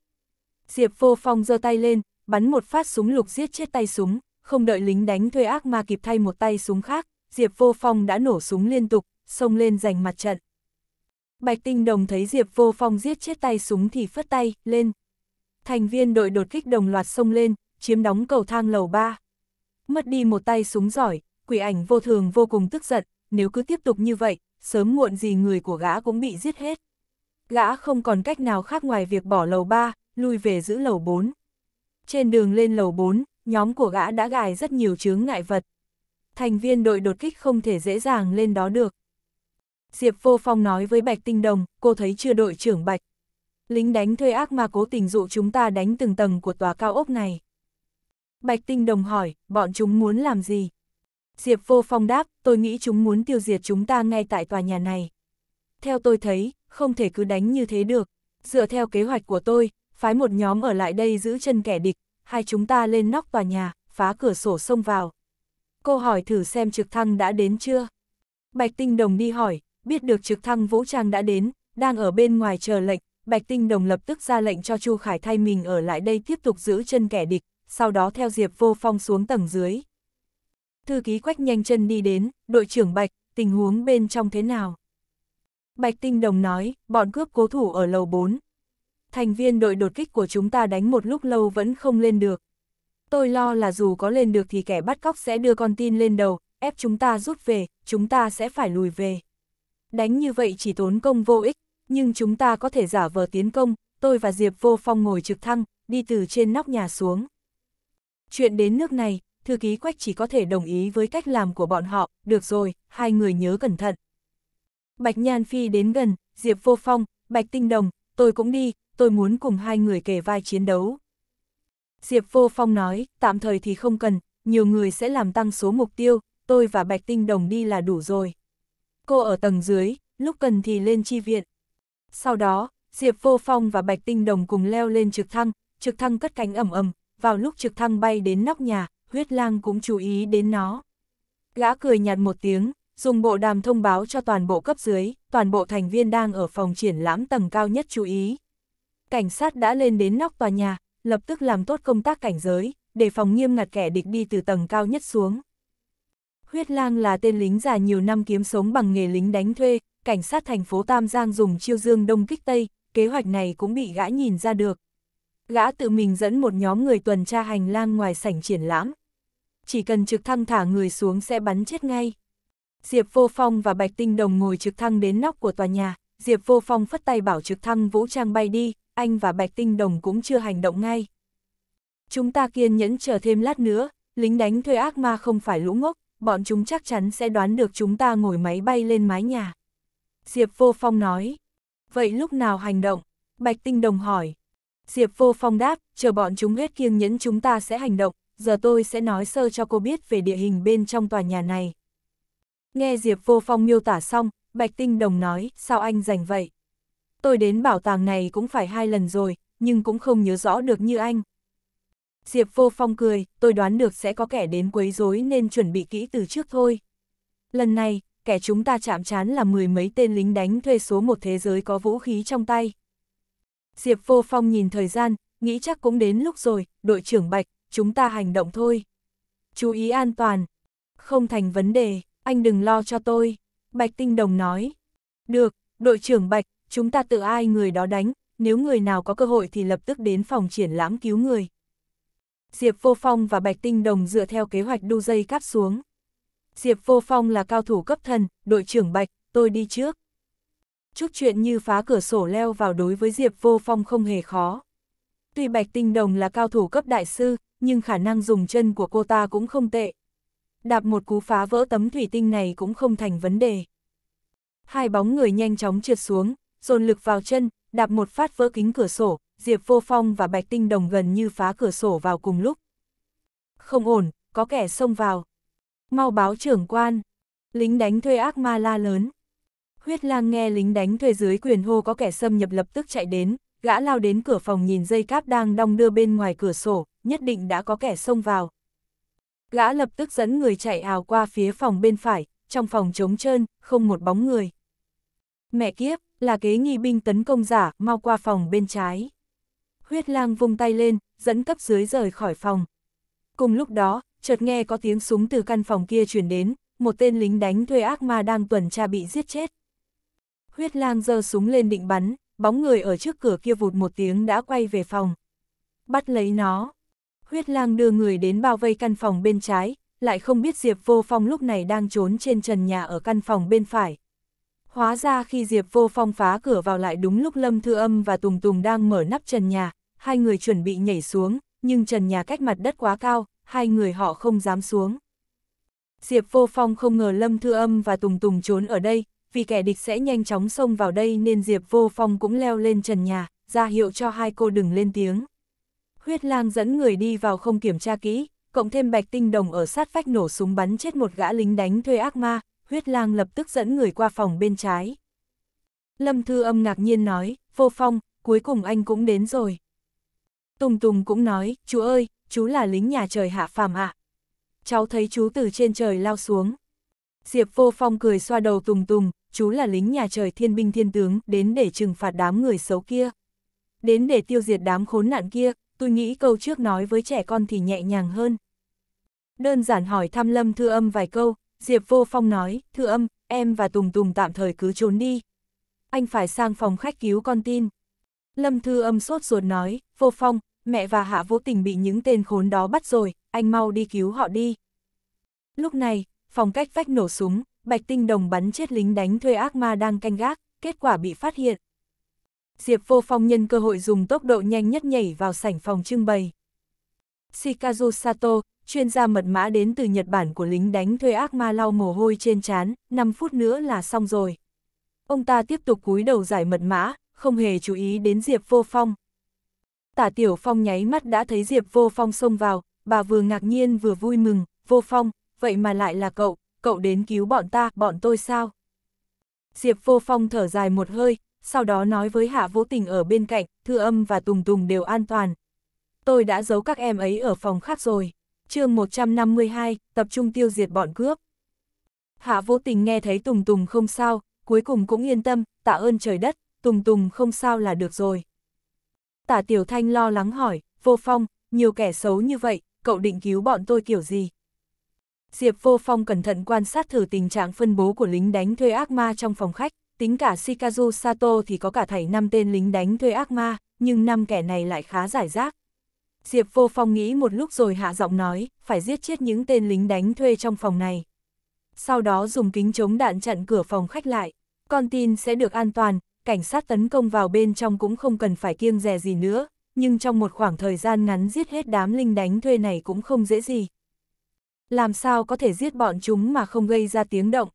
Diệp Vô Phong giơ tay lên, bắn một phát súng lục giết chết tay súng, không đợi lính đánh thuê ác ma kịp thay một tay súng khác, Diệp Vô Phong đã nổ súng liên tục, xông lên giành mặt trận. Bạch Tinh Đồng thấy Diệp Vô Phong giết chết tay súng thì phất tay, lên. Thành viên đội đột kích đồng loạt xông lên, chiếm đóng cầu thang lầu 3 mất đi một tay súng giỏi, quỷ ảnh vô thường vô cùng tức giận, nếu cứ tiếp tục như vậy, sớm muộn gì người của gã cũng bị giết hết. Gã không còn cách nào khác ngoài việc bỏ lầu 3, lui về giữ lầu 4. Trên đường lên lầu 4, nhóm của gã đã gài rất nhiều chướng ngại vật. Thành viên đội đột kích không thể dễ dàng lên đó được. Diệp Vô Phong nói với Bạch Tinh Đồng, cô thấy chưa đội trưởng Bạch. Lính đánh thuê ác mà cố tình dụ chúng ta đánh từng tầng của tòa cao ốc này. Bạch Tinh Đồng hỏi, bọn chúng muốn làm gì? Diệp Vô Phong đáp, tôi nghĩ chúng muốn tiêu diệt chúng ta ngay tại tòa nhà này. Theo tôi thấy, không thể cứ đánh như thế được. Dựa theo kế hoạch của tôi, phái một nhóm ở lại đây giữ chân kẻ địch, hai chúng ta lên nóc tòa nhà, phá cửa sổ xông vào. Cô hỏi thử xem trực thăng đã đến chưa? Bạch Tinh Đồng đi hỏi, biết được trực thăng vũ trang đã đến, đang ở bên ngoài chờ lệnh, Bạch Tinh Đồng lập tức ra lệnh cho Chu Khải thay mình ở lại đây tiếp tục giữ chân kẻ địch sau đó theo Diệp Vô Phong xuống tầng dưới. Thư ký quách nhanh chân đi đến, đội trưởng Bạch, tình huống bên trong thế nào? Bạch Tinh Đồng nói, bọn cướp cố thủ ở lầu 4. Thành viên đội đột kích của chúng ta đánh một lúc lâu vẫn không lên được. Tôi lo là dù có lên được thì kẻ bắt cóc sẽ đưa con tin lên đầu, ép chúng ta rút về, chúng ta sẽ phải lùi về. Đánh như vậy chỉ tốn công vô ích, nhưng chúng ta có thể giả vờ tiến công, tôi và Diệp Vô Phong ngồi trực thăng, đi từ trên nóc nhà xuống. Chuyện đến nước này, thư ký Quách chỉ có thể đồng ý với cách làm của bọn họ, được rồi, hai người nhớ cẩn thận. Bạch Nhan Phi đến gần, Diệp Vô Phong, Bạch Tinh Đồng, tôi cũng đi, tôi muốn cùng hai người kề vai chiến đấu. Diệp Vô Phong nói, tạm thời thì không cần, nhiều người sẽ làm tăng số mục tiêu, tôi và Bạch Tinh Đồng đi là đủ rồi. Cô ở tầng dưới, lúc cần thì lên chi viện. Sau đó, Diệp Vô Phong và Bạch Tinh Đồng cùng leo lên trực thăng, trực thăng cất cánh ẩm ẩm, vào lúc trực thăng bay đến nóc nhà, huyết lang cũng chú ý đến nó. Gã cười nhạt một tiếng, dùng bộ đàm thông báo cho toàn bộ cấp dưới, toàn bộ thành viên đang ở phòng triển lãm tầng cao nhất chú ý. Cảnh sát đã lên đến nóc tòa nhà, lập tức làm tốt công tác cảnh giới, để phòng nghiêm ngặt kẻ địch đi từ tầng cao nhất xuống. Huyết lang là tên lính già nhiều năm kiếm sống bằng nghề lính đánh thuê, cảnh sát thành phố Tam Giang dùng chiêu dương đông kích Tây, kế hoạch này cũng bị gã nhìn ra được, gã tự mình dẫn một nhóm người tuần tra hành lang ngoài sảnh triển lãm. Chỉ cần trực thăng thả người xuống sẽ bắn chết ngay. Diệp Vô Phong và Bạch Tinh Đồng ngồi trực thăng đến nóc của tòa nhà, Diệp Vô Phong phất tay bảo trực thăng vũ trang bay đi, anh và Bạch Tinh Đồng cũng chưa hành động ngay. Chúng ta kiên nhẫn chờ thêm lát nữa, lính đánh thuê ác ma không phải lũ ngốc, bọn chúng chắc chắn sẽ đoán được chúng ta ngồi máy bay lên mái nhà. Diệp Vô Phong nói. Vậy lúc nào hành động? Bạch Tinh Đồng hỏi. Diệp Vô Phong đáp, chờ bọn chúng hết kiêng nhẫn chúng ta sẽ hành động, giờ tôi sẽ nói sơ cho cô biết về địa hình bên trong tòa nhà này. Nghe Diệp Vô Phong miêu tả xong, Bạch Tinh Đồng nói, sao anh rành vậy? Tôi đến bảo tàng này cũng phải hai lần rồi, nhưng cũng không nhớ rõ được như anh. Diệp Vô Phong cười, tôi đoán được sẽ có kẻ đến quấy rối nên chuẩn bị kỹ từ trước thôi. Lần này, kẻ chúng ta chạm chán là mười mấy tên lính đánh thuê số một thế giới có vũ khí trong tay. Diệp Vô Phong nhìn thời gian, nghĩ chắc cũng đến lúc rồi, đội trưởng Bạch, chúng ta hành động thôi. Chú ý an toàn. Không thành vấn đề, anh đừng lo cho tôi. Bạch Tinh Đồng nói. Được, đội trưởng Bạch, chúng ta tự ai người đó đánh, nếu người nào có cơ hội thì lập tức đến phòng triển lãm cứu người. Diệp Vô Phong và Bạch Tinh Đồng dựa theo kế hoạch đu dây cáp xuống. Diệp Vô Phong là cao thủ cấp thần, đội trưởng Bạch, tôi đi trước. Chút chuyện như phá cửa sổ leo vào đối với Diệp Vô Phong không hề khó. Tuy Bạch Tinh Đồng là cao thủ cấp đại sư, nhưng khả năng dùng chân của cô ta cũng không tệ. Đạp một cú phá vỡ tấm thủy tinh này cũng không thành vấn đề. Hai bóng người nhanh chóng trượt xuống, dồn lực vào chân, đạp một phát vỡ kính cửa sổ, Diệp Vô Phong và Bạch Tinh Đồng gần như phá cửa sổ vào cùng lúc. Không ổn, có kẻ xông vào. Mau báo trưởng quan. Lính đánh thuê ác ma la lớn. Huyết lang nghe lính đánh thuê dưới quyền hô có kẻ xâm nhập lập tức chạy đến, gã lao đến cửa phòng nhìn dây cáp đang đong đưa bên ngoài cửa sổ, nhất định đã có kẻ xông vào. Gã lập tức dẫn người chạy ào qua phía phòng bên phải, trong phòng trống trơn, không một bóng người. Mẹ kiếp, là kế nghi binh tấn công giả, mau qua phòng bên trái. Huyết lang vung tay lên, dẫn cấp dưới rời khỏi phòng. Cùng lúc đó, chợt nghe có tiếng súng từ căn phòng kia truyền đến, một tên lính đánh thuê ác ma đang tuần tra bị giết chết. Huyết Lang giơ súng lên định bắn, bóng người ở trước cửa kia vụt một tiếng đã quay về phòng. Bắt lấy nó. Huyết Lang đưa người đến bao vây căn phòng bên trái, lại không biết Diệp Vô Phong lúc này đang trốn trên trần nhà ở căn phòng bên phải. Hóa ra khi Diệp Vô Phong phá cửa vào lại đúng lúc Lâm Thư Âm và Tùng Tùng đang mở nắp trần nhà, hai người chuẩn bị nhảy xuống, nhưng trần nhà cách mặt đất quá cao, hai người họ không dám xuống. Diệp Vô Phong không ngờ Lâm Thư Âm và Tùng Tùng trốn ở đây, vì kẻ địch sẽ nhanh chóng xông vào đây nên Diệp Vô Phong cũng leo lên trần nhà, ra hiệu cho hai cô đừng lên tiếng. Huyết lang dẫn người đi vào không kiểm tra kỹ, cộng thêm bạch tinh đồng ở sát vách nổ súng bắn chết một gã lính đánh thuê ác ma, huyết lang lập tức dẫn người qua phòng bên trái. Lâm Thư Âm ngạc nhiên nói, Vô Phong, cuối cùng anh cũng đến rồi. Tùng Tùng cũng nói, chú ơi, chú là lính nhà trời hạ phàm ạ. Cháu thấy chú từ trên trời lao xuống. Diệp Vô Phong cười xoa đầu Tùng Tùng, chú là lính nhà trời thiên binh thiên tướng, đến để trừng phạt đám người xấu kia. Đến để tiêu diệt đám khốn nạn kia, tôi nghĩ câu trước nói với trẻ con thì nhẹ nhàng hơn. Đơn giản hỏi thăm Lâm Thư Âm vài câu, Diệp Vô Phong nói, Thư Âm, em và Tùng Tùng tạm thời cứ trốn đi. Anh phải sang phòng khách cứu con tin. Lâm Thư Âm sốt ruột nói, Vô Phong, mẹ và Hạ Vô Tình bị những tên khốn đó bắt rồi, anh mau đi cứu họ đi. Lúc này, phòng cách vách nổ súng, Bạch Tinh Đồng bắn chết lính đánh thuê ác ma đang canh gác, kết quả bị phát hiện. Diệp Vô Phong nhân cơ hội dùng tốc độ nhanh nhất nhảy vào sảnh phòng trưng bày. Shikazu Sato, chuyên gia mật mã đến từ Nhật Bản của lính đánh thuê ác ma lau mồ hôi trên trán, 5 phút nữa là xong rồi. Ông ta tiếp tục cúi đầu giải mật mã, không hề chú ý đến Diệp Vô Phong. Tả Tiểu Phong nháy mắt đã thấy Diệp Vô Phong xông vào, bà vừa ngạc nhiên vừa vui mừng, Vô Phong, vậy mà lại là cậu, cậu đến cứu bọn ta, bọn tôi sao? Diệp Vô Phong thở dài một hơi, sau đó nói với Hạ Vô Tình ở bên cạnh, Thư Âm và Tùng Tùng đều an toàn. Tôi đã giấu các em ấy ở phòng khác rồi. chương 152, tập trung tiêu diệt bọn cướp. Hạ Vô Tình nghe thấy Tùng Tùng không sao, cuối cùng cũng yên tâm, tạ ơn trời đất, Tùng Tùng không sao là được rồi. Tả Tiểu Thanh lo lắng hỏi, Vô Phong, nhiều kẻ xấu như vậy, cậu định cứu bọn tôi kiểu gì? Diệp Vô Phong cẩn thận quan sát thử tình trạng phân bố của lính đánh thuê ác ma trong phòng khách, tính cả Shikazu Sato thì có cả thảy năm tên lính đánh thuê ác ma, nhưng năm kẻ này lại khá giải rác. Diệp Vô Phong nghĩ một lúc rồi hạ giọng nói, phải giết chết những tên lính đánh thuê trong phòng này. Sau đó dùng kính chống đạn chặn cửa phòng khách lại, con tin sẽ được an toàn, cảnh sát tấn công vào bên trong cũng không cần phải kiêng dè gì nữa, nhưng trong một khoảng thời gian ngắn giết hết đám linh đánh thuê này cũng không dễ gì, làm sao có thể giết bọn chúng mà không gây ra tiếng động.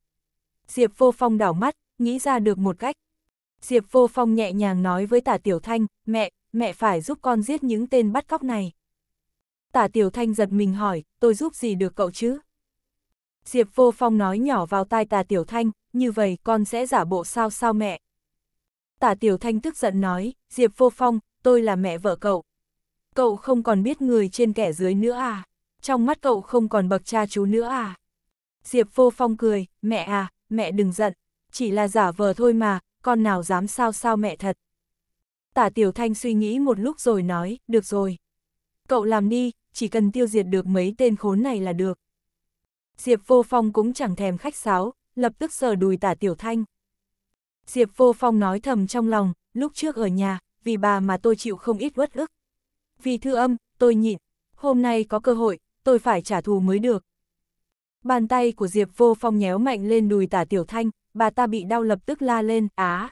Diệp Vô Phong đảo mắt, nghĩ ra được một cách. Diệp Vô Phong nhẹ nhàng nói với Tả Tiểu Thanh, mẹ, mẹ phải giúp con giết những tên bắt cóc này. Tả Tiểu Thanh giật mình hỏi, tôi giúp gì được cậu chứ? Diệp Vô Phong nói nhỏ vào tai Tả Tiểu Thanh, như vậy con sẽ giả bộ sao sao mẹ. Tả Tiểu Thanh tức giận nói, Diệp Vô Phong, tôi là mẹ vợ cậu. Cậu không còn biết người trên kẻ dưới nữa à? trong mắt cậu không còn bậc cha chú nữa à? Diệp vô phong cười, mẹ à, mẹ đừng giận, chỉ là giả vờ thôi mà, con nào dám sao sao mẹ thật. Tả Tiểu Thanh suy nghĩ một lúc rồi nói, được rồi. Cậu làm đi, chỉ cần tiêu diệt được mấy tên khốn này là được. Diệp Vô Phong cũng chẳng thèm khách sáo, lập tức sờ đùi Tả Tiểu Thanh. Diệp Vô Phong nói thầm trong lòng, lúc trước ở nhà, vì bà mà tôi chịu không ít uất ức. Vì thư âm, tôi nhịn, hôm nay có cơ hội, tôi phải trả thù mới được. Bàn tay của Diệp vô phong nhéo mạnh lên đùi tả tiểu thanh, bà ta bị đau lập tức la lên, á.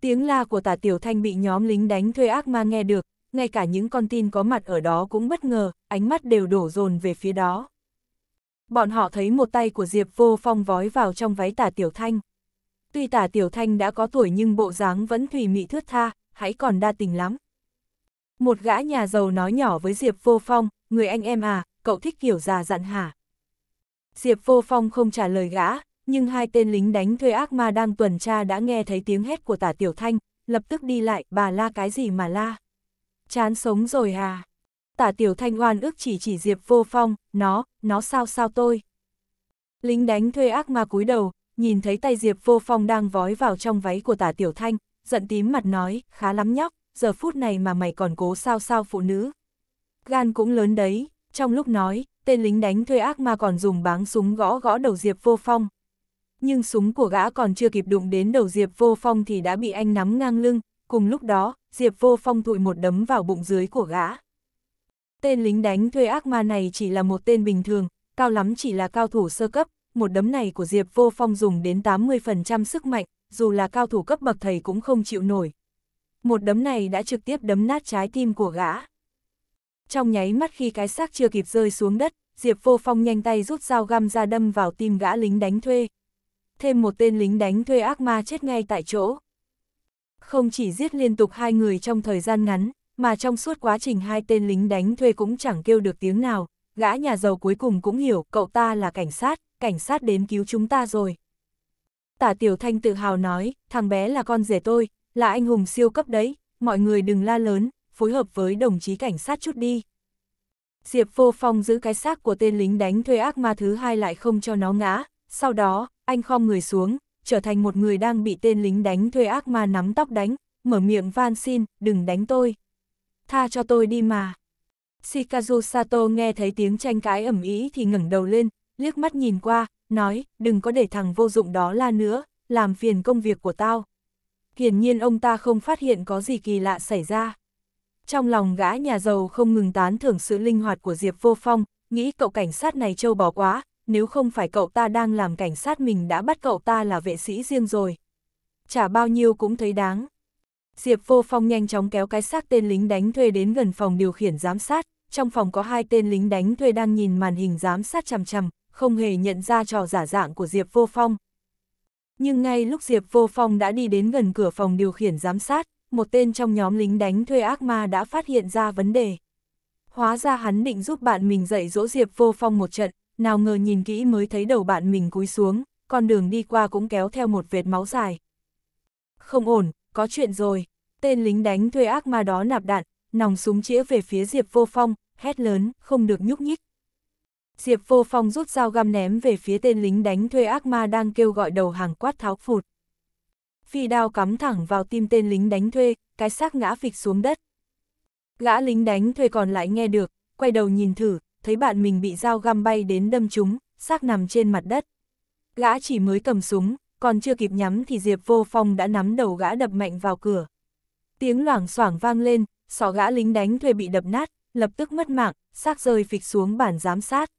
Tiếng la của tả tiểu thanh bị nhóm lính đánh thuê ác ma nghe được, ngay cả những con tin có mặt ở đó cũng bất ngờ, ánh mắt đều đổ dồn về phía đó. Bọn họ thấy một tay của Diệp vô phong vói vào trong váy tả tiểu thanh. Tuy tả tiểu thanh đã có tuổi nhưng bộ dáng vẫn thùy mị thước tha, hãy còn đa tình lắm. Một gã nhà giàu nói nhỏ với Diệp vô phong, người anh em à, cậu thích kiểu già dặn hả? Diệp Vô Phong không trả lời gã, nhưng hai tên lính đánh thuê ác ma đang tuần tra đã nghe thấy tiếng hét của tả Tiểu Thanh, lập tức đi lại, bà la cái gì mà la? Chán sống rồi à? Tả Tiểu Thanh oan ước chỉ chỉ Diệp Vô Phong, nó, nó sao sao tôi? Lính đánh thuê ác ma cúi đầu, nhìn thấy tay Diệp Vô Phong đang vói vào trong váy của tả Tiểu Thanh, giận tím mặt nói, khá lắm nhóc, giờ phút này mà mày còn cố sao sao phụ nữ, gan cũng lớn đấy, trong lúc nói, tên lính đánh thuê ác ma còn dùng báng súng gõ gõ đầu Diệp Vô Phong. Nhưng súng của gã còn chưa kịp đụng đến đầu Diệp Vô Phong thì đã bị anh nắm ngang lưng, cùng lúc đó, Diệp Vô Phong thụi một đấm vào bụng dưới của gã. Tên lính đánh thuê ác ma này chỉ là một tên bình thường, cao lắm chỉ là cao thủ sơ cấp, một đấm này của Diệp Vô Phong dùng đến 80% sức mạnh, dù là cao thủ cấp bậc thầy cũng không chịu nổi. Một đấm này đã trực tiếp đấm nát trái tim của gã. Trong nháy mắt khi cái xác chưa kịp rơi xuống đất, Diệp Vô Phong nhanh tay rút dao găm ra đâm vào tim gã lính đánh thuê. Thêm một tên lính đánh thuê ác ma chết ngay tại chỗ. Không chỉ giết liên tục hai người trong thời gian ngắn, mà trong suốt quá trình hai tên lính đánh thuê cũng chẳng kêu được tiếng nào, gã nhà giàu cuối cùng cũng hiểu cậu ta là cảnh sát, cảnh sát đến cứu chúng ta rồi. Tả Tiểu Thanh tự hào nói, thằng bé là con rể tôi, là anh hùng siêu cấp đấy, mọi người đừng la lớn, phối hợp với đồng chí cảnh sát chút đi. Diệp Vô Phong giữ cái xác của tên lính đánh thuê ác ma thứ hai lại không cho nó ngã, sau đó, anh khom người xuống, trở thành một người đang bị tên lính đánh thuê ác ma nắm tóc đánh, mở miệng van xin, đừng đánh tôi. Tha cho tôi đi mà. Shikazu Sato nghe thấy tiếng tranh cãi ẩm ý thì ngẩng đầu lên, liếc mắt nhìn qua, nói, đừng có để thằng vô dụng đó la nữa, làm phiền công việc của tao. Hiển nhiên ông ta không phát hiện có gì kỳ lạ xảy ra trong lòng gã nhà giàu không ngừng tán thưởng sự linh hoạt của Diệp Vô Phong, nghĩ cậu cảnh sát này trâu bỏ quá, nếu không phải cậu ta đang làm cảnh sát mình đã bắt cậu ta là vệ sĩ riêng rồi. Trả bao nhiêu cũng thấy đáng. Diệp Vô Phong nhanh chóng kéo cái xác tên lính đánh thuê đến gần phòng điều khiển giám sát, trong phòng có hai tên lính đánh thuê đang nhìn màn hình giám sát chằm chằm, không hề nhận ra trò giả dạng của Diệp Vô Phong. Nhưng ngay lúc Diệp Vô Phong đã đi đến gần cửa phòng điều khiển giám sát, một tên trong nhóm lính đánh thuê ác ma đã phát hiện ra vấn đề. Hóa ra hắn định giúp bạn mình dạy dỗ Diệp vô phong một trận, nào ngờ nhìn kỹ mới thấy đầu bạn mình cúi xuống, con đường đi qua cũng kéo theo một vệt máu dài. Không ổn, có chuyện rồi, tên lính đánh thuê ác ma đó nạp đạn, nòng súng chĩa về phía Diệp vô phong, hét lớn, không được nhúc nhích. Diệp vô phong rút dao găm ném về phía tên lính đánh thuê ác ma đang kêu gọi đầu hàng quát tháo phụt phi đao cắm thẳng vào tim tên lính đánh thuê, cái xác ngã phịch xuống đất. Gã lính đánh thuê còn lại nghe được, quay đầu nhìn thử, thấy bạn mình bị dao găm bay đến đâm trúng, xác nằm trên mặt đất. Gã chỉ mới cầm súng, còn chưa kịp nhắm thì Diệp Vô Phong đã nắm đầu gã đập mạnh vào cửa. Tiếng loảng xoảng vang lên, sọ gã lính đánh thuê bị đập nát, lập tức mất mạng, xác rơi phịch xuống bản giám sát.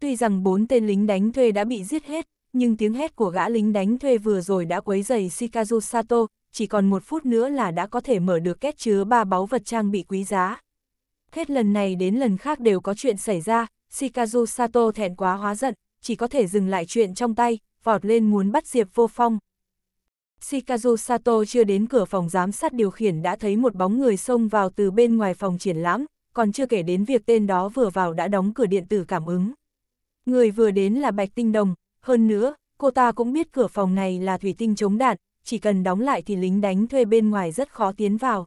Tuy rằng bốn tên lính đánh thuê đã bị giết hết, nhưng tiếng hét của gã lính đánh thuê vừa rồi đã quấy dày Shikazu Sato, chỉ còn một phút nữa là đã có thể mở được két chứa ba báu vật trang bị quý giá. Hết lần này đến lần khác đều có chuyện xảy ra, Shikazu Sato thẹn quá hóa giận, chỉ có thể dừng lại chuyện trong tay, vọt lên muốn bắt Diệp Vô Phong. Shikazu Sato chưa đến cửa phòng giám sát điều khiển đã thấy một bóng người xông vào từ bên ngoài phòng triển lãm, còn chưa kể đến việc tên đó vừa vào đã đóng cửa điện tử cảm ứng. Người vừa đến là Bạch Tinh Đồng, hơn nữa, cô ta cũng biết cửa phòng này là thủy tinh chống đạn, chỉ cần đóng lại thì lính đánh thuê bên ngoài rất khó tiến vào.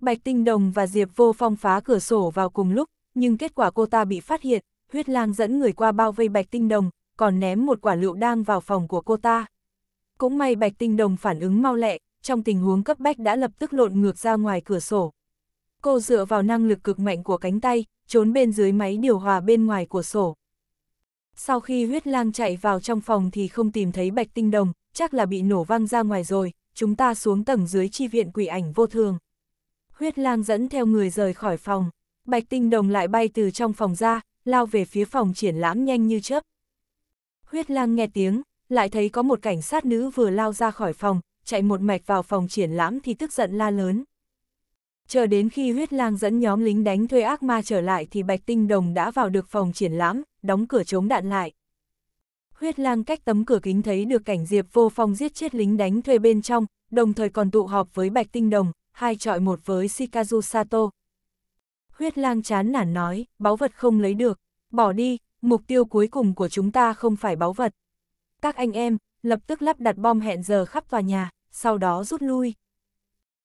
Bạch Tinh Đồng và Diệp Vô Phong phá cửa sổ vào cùng lúc, nhưng kết quả cô ta bị phát hiện, huyết lang dẫn người qua bao vây Bạch Tinh Đồng, còn ném một quả lựu đang vào phòng của cô ta. Cũng may Bạch Tinh Đồng phản ứng mau lẹ, trong tình huống cấp bách đã lập tức lộn ngược ra ngoài cửa sổ. Cô dựa vào năng lực cực mạnh của cánh tay, trốn bên dưới máy điều hòa bên ngoài của sổ sau khi huyết lang chạy vào trong phòng thì không tìm thấy bạch tinh đồng, chắc là bị nổ văng ra ngoài rồi, chúng ta xuống tầng dưới chi viện quỷ ảnh vô thường. Huyết lang dẫn theo người rời khỏi phòng, bạch tinh đồng lại bay từ trong phòng ra, lao về phía phòng triển lãm nhanh như chớp. Huyết lang nghe tiếng, lại thấy có một cảnh sát nữ vừa lao ra khỏi phòng, chạy một mạch vào phòng triển lãm thì tức giận la lớn. Chờ đến khi huyết lang dẫn nhóm lính đánh thuê ác ma trở lại thì Bạch Tinh Đồng đã vào được phòng triển lãm, đóng cửa chống đạn lại. Huyết lang cách tấm cửa kính thấy được cảnh Diệp vô phong giết chết lính đánh thuê bên trong, đồng thời còn tụ họp với Bạch Tinh Đồng, hai trọi một với Shikazu Sato. Huyết lang chán nản nói, báu vật không lấy được, bỏ đi, mục tiêu cuối cùng của chúng ta không phải báu vật. Các anh em, lập tức lắp đặt bom hẹn giờ khắp tòa nhà, sau đó rút lui.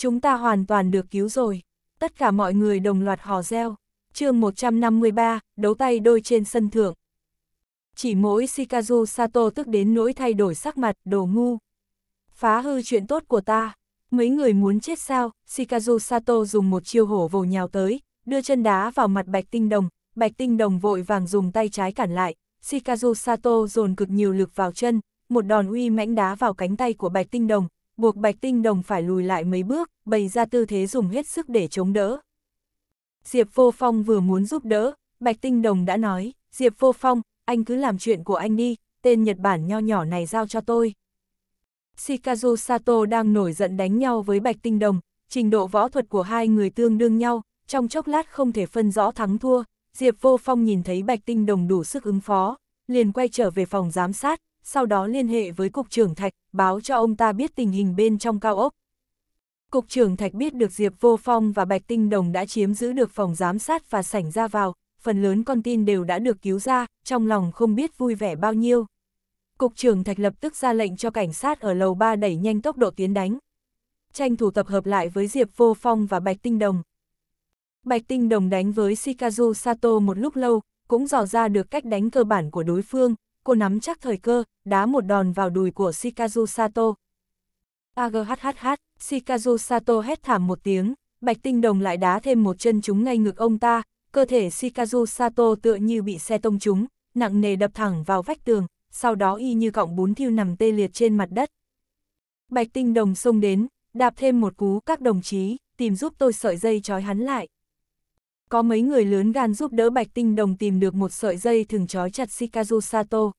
chúng ta hoàn toàn được cứu rồi. Tất cả mọi người đồng loạt hò reo. chương 153, đấu tay đôi trên sân thượng. Chỉ mỗi Shikazu Sato tức đến nỗi thay đổi sắc mặt, đồ ngu. Phá hư chuyện tốt của ta. Mấy người muốn chết sao, Shikazu Sato dùng một chiêu hổ vồ nhào tới, đưa chân đá vào mặt Bạch Tinh Đồng, Bạch Tinh Đồng vội vàng dùng tay trái cản lại, Shikazu Sato dồn cực nhiều lực vào chân, một đòn uy mãnh đá vào cánh tay của Bạch Tinh Đồng, buộc Bạch Tinh Đồng phải lùi lại mấy bước, bày ra tư thế dùng hết sức để chống đỡ. Diệp Vô Phong vừa muốn giúp đỡ, Bạch Tinh Đồng đã nói, Diệp Vô Phong, anh cứ làm chuyện của anh đi, tên Nhật Bản nho nhỏ này giao cho tôi. Shikazu Sato đang nổi giận đánh nhau với Bạch Tinh Đồng, trình độ võ thuật của hai người tương đương nhau, trong chốc lát không thể phân rõ thắng thua, Diệp Vô Phong nhìn thấy Bạch Tinh Đồng đủ sức ứng phó, liền quay trở về phòng giám sát, sau đó liên hệ với Cục trưởng Thạch, báo cho ông ta biết tình hình bên trong cao ốc. Cục trưởng Thạch biết được Diệp Vô Phong và Bạch Tinh Đồng đã chiếm giữ được phòng giám sát và sảnh ra vào, phần lớn con tin đều đã được cứu ra, trong lòng không biết vui vẻ bao nhiêu. Cục trưởng Thạch lập tức ra lệnh cho cảnh sát ở lầu 3 đẩy nhanh tốc độ tiến đánh. Tranh thủ tập hợp lại với Diệp Vô Phong và Bạch Tinh Đồng. Bạch Tinh Đồng đánh với Shikazu Sato một lúc lâu, cũng dò ra được cách đánh cơ bản của đối phương, cô nắm chắc thời cơ, đá một đòn vào đùi của Shikazu Sato. AGHHH, Shikazu Sato hét thảm một tiếng, bạch tinh đồng lại đá thêm một chân trúng ngay ngực ông ta, cơ thể Shikazu Sato tựa như bị xe tông trúng, nặng nề đập thẳng vào vách tường, sau đó y như cọng bún thiêu nằm tê liệt trên mặt đất. Bạch tinh đồng xông đến, đạp thêm một cú các đồng chí, tìm giúp tôi sợi dây trói hắn lại có mấy người lớn gan giúp đỡ Bạch Tinh Đồng tìm được một sợi dây thường trói chặt Shikazu Sato.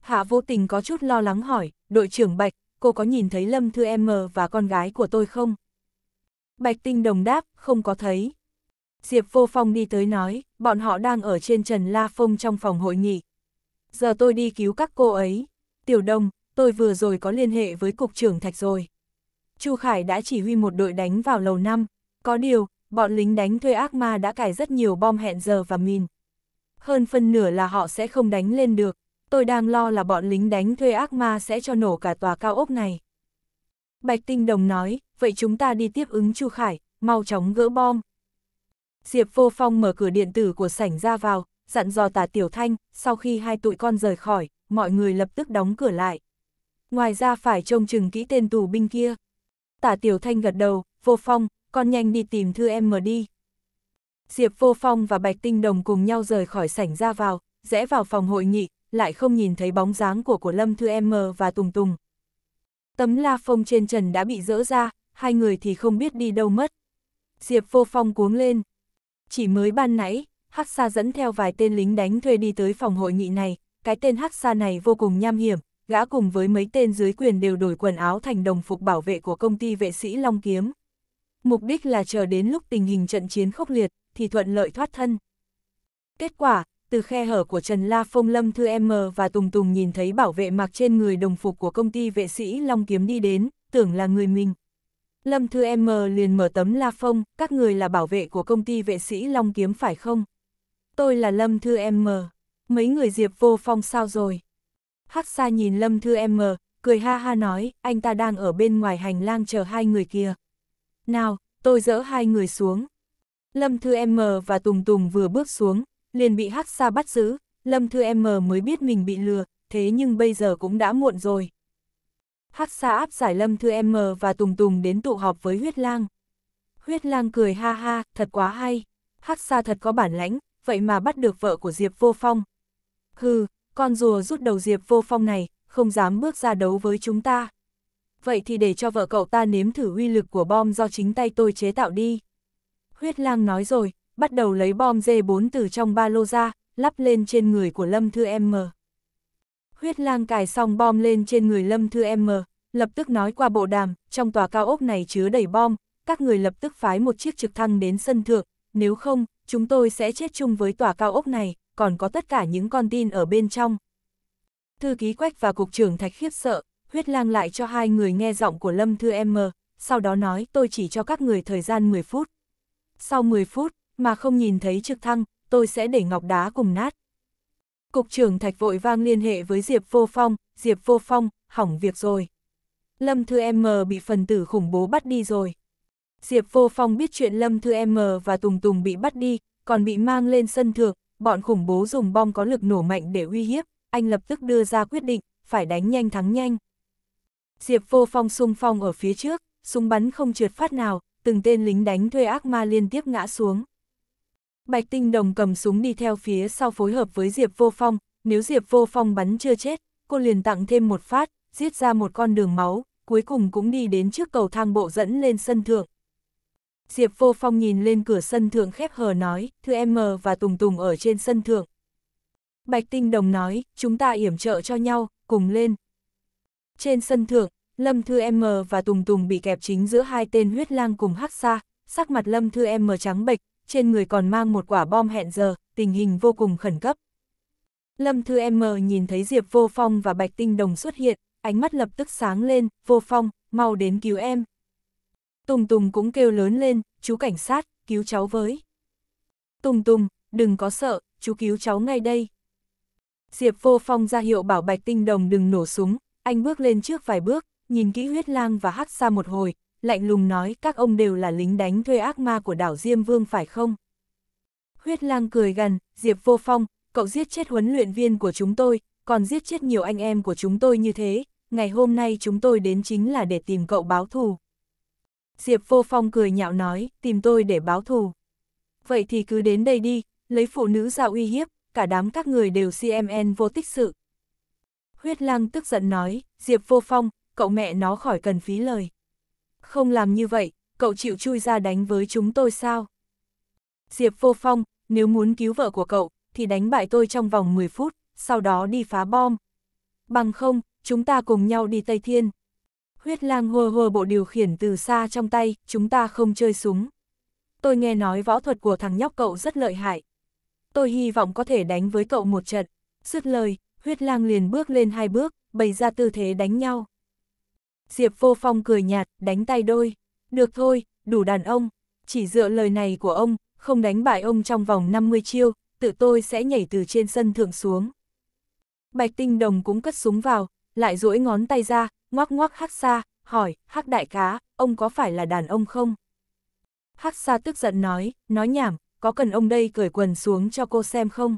Hạ vô tình có chút lo lắng hỏi, đội trưởng Bạch, cô có nhìn thấy Lâm Thư Em và con gái của tôi không? Bạch Tinh Đồng đáp, không có thấy. Diệp Vô Phong đi tới nói, bọn họ đang ở trên Trần La Phong trong phòng hội nghị. Giờ tôi đi cứu các cô ấy. Tiểu Đông, tôi vừa rồi có liên hệ với Cục trưởng Thạch rồi. Chu Khải đã chỉ huy một đội đánh vào lầu năm. Có điều, bọn lính đánh thuê ác ma đã cải rất nhiều bom hẹn giờ và mìn. Hơn phân nửa là họ sẽ không đánh lên được, tôi đang lo là bọn lính đánh thuê ác ma sẽ cho nổ cả tòa cao ốc này. Bạch Tinh Đồng nói, vậy chúng ta đi tiếp ứng Chu Khải, mau chóng gỡ bom. Diệp Vô Phong mở cửa điện tử của sảnh ra vào, dặn dò tả Tiểu Thanh, sau khi hai tụi con rời khỏi, mọi người lập tức đóng cửa lại. Ngoài ra phải trông chừng kỹ tên tù binh kia. Tả Tiểu Thanh gật đầu, Vô Phong, con nhanh đi tìm thư em mở đi. Diệp Vô Phong và Bạch Tinh Đồng cùng nhau rời khỏi sảnh ra vào, rẽ vào phòng hội nghị, lại không nhìn thấy bóng dáng của của Lâm Thư Em và Tùng Tùng. Tấm la phong trên trần đã bị rỡ ra, hai người thì không biết đi đâu mất. Diệp Vô Phong cuống lên. Chỉ mới ban nãy, Hắc Sa dẫn theo vài tên lính đánh thuê đi tới phòng hội nghị này, cái tên Hắc Sa này vô cùng nham hiểm, gã cùng với mấy tên dưới quyền đều đổi quần áo thành đồng phục bảo vệ của công ty vệ sĩ Long Kiếm mục đích là chờ đến lúc tình hình trận chiến khốc liệt, thì thuận lợi thoát thân. Kết quả, từ khe hở của Trần La Phong Lâm Thư M và Tùng Tùng nhìn thấy bảo vệ mặc trên người đồng phục của công ty vệ sĩ Long Kiếm đi đến, tưởng là người mình. Lâm Thư M liền mở tấm La Phong, các người là bảo vệ của công ty vệ sĩ Long Kiếm phải không? Tôi là Lâm Thư M, mấy người Diệp vô phong sao rồi? Hắc xa nhìn Lâm Thư M, cười ha ha nói, anh ta đang ở bên ngoài hành lang chờ hai người kia. Nào, tôi dỡ hai người xuống. Lâm Thư M và Tùng Tùng vừa bước xuống, liền bị Hắc Sa bắt giữ, Lâm Thư M mới biết mình bị lừa, thế nhưng bây giờ cũng đã muộn rồi. Hắc Sa áp giải Lâm Thư M và Tùng Tùng đến tụ họp với Huyết Lang. Huyết Lang cười ha ha, thật quá hay. Hắc Sa thật có bản lãnh, vậy mà bắt được vợ của Diệp Vô Phong. Hừ, con rùa rút đầu Diệp Vô Phong này, không dám bước ra đấu với chúng ta vậy thì để cho vợ cậu ta nếm thử uy lực của bom do chính tay tôi chế tạo đi. Huyết lang nói rồi, bắt đầu lấy bom D4 từ trong ba lô ra, lắp lên trên người của Lâm Thư M. Huyết lang cài xong bom lên trên người Lâm Thư M, lập tức nói qua bộ đàm, trong tòa cao ốc này chứa đầy bom, các người lập tức phái một chiếc trực thăng đến sân thượng, nếu không, chúng tôi sẽ chết chung với tòa cao ốc này, còn có tất cả những con tin ở bên trong. Thư ký Quách và Cục trưởng Thạch khiếp sợ, huyết lang lại cho hai người nghe giọng của Lâm Thư M, sau đó nói tôi chỉ cho các người thời gian 10 phút. Sau 10 phút, mà không nhìn thấy trực thăng, tôi sẽ để ngọc đá cùng nát. Cục trưởng Thạch vội vang liên hệ với Diệp Vô Phong, Diệp Vô Phong, hỏng việc rồi. Lâm Thư M bị phần tử khủng bố bắt đi rồi. Diệp Vô Phong biết chuyện Lâm Thư M và Tùng Tùng bị bắt đi, còn bị mang lên sân thượng, bọn khủng bố dùng bom có lực nổ mạnh để uy hiếp, anh lập tức đưa ra quyết định, phải đánh nhanh thắng nhanh. Diệp Vô Phong sung phong ở phía trước, súng bắn không trượt phát nào, từng tên lính đánh thuê ác ma liên tiếp ngã xuống. Bạch Tinh Đồng cầm súng đi theo phía sau phối hợp với Diệp Vô Phong, nếu Diệp Vô Phong bắn chưa chết, cô liền tặng thêm một phát, giết ra một con đường máu, cuối cùng cũng đi đến trước cầu thang bộ dẫn lên sân thượng. Diệp Vô Phong nhìn lên cửa sân thượng khép hờ nói, Thưa em mờ và Tùng Tùng ở trên sân thượng. Bạch Tinh Đồng nói, chúng ta yểm trợ cho nhau, cùng lên, trên sân thượng, Lâm Thư M và Tùng Tùng bị kẹp chính giữa hai tên huyết lang cùng hắc xa, sắc mặt Lâm Thư M trắng bệch, trên người còn mang một quả bom hẹn giờ, tình hình vô cùng khẩn cấp. Lâm Thư M nhìn thấy Diệp Vô Phong và Bạch Tinh Đồng xuất hiện, ánh mắt lập tức sáng lên, Vô Phong, mau đến cứu em. Tùng Tùng cũng kêu lớn lên, chú cảnh sát, cứu cháu với. Tùng Tùng, đừng có sợ, chú cứu cháu ngay đây. Diệp Vô Phong ra hiệu bảo Bạch Tinh Đồng đừng nổ súng, anh bước lên trước vài bước, nhìn kỹ huyết lang và hắt xa một hồi, lạnh lùng nói các ông đều là lính đánh thuê ác ma của đảo Diêm Vương phải không? Huyết lang cười gần, Diệp vô phong, cậu giết chết huấn luyện viên của chúng tôi, còn giết chết nhiều anh em của chúng tôi như thế, ngày hôm nay chúng tôi đến chính là để tìm cậu báo thù. Diệp vô phong cười nhạo nói, tìm tôi để báo thù. Vậy thì cứ đến đây đi, lấy phụ nữ ra uy hiếp, cả đám các người đều CMN vô tích sự. Huyết lang tức giận nói, Diệp vô phong, cậu mẹ nó khỏi cần phí lời. Không làm như vậy, cậu chịu chui ra đánh với chúng tôi sao? Diệp vô phong, nếu muốn cứu vợ của cậu, thì đánh bại tôi trong vòng 10 phút, sau đó đi phá bom. Bằng không, chúng ta cùng nhau đi Tây Thiên. Huyết lang hùa hùa bộ điều khiển từ xa trong tay, chúng ta không chơi súng. Tôi nghe nói võ thuật của thằng nhóc cậu rất lợi hại. Tôi hy vọng có thể đánh với cậu một trận. Dứt lời, huyết lang liền bước lên hai bước, bày ra tư thế đánh nhau. Diệp vô phong cười nhạt, đánh tay đôi. Được thôi, đủ đàn ông. Chỉ dựa lời này của ông, không đánh bại ông trong vòng 50 chiêu, tự tôi sẽ nhảy từ trên sân thượng xuống. Bạch tinh đồng cũng cất súng vào, lại duỗi ngón tay ra, ngoác ngoác hắc xa, hỏi, hắc đại cá, ông có phải là đàn ông không? Hắc xa tức giận nói, nói nhảm, có cần ông đây cởi quần xuống cho cô xem không?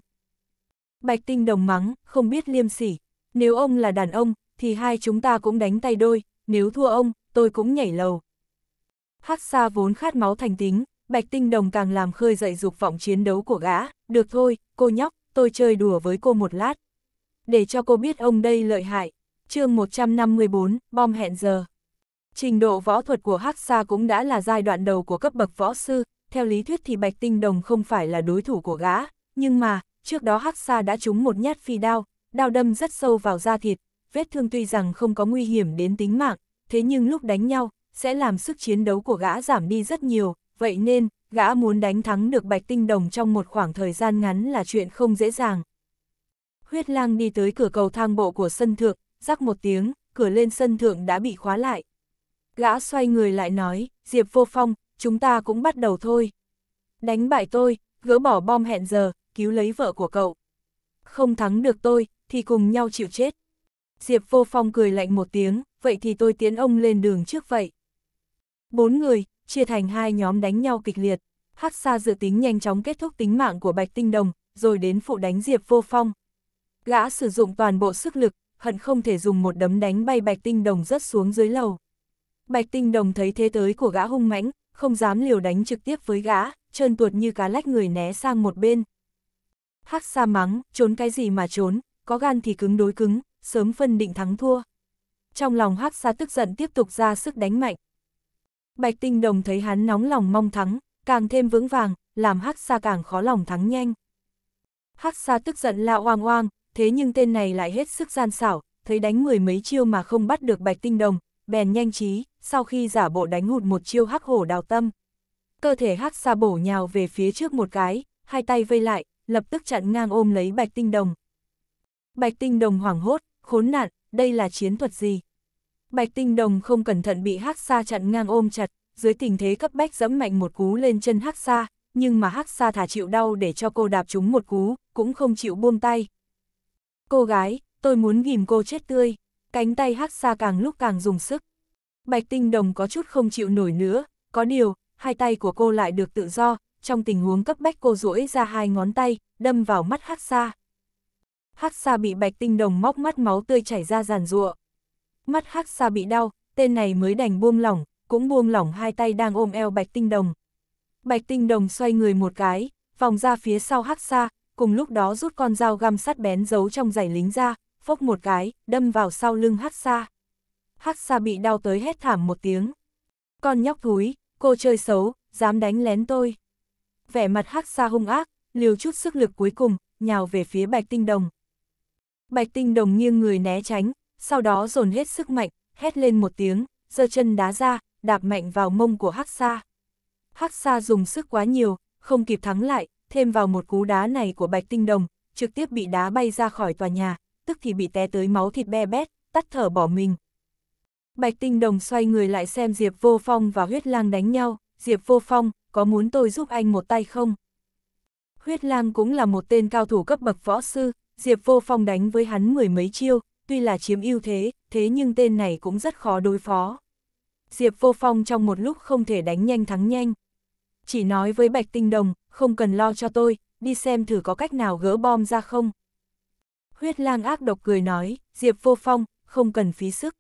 Bạch Tinh Đồng mắng, không biết liêm sỉ. Nếu ông là đàn ông, thì hai chúng ta cũng đánh tay đôi, nếu thua ông, tôi cũng nhảy lầu. Hắc Sa vốn khát máu thành tính, Bạch Tinh Đồng càng làm khơi dậy dục vọng chiến đấu của gã, được thôi, cô nhóc, tôi chơi đùa với cô một lát. Để cho cô biết ông đây lợi hại. chương 154, bom hẹn giờ. Trình độ võ thuật của Hắc Sa cũng đã là giai đoạn đầu của cấp bậc võ sư, theo lý thuyết thì Bạch Tinh Đồng không phải là đối thủ của gã, nhưng mà, trước đó Hắc Sa đã trúng một nhát phi đao, đao đâm rất sâu vào da thịt, vết thương tuy rằng không có nguy hiểm đến tính mạng, thế nhưng lúc đánh nhau, sẽ làm sức chiến đấu của gã giảm đi rất nhiều, vậy nên, gã muốn đánh thắng được Bạch Tinh Đồng trong một khoảng thời gian ngắn là chuyện không dễ dàng. Huyết lang đi tới cửa cầu thang bộ của sân thượng, rắc một tiếng, cửa lên sân thượng đã bị khóa lại. Gã xoay người lại nói, Diệp Vô Phong, chúng ta cũng bắt đầu thôi. Đánh bại tôi, gỡ bỏ bom hẹn giờ, cứu lấy vợ của cậu. Không thắng được tôi, thì cùng nhau chịu chết. Diệp vô phong cười lạnh một tiếng, vậy thì tôi tiến ông lên đường trước vậy. Bốn người, chia thành hai nhóm đánh nhau kịch liệt. Hắc Sa dự tính nhanh chóng kết thúc tính mạng của Bạch Tinh Đồng, rồi đến phụ đánh Diệp Vô Phong. Gã sử dụng toàn bộ sức lực, hận không thể dùng một đấm đánh bay Bạch Tinh Đồng rớt xuống dưới lầu. Bạch Tinh Đồng thấy thế tới của gã hung mãnh, không dám liều đánh trực tiếp với gã, trơn tuột như cá lách người né sang một bên, Hắc Sa mắng, trốn cái gì mà trốn, có gan thì cứng đối cứng, sớm phân định thắng thua. Trong lòng Hắc Sa tức giận tiếp tục ra sức đánh mạnh. Bạch Tinh Đồng thấy hắn nóng lòng mong thắng, càng thêm vững vàng, làm Hắc Sa càng khó lòng thắng nhanh. Hắc Sa tức giận la oang oang, thế nhưng tên này lại hết sức gian xảo, thấy đánh mười mấy chiêu mà không bắt được Bạch Tinh Đồng, bèn nhanh trí, sau khi giả bộ đánh hụt một chiêu Hắc Hổ Đào Tâm. Cơ thể Hắc Sa bổ nhào về phía trước một cái, hai tay vây lại, lập tức chặn ngang ôm lấy Bạch Tinh Đồng. Bạch Tinh Đồng hoảng hốt, khốn nạn, đây là chiến thuật gì? Bạch Tinh Đồng không cẩn thận bị Hắc Sa chặn ngang ôm chặt, dưới tình thế cấp bách giẫm mạnh một cú lên chân Hắc Sa, nhưng mà Hắc Sa thả chịu đau để cho cô đạp chúng một cú, cũng không chịu buông tay. Cô gái, tôi muốn ghim cô chết tươi, cánh tay Hắc Sa càng lúc càng dùng sức. Bạch Tinh Đồng có chút không chịu nổi nữa, có điều, hai tay của cô lại được tự do, trong tình huống cấp bách cô duỗi ra hai ngón tay, đâm vào mắt Hắc Sa. Hắc Sa bị Bạch Tinh Đồng móc mắt máu tươi chảy ra giàn giụa. Mắt Hắc Sa bị đau, tên này mới đành buông lỏng, cũng buông lỏng hai tay đang ôm eo Bạch Tinh Đồng. Bạch Tinh Đồng xoay người một cái, vòng ra phía sau Hắc Sa, cùng lúc đó rút con dao găm sắt bén giấu trong giày lính ra, phốc một cái, đâm vào sau lưng Hắc Sa. Hắc Sa bị đau tới hét thảm một tiếng. Con nhóc thúi, cô chơi xấu, dám đánh lén tôi vẻ mặt hắc xa hung ác, liều chút sức lực cuối cùng, nhào về phía Bạch Tinh Đồng. Bạch Tinh Đồng nghiêng người né tránh, sau đó dồn hết sức mạnh, hét lên một tiếng, giơ chân đá ra, đạp mạnh vào mông của Hắc xa Hắc xa dùng sức quá nhiều, không kịp thắng lại, thêm vào một cú đá này của Bạch Tinh Đồng, trực tiếp bị đá bay ra khỏi tòa nhà, tức thì bị té tới máu thịt be bét, tắt thở bỏ mình. Bạch Tinh Đồng xoay người lại xem Diệp Vô Phong và Huyết Lang đánh nhau, Diệp Vô Phong, có muốn tôi giúp anh một tay không? Huyết lang cũng là một tên cao thủ cấp bậc võ sư, Diệp Vô Phong đánh với hắn mười mấy chiêu, tuy là chiếm ưu thế, thế nhưng tên này cũng rất khó đối phó. Diệp Vô Phong trong một lúc không thể đánh nhanh thắng nhanh. Chỉ nói với Bạch Tinh Đồng, không cần lo cho tôi, đi xem thử có cách nào gỡ bom ra không. Huyết lang ác độc cười nói, Diệp Vô Phong, không cần phí sức.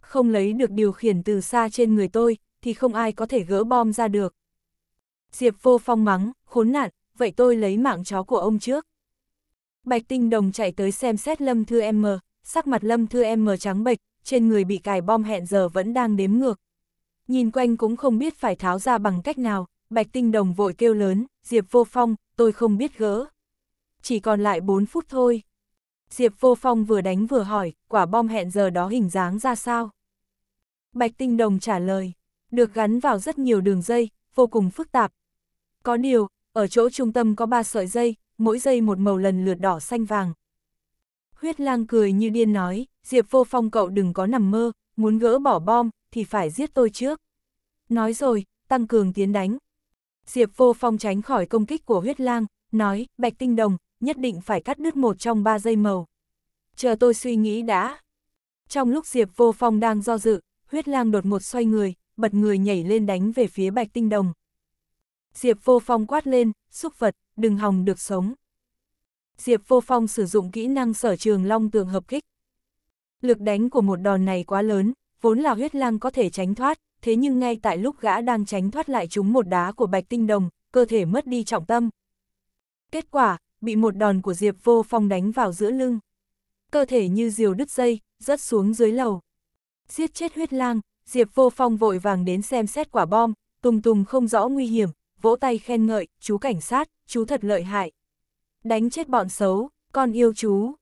Không lấy được điều khiển từ xa trên người tôi, thì không ai có thể gỡ bom ra được. Diệp vô phong mắng, khốn nạn, vậy tôi lấy mạng chó của ông trước. Bạch Tinh Đồng chạy tới xem xét Lâm Thư em mờ, sắc mặt Lâm Thư em mờ trắng bệch, trên người bị cài bom hẹn giờ vẫn đang đếm ngược. Nhìn quanh cũng không biết phải tháo ra bằng cách nào, Bạch Tinh Đồng vội kêu lớn, Diệp Vô Phong, tôi không biết gỡ. Chỉ còn lại 4 phút thôi. Diệp Vô Phong vừa đánh vừa hỏi, quả bom hẹn giờ đó hình dáng ra sao? Bạch Tinh Đồng trả lời, được gắn vào rất nhiều đường dây, vô cùng phức tạp, có điều, ở chỗ trung tâm có ba sợi dây, mỗi dây một màu lần lượt đỏ xanh vàng. Huyết lang cười như điên nói, Diệp vô phong cậu đừng có nằm mơ, muốn gỡ bỏ bom, thì phải giết tôi trước. Nói rồi, tăng cường tiến đánh. Diệp vô phong tránh khỏi công kích của huyết lang, nói, bạch tinh đồng, nhất định phải cắt đứt một trong ba dây màu. Chờ tôi suy nghĩ đã. Trong lúc Diệp vô phong đang do dự, huyết lang đột một xoay người, bật người nhảy lên đánh về phía bạch tinh đồng. Diệp Vô Phong quát lên, xúc vật, đừng hòng được sống. Diệp Vô Phong sử dụng kỹ năng sở trường long tường hợp kích. Lực đánh của một đòn này quá lớn, vốn là huyết lang có thể tránh thoát, thế nhưng ngay tại lúc gã đang tránh thoát lại trúng một đá của bạch tinh đồng, cơ thể mất đi trọng tâm. Kết quả, bị một đòn của Diệp Vô Phong đánh vào giữa lưng. Cơ thể như diều đứt dây, rớt xuống dưới lầu. Giết chết huyết lang, Diệp Vô Phong vội vàng đến xem xét quả bom, tùng tùng không rõ nguy hiểm, vỗ tay khen ngợi, chú cảnh sát, chú thật lợi hại. Đánh chết bọn xấu, con yêu chú.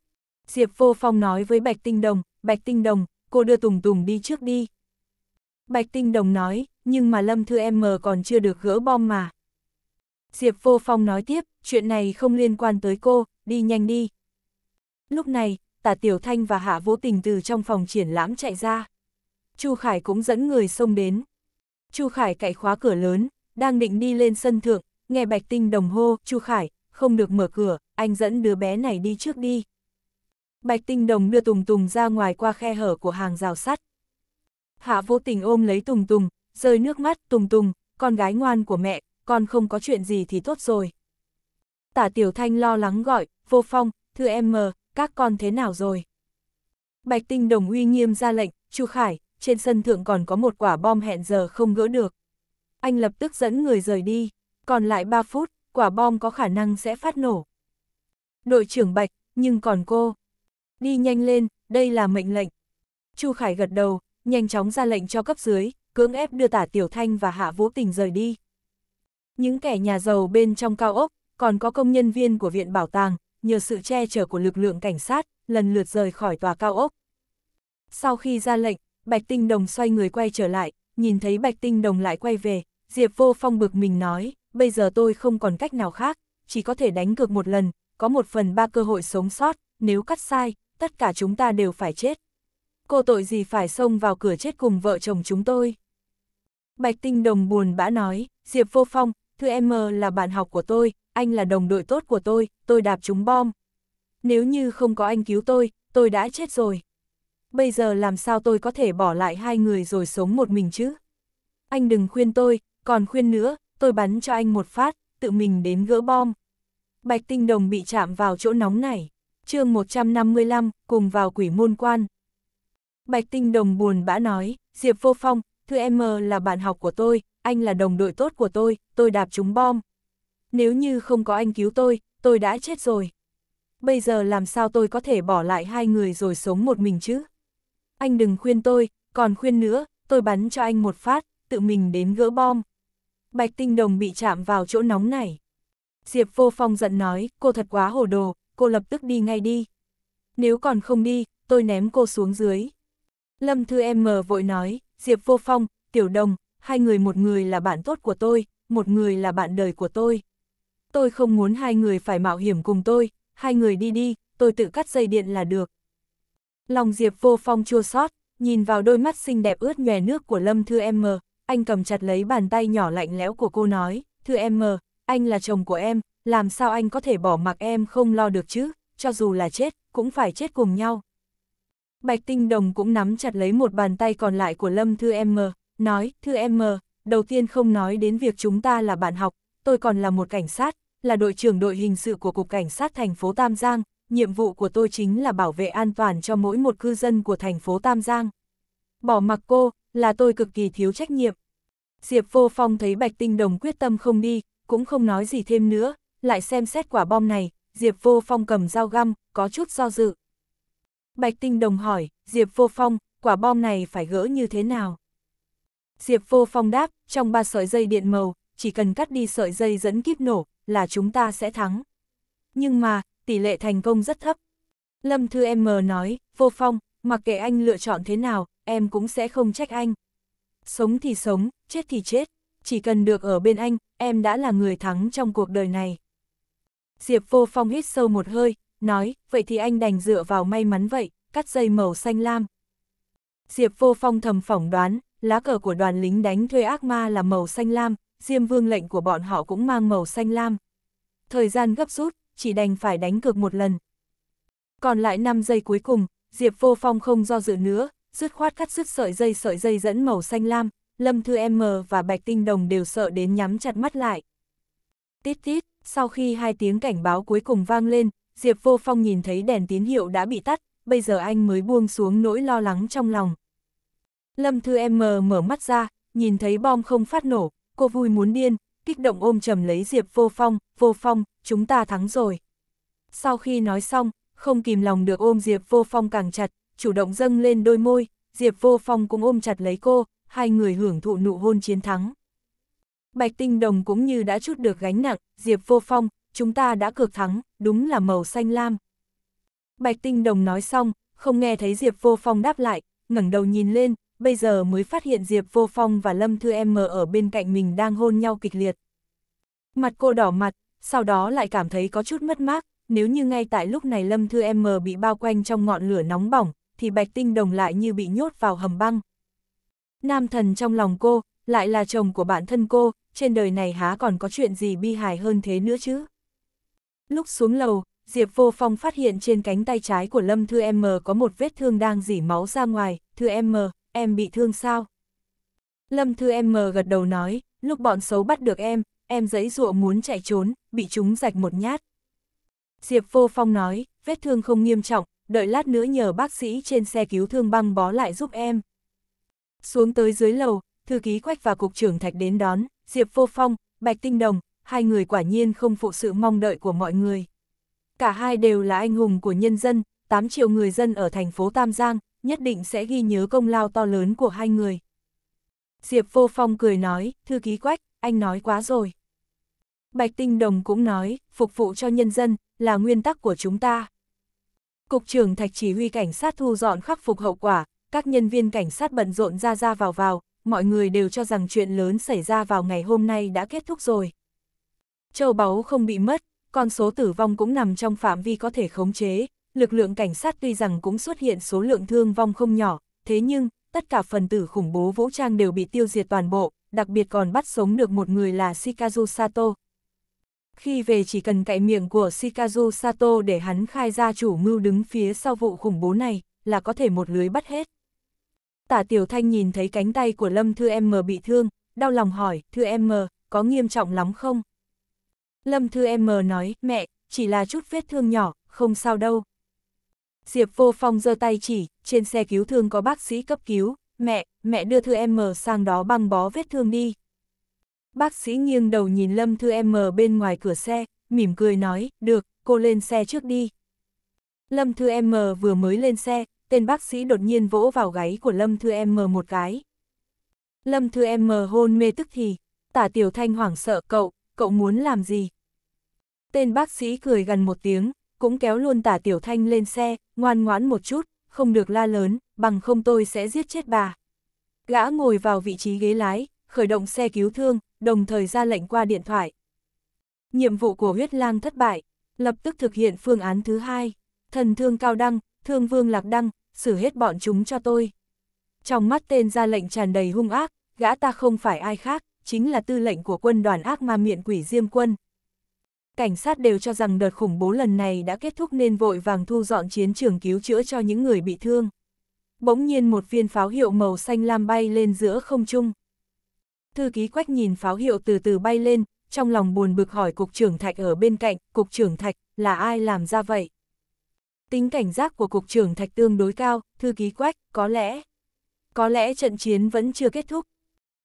Diệp Vô Phong nói với Bạch Tinh Đồng, Bạch Tinh Đồng, cô đưa Tùng Tùng đi trước đi. Bạch Tinh Đồng nói, nhưng mà Lâm Thư em mờ còn chưa được gỡ bom mà. Diệp Vô Phong nói tiếp, chuyện này không liên quan tới cô, đi nhanh đi. Lúc này, Tả Tiểu Thanh và Hạ Vô Tình từ trong phòng triển lãm chạy ra. Chu Khải cũng dẫn người xông đến. Chu Khải cậy khóa cửa lớn, đang định đi lên sân thượng, nghe Bạch Tinh đồng hô, Chu Khải, không được mở cửa, anh dẫn đứa bé này đi trước đi. Bạch Tinh đồng đưa Tùng Tùng ra ngoài qua khe hở của hàng rào sắt. Hạ vô tình ôm lấy Tùng Tùng, rơi nước mắt, Tùng Tùng, con gái ngoan của mẹ, con không có chuyện gì thì tốt rồi. Tả Tiểu Thanh lo lắng gọi, vô phong, thưa em mờ, các con thế nào rồi? Bạch Tinh đồng uy nghiêm ra lệnh, Chu Khải, trên sân thượng còn có một quả bom hẹn giờ không gỡ được anh lập tức dẫn người rời đi, còn lại 3 phút, quả bom có khả năng sẽ phát nổ. Đội trưởng Bạch, nhưng còn cô. Đi nhanh lên, đây là mệnh lệnh. Chu Khải gật đầu, nhanh chóng ra lệnh cho cấp dưới, cưỡng ép đưa tả Tiểu Thanh và Hạ Vũ Tình rời đi. Những kẻ nhà giàu bên trong cao ốc, còn có công nhân viên của viện bảo tàng, nhờ sự che chở của lực lượng cảnh sát, lần lượt rời khỏi tòa cao ốc. Sau khi ra lệnh, Bạch Tinh Đồng xoay người quay trở lại, nhìn thấy Bạch Tinh Đồng lại quay về, Diệp Vô Phong bực mình nói, bây giờ tôi không còn cách nào khác, chỉ có thể đánh cược một lần, có một phần ba cơ hội sống sót, nếu cắt sai, tất cả chúng ta đều phải chết. Cô tội gì phải xông vào cửa chết cùng vợ chồng chúng tôi. Bạch Tinh Đồng buồn bã nói, Diệp Vô Phong, thư em là bạn học của tôi, anh là đồng đội tốt của tôi, tôi đạp chúng bom. Nếu như không có anh cứu tôi, tôi đã chết rồi bây giờ làm sao tôi có thể bỏ lại hai người rồi sống một mình chứ? Anh đừng khuyên tôi, còn khuyên nữa, tôi bắn cho anh một phát, tự mình đến gỡ bom. Bạch Tinh Đồng bị chạm vào chỗ nóng này. chương 155, cùng vào quỷ môn quan. Bạch Tinh Đồng buồn bã nói, Diệp Vô Phong, thư em là bạn học của tôi, anh là đồng đội tốt của tôi, tôi đạp trúng bom. Nếu như không có anh cứu tôi, tôi đã chết rồi. Bây giờ làm sao tôi có thể bỏ lại hai người rồi sống một mình chứ? anh đừng khuyên tôi, còn khuyên nữa, tôi bắn cho anh một phát, tự mình đến gỡ bom. Bạch Tinh Đồng bị chạm vào chỗ nóng này. Diệp Vô Phong giận nói, cô thật quá hồ đồ, cô lập tức đi ngay đi. Nếu còn không đi, tôi ném cô xuống dưới. Lâm Thư Em mờ vội nói, Diệp Vô Phong, Tiểu Đồng, hai người một người là bạn tốt của tôi, một người là bạn đời của tôi. Tôi không muốn hai người phải mạo hiểm cùng tôi, hai người đi đi, tôi tự cắt dây điện là được. Lòng Diệp vô phong chua xót nhìn vào đôi mắt xinh đẹp ướt nhòe nước của Lâm Thư em mờ, anh cầm chặt lấy bàn tay nhỏ lạnh lẽo của cô nói, Thư em mờ, anh là chồng của em, làm sao anh có thể bỏ mặc em không lo được chứ, cho dù là chết, cũng phải chết cùng nhau. Bạch Tinh Đồng cũng nắm chặt lấy một bàn tay còn lại của Lâm Thư em mờ, nói, Thư em mờ, đầu tiên không nói đến việc chúng ta là bạn học, tôi còn là một cảnh sát, là đội trưởng đội hình sự của Cục Cảnh sát thành phố Tam Giang, nhiệm vụ của tôi chính là bảo vệ an toàn cho mỗi một cư dân của thành phố Tam Giang. Bỏ mặc cô, là tôi cực kỳ thiếu trách nhiệm. Diệp Vô Phong thấy Bạch Tinh Đồng quyết tâm không đi, cũng không nói gì thêm nữa, lại xem xét quả bom này, Diệp Vô Phong cầm dao găm, có chút do dự. Bạch Tinh Đồng hỏi, Diệp Vô Phong, quả bom này phải gỡ như thế nào? Diệp Vô Phong đáp, trong ba sợi dây điện màu, chỉ cần cắt đi sợi dây dẫn kíp nổ, là chúng ta sẽ thắng. Nhưng mà, tỷ lệ thành công rất thấp. Lâm Thư em mờ nói, vô phong, mặc kệ anh lựa chọn thế nào, em cũng sẽ không trách anh. Sống thì sống, chết thì chết, chỉ cần được ở bên anh, em đã là người thắng trong cuộc đời này. Diệp vô phong hít sâu một hơi, nói, vậy thì anh đành dựa vào may mắn vậy, cắt dây màu xanh lam. Diệp vô phong thầm phỏng đoán, lá cờ của đoàn lính đánh thuê ác ma là màu xanh lam, diêm vương lệnh của bọn họ cũng mang màu xanh lam. Thời gian gấp rút, chỉ đành phải đánh cược một lần. Còn lại 5 giây cuối cùng, Diệp Vô Phong không do dự nữa, dứt khoát cắt dứt sợi dây sợi dây dẫn màu xanh lam, Lâm Thư M và Bạch Tinh Đồng đều sợ đến nhắm chặt mắt lại. Tít tít, sau khi hai tiếng cảnh báo cuối cùng vang lên, Diệp Vô Phong nhìn thấy đèn tín hiệu đã bị tắt, bây giờ anh mới buông xuống nỗi lo lắng trong lòng. Lâm Thư M mở mắt ra, nhìn thấy bom không phát nổ, cô vui muốn điên, kích động ôm chầm lấy Diệp Vô Phong, Vô Phong, chúng ta thắng rồi. Sau khi nói xong, không kìm lòng được ôm Diệp Vô Phong càng chặt, chủ động dâng lên đôi môi, Diệp Vô Phong cũng ôm chặt lấy cô, hai người hưởng thụ nụ hôn chiến thắng. Bạch Tinh Đồng cũng như đã chút được gánh nặng, Diệp Vô Phong, chúng ta đã cược thắng, đúng là màu xanh lam. Bạch Tinh Đồng nói xong, không nghe thấy Diệp Vô Phong đáp lại, ngẩng đầu nhìn lên, bây giờ mới phát hiện Diệp Vô Phong và Lâm Thư Em ở bên cạnh mình đang hôn nhau kịch liệt. Mặt cô đỏ mặt, sau đó lại cảm thấy có chút mất mát, nếu như ngay tại lúc này Lâm Thư Em bị bao quanh trong ngọn lửa nóng bỏng, thì Bạch Tinh Đồng lại như bị nhốt vào hầm băng. Nam thần trong lòng cô, lại là chồng của bản thân cô, trên đời này há còn có chuyện gì bi hài hơn thế nữa chứ. Lúc xuống lầu, Diệp Vô Phong phát hiện trên cánh tay trái của Lâm Thư M có một vết thương đang dỉ máu ra ngoài, Thư M em bị thương sao? Lâm Thư em mờ gật đầu nói, lúc bọn xấu bắt được em, em giấy dụa muốn chạy trốn, bị chúng rạch một nhát. Diệp Vô Phong nói, vết thương không nghiêm trọng, đợi lát nữa nhờ bác sĩ trên xe cứu thương băng bó lại giúp em. Xuống tới dưới lầu, thư ký Quách và cục trưởng Thạch đến đón, Diệp Vô Phong, Bạch Tinh Đồng, hai người quả nhiên không phụ sự mong đợi của mọi người. Cả hai đều là anh hùng của nhân dân, 8 triệu người dân ở thành phố Tam Giang, nhất định sẽ ghi nhớ công lao to lớn của hai người. Diệp Vô Phong cười nói, thư ký quách, anh nói quá rồi. Bạch Tinh Đồng cũng nói, phục vụ cho nhân dân, là nguyên tắc của chúng ta. Cục trưởng Thạch chỉ huy cảnh sát thu dọn khắc phục hậu quả, các nhân viên cảnh sát bận rộn ra ra vào vào, mọi người đều cho rằng chuyện lớn xảy ra vào ngày hôm nay đã kết thúc rồi. Châu báu không bị mất, con số tử vong cũng nằm trong phạm vi có thể khống chế, lực lượng cảnh sát tuy rằng cũng xuất hiện số lượng thương vong không nhỏ, thế nhưng, tất cả phần tử khủng bố vũ trang đều bị tiêu diệt toàn bộ, đặc biệt còn bắt sống được một người là Shikazu Sato. Khi về chỉ cần cậy miệng của Shikazu Sato để hắn khai ra chủ mưu đứng phía sau vụ khủng bố này, là có thể một lưới bắt hết. Tả Tiểu Thanh nhìn thấy cánh tay của Lâm Thư Em mờ bị thương, đau lòng hỏi, Thư Em mờ có nghiêm trọng lắm không? Lâm Thư Em mờ nói, mẹ, chỉ là chút vết thương nhỏ, không sao đâu. Diệp Vô Phong giơ tay chỉ, trên xe cứu thương có bác sĩ cấp cứu, mẹ, mẹ đưa Thư Em M sang đó băng bó vết thương đi. Bác sĩ nghiêng đầu nhìn Lâm Thư Em M bên ngoài cửa xe, mỉm cười nói, được, cô lên xe trước đi. Lâm Thư Em M vừa mới lên xe, tên bác sĩ đột nhiên vỗ vào gáy của Lâm Thư Em M một cái. Lâm Thư Em M hôn mê tức thì, tả Tiểu Thanh hoảng sợ cậu, cậu muốn làm gì? Tên bác sĩ cười gần một tiếng, cũng kéo luôn tả tiểu thanh lên xe, ngoan ngoãn một chút, không được la lớn, bằng không tôi sẽ giết chết bà. Gã ngồi vào vị trí ghế lái, khởi động xe cứu thương, đồng thời ra lệnh qua điện thoại. Nhiệm vụ của huyết lang thất bại, lập tức thực hiện phương án thứ hai. Thần thương cao đăng, thương vương lạc đăng, xử hết bọn chúng cho tôi. Trong mắt tên ra lệnh tràn đầy hung ác, gã ta không phải ai khác, chính là tư lệnh của quân đoàn ác ma miệng quỷ diêm quân, cảnh sát đều cho rằng đợt khủng bố lần này đã kết thúc nên vội vàng thu dọn chiến trường cứu chữa cho những người bị thương. Bỗng nhiên một viên pháo hiệu màu xanh lam bay lên giữa không trung. Thư ký quách nhìn pháo hiệu từ từ bay lên, trong lòng buồn bực hỏi cục trưởng thạch ở bên cạnh, cục trưởng thạch, là ai làm ra vậy? Tính cảnh giác của cục trưởng thạch tương đối cao, thư ký quách, có lẽ, có lẽ trận chiến vẫn chưa kết thúc.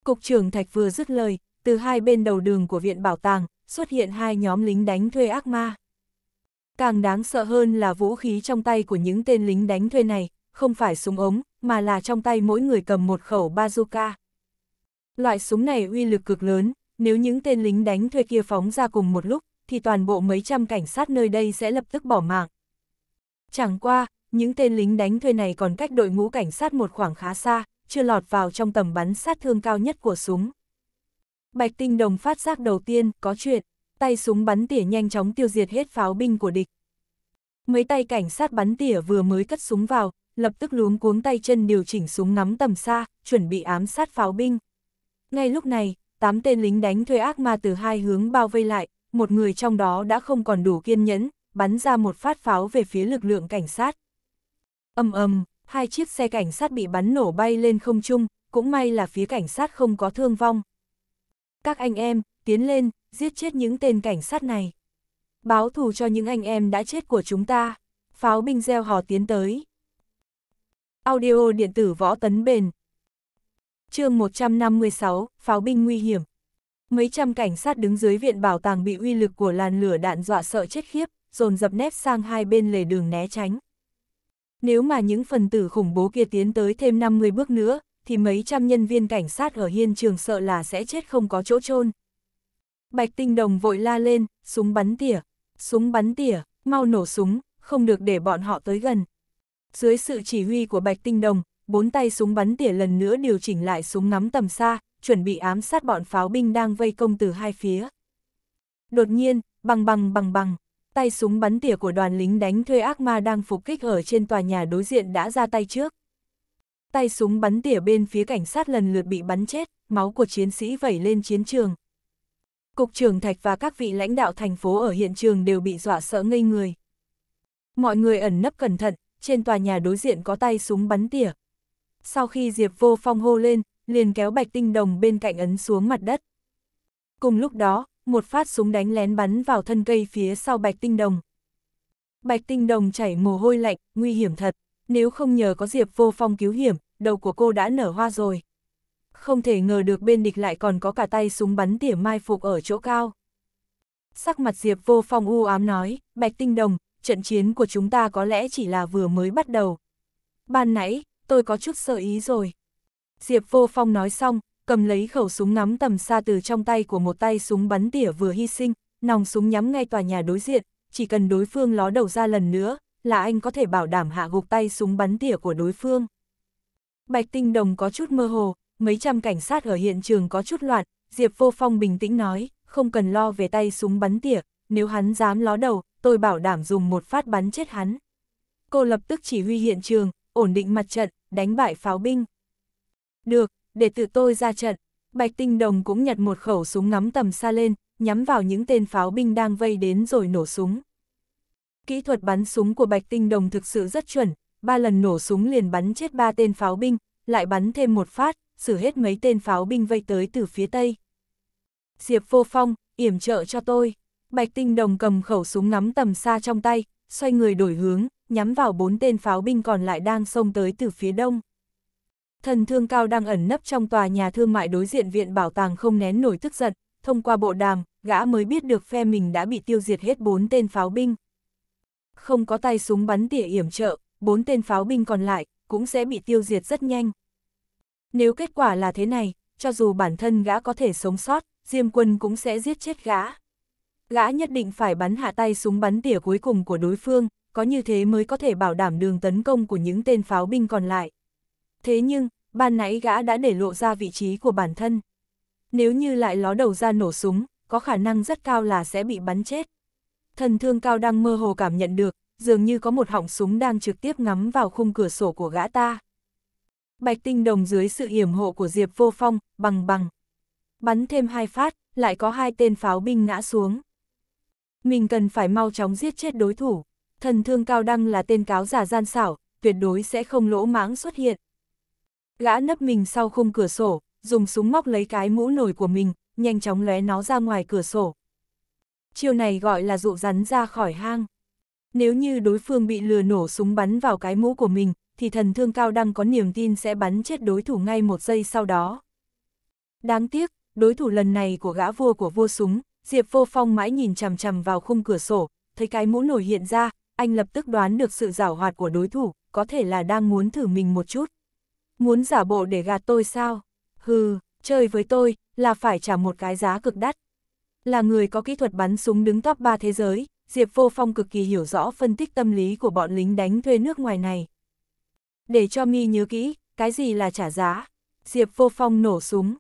Cục trưởng thạch vừa dứt lời, từ hai bên đầu đường của viện bảo tàng, xuất hiện hai nhóm lính đánh thuê ác ma. Càng đáng sợ hơn là vũ khí trong tay của những tên lính đánh thuê này, không phải súng ống, mà là trong tay mỗi người cầm một khẩu bazooka. Loại súng này uy lực cực lớn, nếu những tên lính đánh thuê kia phóng ra cùng một lúc, thì toàn bộ mấy trăm cảnh sát nơi đây sẽ lập tức bỏ mạng. Chẳng qua, những tên lính đánh thuê này còn cách đội ngũ cảnh sát một khoảng khá xa, chưa lọt vào trong tầm bắn sát thương cao nhất của súng. Bạch Tinh Đồng phát giác đầu tiên, có chuyện, tay súng bắn tỉa nhanh chóng tiêu diệt hết pháo binh của địch. Mấy tay cảnh sát bắn tỉa vừa mới cất súng vào, lập tức luống cuống tay chân điều chỉnh súng ngắm tầm xa, chuẩn bị ám sát pháo binh. Ngay lúc này, tám tên lính đánh thuê ác ma từ hai hướng bao vây lại, một người trong đó đã không còn đủ kiên nhẫn, bắn ra một phát pháo về phía lực lượng cảnh sát. ầm ầm, hai chiếc xe cảnh sát bị bắn nổ bay lên không trung, cũng may là phía cảnh sát không có thương vong, các anh em, tiến lên, giết chết những tên cảnh sát này. Báo thù cho những anh em đã chết của chúng ta. Pháo binh gieo hò tiến tới. Audio điện tử võ tấn bền. chương 156, pháo binh nguy hiểm. Mấy trăm cảnh sát đứng dưới viện bảo tàng bị uy lực của làn lửa đạn dọa sợ chết khiếp, dồn dập nép sang hai bên lề đường né tránh. Nếu mà những phần tử khủng bố kia tiến tới thêm 50 bước nữa, thì mấy trăm nhân viên cảnh sát ở hiên trường sợ là sẽ chết không có chỗ chôn Bạch Tinh Đồng vội la lên, súng bắn tỉa, súng bắn tỉa, mau nổ súng, không được để bọn họ tới gần. Dưới sự chỉ huy của Bạch Tinh Đồng, bốn tay súng bắn tỉa lần nữa điều chỉnh lại súng ngắm tầm xa, chuẩn bị ám sát bọn pháo binh đang vây công từ hai phía. Đột nhiên, bằng bằng bằng bằng, tay súng bắn tỉa của đoàn lính đánh thuê ác ma đang phục kích ở trên tòa nhà đối diện đã ra tay trước tay súng bắn tỉa bên phía cảnh sát lần lượt bị bắn chết, máu của chiến sĩ vẩy lên chiến trường. Cục trưởng Thạch và các vị lãnh đạo thành phố ở hiện trường đều bị dọa sợ ngây người. Mọi người ẩn nấp cẩn thận, trên tòa nhà đối diện có tay súng bắn tỉa. Sau khi Diệp Vô Phong hô lên, liền kéo Bạch Tinh Đồng bên cạnh ấn xuống mặt đất. Cùng lúc đó, một phát súng đánh lén bắn vào thân cây phía sau Bạch Tinh Đồng. Bạch Tinh Đồng chảy mồ hôi lạnh, nguy hiểm thật nếu không nhờ có Diệp vô phong cứu hiểm, đầu của cô đã nở hoa rồi. Không thể ngờ được bên địch lại còn có cả tay súng bắn tỉa mai phục ở chỗ cao. Sắc mặt Diệp vô phong u ám nói, Bạch Tinh Đồng, trận chiến của chúng ta có lẽ chỉ là vừa mới bắt đầu. Ban nãy, tôi có chút sơ ý rồi. Diệp vô phong nói xong, cầm lấy khẩu súng ngắm tầm xa từ trong tay của một tay súng bắn tỉa vừa hy sinh, nòng súng nhắm ngay tòa nhà đối diện, chỉ cần đối phương ló đầu ra lần nữa, là anh có thể bảo đảm hạ gục tay súng bắn tỉa của đối phương. Bạch Tinh Đồng có chút mơ hồ, mấy trăm cảnh sát ở hiện trường có chút loạn, Diệp Vô Phong bình tĩnh nói, không cần lo về tay súng bắn tỉa, nếu hắn dám ló đầu, tôi bảo đảm dùng một phát bắn chết hắn. Cô lập tức chỉ huy hiện trường, ổn định mặt trận, đánh bại pháo binh. Được, để tự tôi ra trận, Bạch Tinh Đồng cũng nhặt một khẩu súng ngắm tầm xa lên, nhắm vào những tên pháo binh đang vây đến rồi nổ súng. Kỹ thuật bắn súng của Bạch Tinh Đồng thực sự rất chuẩn, ba lần nổ súng liền bắn chết ba tên pháo binh, lại bắn thêm một phát, xử hết mấy tên pháo binh vây tới từ phía tây. Diệp vô phong, yểm trợ cho tôi. Bạch Tinh Đồng cầm khẩu súng ngắm tầm xa trong tay, xoay người đổi hướng, nhắm vào bốn tên pháo binh còn lại đang xông tới từ phía đông. Thần thương cao đang ẩn nấp trong tòa nhà thương mại đối diện viện bảo tàng không nén nổi tức giận, thông qua bộ đàm, gã mới biết được phe mình đã bị tiêu diệt hết bốn tên pháo binh. Không có tay súng bắn tỉa yểm trợ, bốn tên pháo binh còn lại cũng sẽ bị tiêu diệt rất nhanh. Nếu kết quả là thế này, cho dù bản thân gã có thể sống sót, Diêm Quân cũng sẽ giết chết gã. Gã nhất định phải bắn hạ tay súng bắn tỉa cuối cùng của đối phương, có như thế mới có thể bảo đảm đường tấn công của những tên pháo binh còn lại. Thế nhưng, ban nãy gã đã để lộ ra vị trí của bản thân. Nếu như lại ló đầu ra nổ súng, có khả năng rất cao là sẽ bị bắn chết thần thương cao đang mơ hồ cảm nhận được, dường như có một họng súng đang trực tiếp ngắm vào khung cửa sổ của gã ta. Bạch tinh đồng dưới sự yểm hộ của Diệp vô phong, bằng bằng. Bắn thêm hai phát, lại có hai tên pháo binh ngã xuống. Mình cần phải mau chóng giết chết đối thủ. Thần thương cao đăng là tên cáo giả gian xảo, tuyệt đối sẽ không lỗ mãng xuất hiện. Gã nấp mình sau khung cửa sổ, dùng súng móc lấy cái mũ nổi của mình, nhanh chóng lóe nó ra ngoài cửa sổ chiêu này gọi là dụ rắn ra khỏi hang. Nếu như đối phương bị lừa nổ súng bắn vào cái mũ của mình, thì thần thương cao đăng có niềm tin sẽ bắn chết đối thủ ngay một giây sau đó. Đáng tiếc, đối thủ lần này của gã vua của vua súng, Diệp Vô Phong mãi nhìn chằm chằm vào khung cửa sổ, thấy cái mũ nổi hiện ra, anh lập tức đoán được sự giảo hoạt của đối thủ, có thể là đang muốn thử mình một chút. Muốn giả bộ để gạt tôi sao? Hừ, chơi với tôi, là phải trả một cái giá cực đắt. Là người có kỹ thuật bắn súng đứng top 3 thế giới, Diệp Vô Phong cực kỳ hiểu rõ phân tích tâm lý của bọn lính đánh thuê nước ngoài này. Để cho mi nhớ kỹ, cái gì là trả giá? Diệp Vô Phong nổ súng.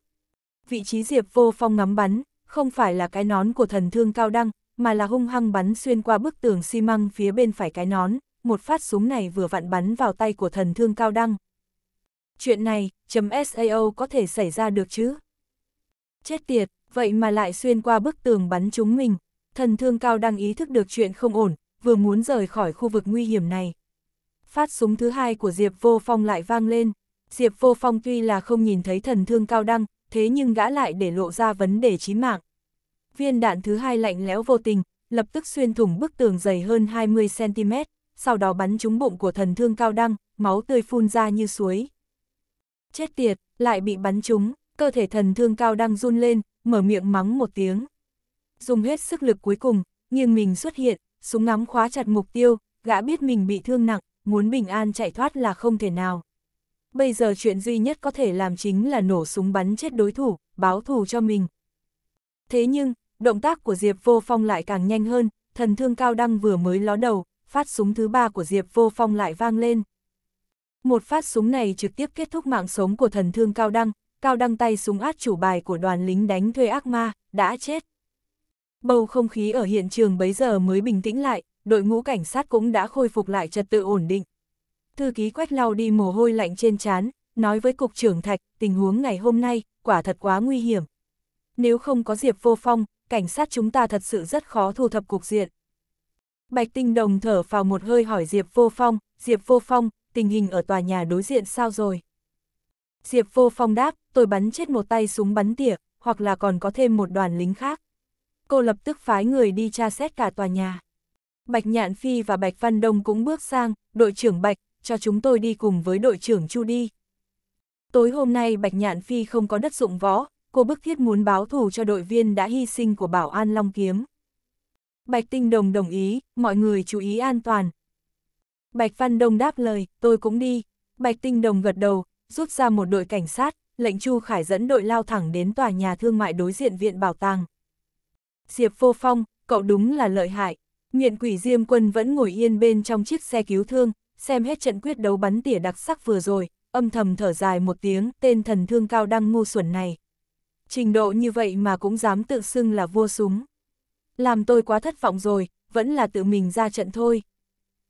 Vị trí Diệp Vô Phong ngắm bắn, không phải là cái nón của thần thương cao đăng, mà là hung hăng bắn xuyên qua bức tường xi măng phía bên phải cái nón, một phát súng này vừa vặn bắn vào tay của thần thương cao đăng. Chuyện này, chấm SAO có thể xảy ra được chứ? Chết tiệt, vậy mà lại xuyên qua bức tường bắn chúng mình. Thần thương cao đang ý thức được chuyện không ổn, vừa muốn rời khỏi khu vực nguy hiểm này. Phát súng thứ hai của Diệp Vô Phong lại vang lên. Diệp Vô Phong tuy là không nhìn thấy thần thương cao đăng, thế nhưng gã lại để lộ ra vấn đề chí mạng. Viên đạn thứ hai lạnh lẽo vô tình, lập tức xuyên thủng bức tường dày hơn 20cm, sau đó bắn trúng bụng của thần thương cao đăng, máu tươi phun ra như suối. Chết tiệt, lại bị bắn trúng, cơ thể thần thương cao đăng run lên, mở miệng mắng một tiếng. Dùng hết sức lực cuối cùng, nghiêng mình xuất hiện, súng ngắm khóa chặt mục tiêu, gã biết mình bị thương nặng, muốn bình an chạy thoát là không thể nào. Bây giờ chuyện duy nhất có thể làm chính là nổ súng bắn chết đối thủ, báo thù cho mình. Thế nhưng, động tác của Diệp Vô Phong lại càng nhanh hơn, thần thương cao đăng vừa mới ló đầu, phát súng thứ ba của Diệp Vô Phong lại vang lên. Một phát súng này trực tiếp kết thúc mạng sống của thần thương cao đăng, Cao Đăng tay súng át chủ bài của đoàn lính đánh thuê ác ma, đã chết. Bầu không khí ở hiện trường bấy giờ mới bình tĩnh lại, đội ngũ cảnh sát cũng đã khôi phục lại trật tự ổn định. Thư ký quách lau đi mồ hôi lạnh trên trán, nói với cục trưởng Thạch, tình huống ngày hôm nay, quả thật quá nguy hiểm. Nếu không có Diệp vô phong, cảnh sát chúng ta thật sự rất khó thu thập cục diện. Bạch Tinh Đồng thở vào một hơi hỏi Diệp vô phong, Diệp vô phong, tình hình ở tòa nhà đối diện sao rồi? Diệp Vô Phong đáp, tôi bắn chết một tay súng bắn tỉa, hoặc là còn có thêm một đoàn lính khác. Cô lập tức phái người đi tra xét cả tòa nhà. Bạch Nhạn Phi và Bạch Văn Đông cũng bước sang, đội trưởng Bạch, cho chúng tôi đi cùng với đội trưởng Chu đi. Tối hôm nay Bạch Nhạn Phi không có đất dụng võ, cô bức thiết muốn báo thù cho đội viên đã hy sinh của bảo an Long Kiếm. Bạch Tinh Đồng đồng ý, mọi người chú ý an toàn. Bạch Văn Đông đáp lời, tôi cũng đi. Bạch Tinh Đồng gật đầu, rút ra một đội cảnh sát, lệnh Chu Khải dẫn đội lao thẳng đến tòa nhà thương mại đối diện viện bảo tàng. Diệp Vô Phong, cậu đúng là lợi hại. Nguyện quỷ Diêm Quân vẫn ngồi yên bên trong chiếc xe cứu thương, xem hết trận quyết đấu bắn tỉa đặc sắc vừa rồi, âm thầm thở dài một tiếng, tên thần thương cao đăng ngu xuẩn này. Trình độ như vậy mà cũng dám tự xưng là vua súng. Làm tôi quá thất vọng rồi, vẫn là tự mình ra trận thôi.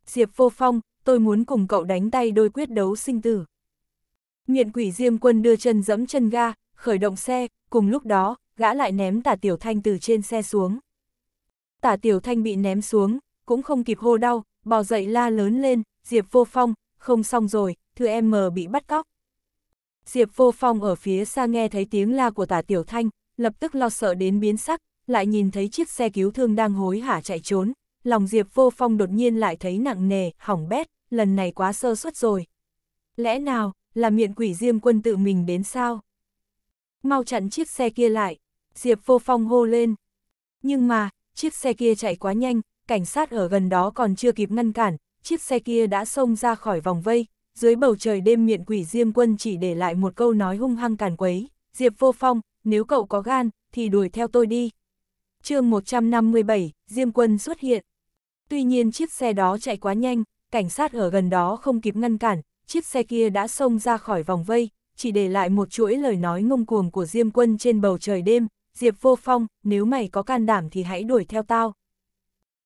Diệp Vô Phong, tôi muốn cùng cậu đánh tay đôi quyết đấu sinh tử. Nghiện quỷ Diêm Quân đưa chân dẫm chân ga, khởi động xe, cùng lúc đó, gã lại ném tả Tiểu Thanh từ trên xe xuống. Tả Tiểu Thanh bị ném xuống, cũng không kịp hô đau, bò dậy la lớn lên, Diệp Vô Phong, không xong rồi, thưa em mờ bị bắt cóc. Diệp Vô Phong ở phía xa nghe thấy tiếng la của tả Tiểu Thanh, lập tức lo sợ đến biến sắc, lại nhìn thấy chiếc xe cứu thương đang hối hả chạy trốn, lòng Diệp Vô Phong đột nhiên lại thấy nặng nề, hỏng bét, lần này quá sơ suất rồi. Lẽ nào, là miệng quỷ diêm quân tự mình đến sao? Mau chặn chiếc xe kia lại, Diệp vô phong hô lên. Nhưng mà, chiếc xe kia chạy quá nhanh, cảnh sát ở gần đó còn chưa kịp ngăn cản, chiếc xe kia đã xông ra khỏi vòng vây, dưới bầu trời đêm miệng quỷ diêm quân chỉ để lại một câu nói hung hăng càn quấy, Diệp vô phong, nếu cậu có gan, thì đuổi theo tôi đi. chương 157, Diêm quân xuất hiện. Tuy nhiên chiếc xe đó chạy quá nhanh, cảnh sát ở gần đó không kịp ngăn cản, chiếc xe kia đã xông ra khỏi vòng vây, chỉ để lại một chuỗi lời nói ngông cuồng của Diêm Quân trên bầu trời đêm, Diệp Vô Phong, nếu mày có can đảm thì hãy đuổi theo tao.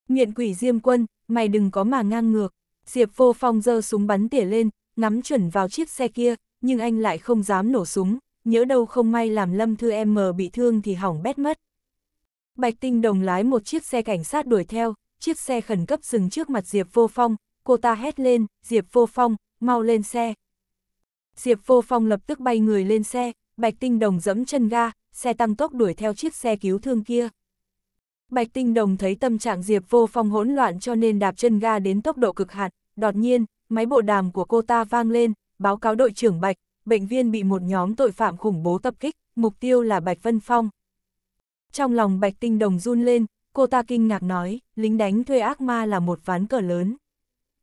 Nghiện quỷ Diêm Quân, mày đừng có mà ngang ngược, Diệp Vô Phong giơ súng bắn tỉa lên, ngắm chuẩn vào chiếc xe kia, nhưng anh lại không dám nổ súng, nhớ đâu không may làm Lâm Thư Em mờ bị thương thì hỏng bét mất. Bạch Tinh Đồng lái một chiếc xe cảnh sát đuổi theo, chiếc xe khẩn cấp dừng trước mặt Diệp Vô Phong, cô ta hét lên, Diệp Vô Phong, mau lên xe. Diệp Vô Phong lập tức bay người lên xe, Bạch Tinh Đồng dẫm chân ga, xe tăng tốc đuổi theo chiếc xe cứu thương kia. Bạch Tinh Đồng thấy tâm trạng Diệp Vô Phong hỗn loạn cho nên đạp chân ga đến tốc độ cực hạn, đột nhiên, máy bộ đàm của cô ta vang lên, báo cáo đội trưởng Bạch, bệnh viên bị một nhóm tội phạm khủng bố tập kích, mục tiêu là Bạch Vân Phong. Trong lòng Bạch Tinh Đồng run lên, cô ta kinh ngạc nói, lính đánh thuê ác ma là một ván cờ lớn.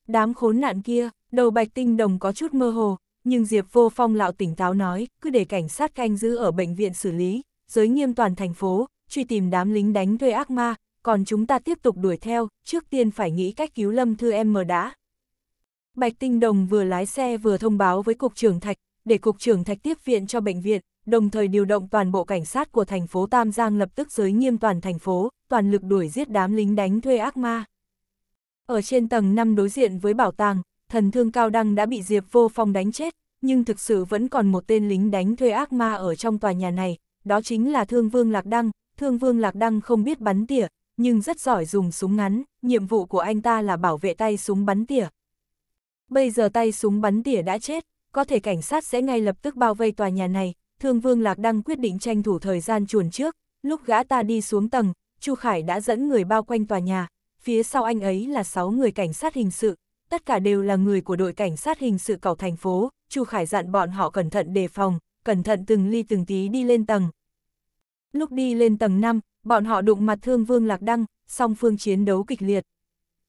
Đám khốn nạn kia, Đầu bạch tinh đồng có chút mơ hồ, nhưng Diệp Vô Phong lão tỉnh táo nói, cứ để cảnh sát canh giữ ở bệnh viện xử lý, giới nghiêm toàn thành phố, truy tìm đám lính đánh thuê ác ma, còn chúng ta tiếp tục đuổi theo, trước tiên phải nghĩ cách cứu Lâm Thư em mờ đã. Bạch Tinh Đồng vừa lái xe vừa thông báo với Cục trưởng Thạch, để Cục trưởng Thạch tiếp viện cho bệnh viện, đồng thời điều động toàn bộ cảnh sát của thành phố Tam Giang lập tức giới nghiêm toàn thành phố, toàn lực đuổi giết đám lính đánh thuê ác ma. Ở trên tầng 5 đối diện với bảo tàng, thần thương cao đăng đã bị Diệp Vô Phong đánh chết, nhưng thực sự vẫn còn một tên lính đánh thuê ác ma ở trong tòa nhà này, đó chính là Thương Vương Lạc Đăng. Thương Vương Lạc Đăng không biết bắn tỉa, nhưng rất giỏi dùng súng ngắn, nhiệm vụ của anh ta là bảo vệ tay súng bắn tỉa. Bây giờ tay súng bắn tỉa đã chết, có thể cảnh sát sẽ ngay lập tức bao vây tòa nhà này, Thương Vương Lạc Đăng quyết định tranh thủ thời gian chuồn trước, lúc gã ta đi xuống tầng, Chu Khải đã dẫn người bao quanh tòa nhà, phía sau anh ấy là 6 người cảnh sát hình sự, tất cả đều là người của đội cảnh sát hình sự cầu thành phố, Chu Khải dặn bọn họ cẩn thận đề phòng, cẩn thận từng ly từng tí đi lên tầng. Lúc đi lên tầng 5, bọn họ đụng mặt Thương Vương Lạc Đăng, song phương chiến đấu kịch liệt.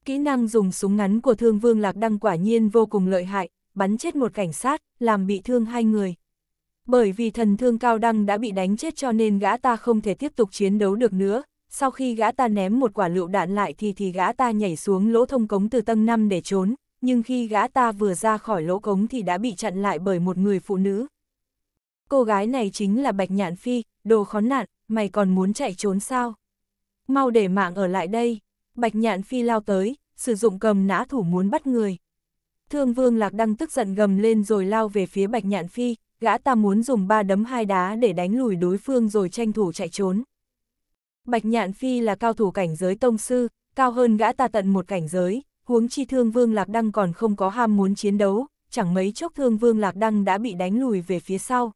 Kỹ năng dùng súng ngắn của Thương Vương Lạc Đăng quả nhiên vô cùng lợi hại, bắn chết một cảnh sát, làm bị thương hai người. Bởi vì thần thương cao đăng đã bị đánh chết cho nên gã ta không thể tiếp tục chiến đấu được nữa, sau khi gã ta ném một quả lựu đạn lại thì thì gã ta nhảy xuống lỗ thông cống từ tầng 5 để trốn, nhưng khi gã ta vừa ra khỏi lỗ cống thì đã bị chặn lại bởi một người phụ nữ. Cô gái này chính là Bạch Nhạn Phi, đồ khó nạn, mày còn muốn chạy trốn sao? Mau để mạng ở lại đây. Bạch Nhạn Phi lao tới, sử dụng cầm nã thủ muốn bắt người. Thương Vương Lạc Đăng tức giận gầm lên rồi lao về phía Bạch Nhạn Phi, gã ta muốn dùng ba đấm hai đá để đánh lùi đối phương rồi tranh thủ chạy trốn. Bạch Nhạn Phi là cao thủ cảnh giới tông sư, cao hơn gã ta tận một cảnh giới, huống chi thương vương Lạc Đăng còn không có ham muốn chiến đấu, chẳng mấy chốc thương vương Lạc Đăng đã bị đánh lùi về phía sau.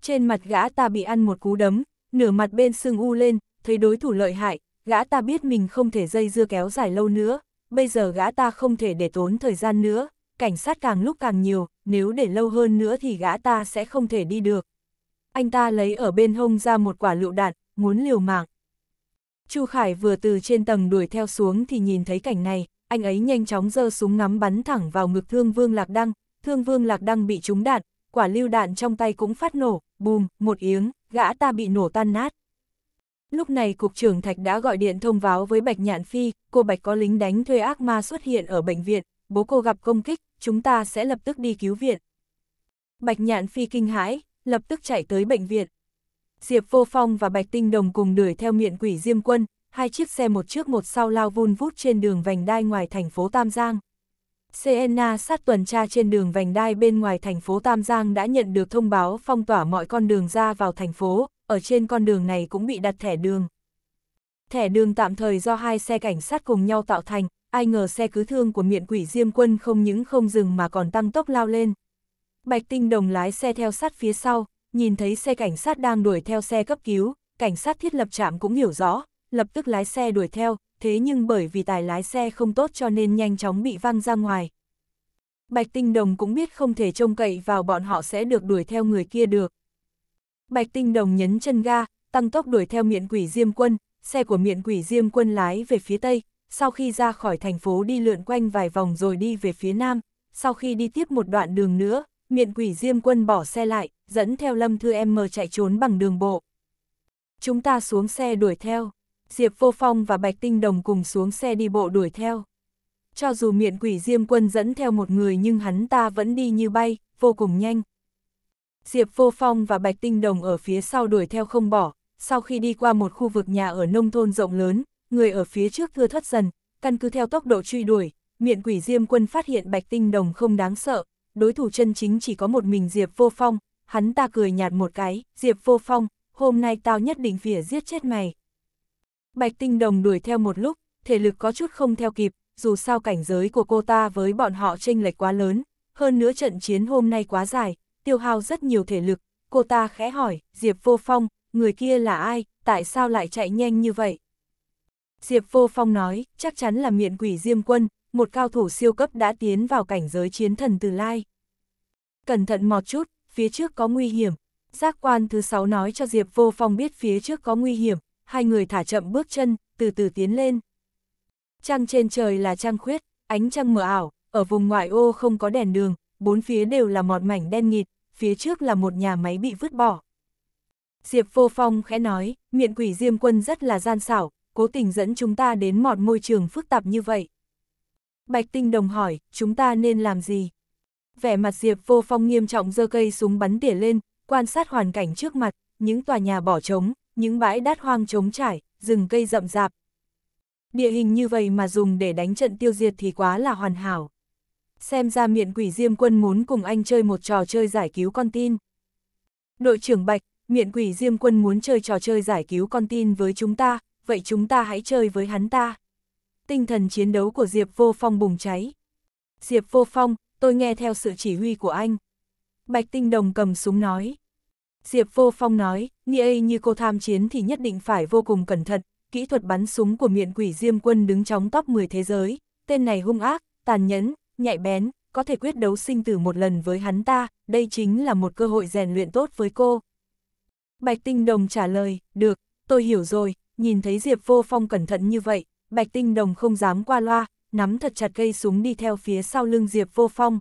Trên mặt gã ta bị ăn một cú đấm, nửa mặt bên sưng u lên, thấy đối thủ lợi hại, gã ta biết mình không thể dây dưa kéo dài lâu nữa, bây giờ gã ta không thể để tốn thời gian nữa, cảnh sát càng lúc càng nhiều, nếu để lâu hơn nữa thì gã ta sẽ không thể đi được. Anh ta lấy ở bên hông ra một quả lựu đạn, muốn liều mạng. Chu Khải vừa từ trên tầng đuổi theo xuống thì nhìn thấy cảnh này, anh ấy nhanh chóng giơ súng ngắm bắn thẳng vào ngực Thương Vương Lạc Đăng, Thương Vương Lạc Đăng bị trúng đạn, quả lưu đạn trong tay cũng phát nổ, bùm, một tiếng, gã ta bị nổ tan nát. Lúc này cục trưởng Thạch đã gọi điện thông báo với Bạch Nhạn Phi, cô Bạch có lính đánh thuê ác ma xuất hiện ở bệnh viện, bố cô gặp công kích, chúng ta sẽ lập tức đi cứu viện. Bạch Nhạn Phi kinh hãi, lập tức chạy tới bệnh viện, Diệp Vô Phong và Bạch Tinh Đồng cùng đuổi theo miệng quỷ Diêm Quân, hai chiếc xe một trước một sau lao vun vút trên đường vành đai ngoài thành phố Tam Giang. Sienna sát tuần tra trên đường vành đai bên ngoài thành phố Tam Giang đã nhận được thông báo phong tỏa mọi con đường ra vào thành phố, ở trên con đường này cũng bị đặt thẻ đường. Thẻ đường tạm thời do hai xe cảnh sát cùng nhau tạo thành, ai ngờ xe cứu thương của miệng quỷ Diêm Quân không những không dừng mà còn tăng tốc lao lên. Bạch Tinh Đồng lái xe theo sát phía sau, nhìn thấy xe cảnh sát đang đuổi theo xe cấp cứu, cảnh sát thiết lập trạm cũng hiểu rõ, lập tức lái xe đuổi theo, thế nhưng bởi vì tài lái xe không tốt cho nên nhanh chóng bị văng ra ngoài. Bạch Tinh Đồng cũng biết không thể trông cậy vào bọn họ sẽ được đuổi theo người kia được. Bạch Tinh Đồng nhấn chân ga, tăng tốc đuổi theo miệng quỷ Diêm Quân, xe của miệng quỷ Diêm Quân lái về phía Tây, sau khi ra khỏi thành phố đi lượn quanh vài vòng rồi đi về phía Nam, sau khi đi tiếp một đoạn đường nữa, miệng quỷ Diêm Quân bỏ xe lại, dẫn theo Lâm Thư Em mờ chạy trốn bằng đường bộ. Chúng ta xuống xe đuổi theo, Diệp Vô Phong và Bạch Tinh Đồng cùng xuống xe đi bộ đuổi theo. Cho dù miệng quỷ Diêm Quân dẫn theo một người nhưng hắn ta vẫn đi như bay, vô cùng nhanh. Diệp Vô Phong và Bạch Tinh Đồng ở phía sau đuổi theo không bỏ, sau khi đi qua một khu vực nhà ở nông thôn rộng lớn, người ở phía trước thưa thất dần, căn cứ theo tốc độ truy đuổi, miệng quỷ Diêm Quân phát hiện Bạch Tinh Đồng không đáng sợ, đối thủ chân chính chỉ có một mình Diệp Vô Phong, hắn ta cười nhạt một cái, Diệp Vô Phong, hôm nay tao nhất định phỉa giết chết mày. Bạch Tinh Đồng đuổi theo một lúc, thể lực có chút không theo kịp, dù sao cảnh giới của cô ta với bọn họ chênh lệch quá lớn, hơn nữa trận chiến hôm nay quá dài, tiêu hao rất nhiều thể lực, cô ta khẽ hỏi, Diệp Vô Phong, người kia là ai, tại sao lại chạy nhanh như vậy? Diệp Vô Phong nói, chắc chắn là miệng quỷ Diêm Quân, một cao thủ siêu cấp đã tiến vào cảnh giới chiến thần từ lai. Cẩn thận một chút, phía trước có nguy hiểm. Giác quan thứ sáu nói cho Diệp Vô Phong biết phía trước có nguy hiểm, hai người thả chậm bước chân, từ từ tiến lên. Trăng trên trời là trăng khuyết, ánh trăng mờ ảo, ở vùng ngoại ô không có đèn đường, bốn phía đều là mọt mảnh đen nghịt, phía trước là một nhà máy bị vứt bỏ. Diệp Vô Phong khẽ nói, miệng quỷ Diêm Quân rất là gian xảo, cố tình dẫn chúng ta đến mọt môi trường phức tạp như vậy. Bạch Tinh Đồng hỏi, chúng ta nên làm gì? vẻ mặt Diệp Vô Phong nghiêm trọng giơ cây súng bắn tỉa lên, quan sát hoàn cảnh trước mặt, những tòa nhà bỏ trống, những bãi đất hoang trống trải, rừng cây rậm rạp. Địa hình như vậy mà dùng để đánh trận tiêu diệt thì quá là hoàn hảo. Xem ra miệng quỷ Diêm Quân muốn cùng anh chơi một trò chơi giải cứu con tin. Đội trưởng Bạch, miệng quỷ Diêm Quân muốn chơi trò chơi giải cứu con tin với chúng ta, vậy chúng ta hãy chơi với hắn ta. Tinh thần chiến đấu của Diệp Vô Phong bùng cháy. Diệp Vô Phong, tôi nghe theo sự chỉ huy của anh. Bạch Tinh Đồng cầm súng nói. Diệp Vô Phong nói, Niê như cô tham chiến thì nhất định phải vô cùng cẩn thận, kỹ thuật bắn súng của miệng quỷ Diêm Quân đứng trong top 10 thế giới, tên này hung ác, tàn nhẫn, nhạy bén, có thể quyết đấu sinh tử một lần với hắn ta, đây chính là một cơ hội rèn luyện tốt với cô. Bạch Tinh Đồng trả lời, được, tôi hiểu rồi, nhìn thấy Diệp Vô Phong cẩn thận như vậy, Bạch Tinh Đồng không dám qua loa, nắm thật chặt cây súng đi theo phía sau lưng Diệp Vô Phong.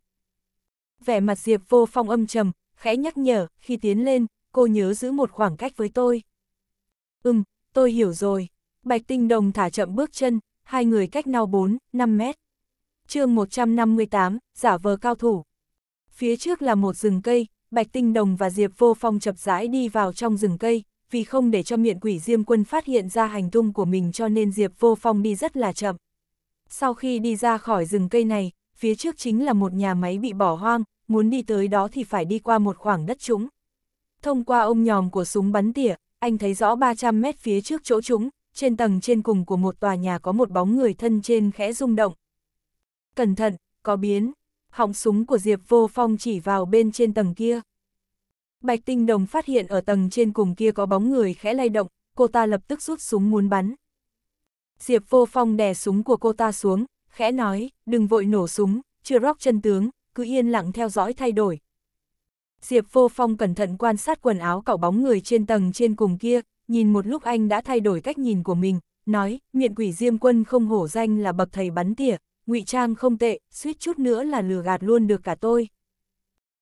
Vẻ mặt Diệp Vô Phong âm trầm, khẽ nhắc nhở, khi tiến lên, cô nhớ giữ một khoảng cách với tôi. Ừm, tôi hiểu rồi. Bạch Tinh Đồng thả chậm bước chân, hai người cách nhau 4, 5 mét. chương 158, giả vờ cao thủ. Phía trước là một rừng cây, Bạch Tinh Đồng và Diệp Vô Phong chập rãi đi vào trong rừng cây, vì không để cho miệng quỷ Diêm Quân phát hiện ra hành tung của mình cho nên Diệp Vô Phong đi rất là chậm. Sau khi đi ra khỏi rừng cây này, phía trước chính là một nhà máy bị bỏ hoang, muốn đi tới đó thì phải đi qua một khoảng đất trũng. Thông qua ông nhòm của súng bắn tỉa, anh thấy rõ 300 mét phía trước chỗ trũng, trên tầng trên cùng của một tòa nhà có một bóng người thân trên khẽ rung động. Cẩn thận, có biến. Họng súng của Diệp Vô Phong chỉ vào bên trên tầng kia. Bạch Tinh Đồng phát hiện ở tầng trên cùng kia có bóng người khẽ lay động, cô ta lập tức rút súng muốn bắn. Diệp Vô Phong đè súng của cô ta xuống, khẽ nói, đừng vội nổ súng, chưa róc chân tướng, cứ yên lặng theo dõi thay đổi. Diệp Vô Phong cẩn thận quan sát quần áo cậu bóng người trên tầng trên cùng kia, nhìn một lúc anh đã thay đổi cách nhìn của mình, nói, miệng quỷ Diêm Quân không hổ danh là bậc thầy bắn tỉa, ngụy trang không tệ, suýt chút nữa là lừa gạt luôn được cả tôi.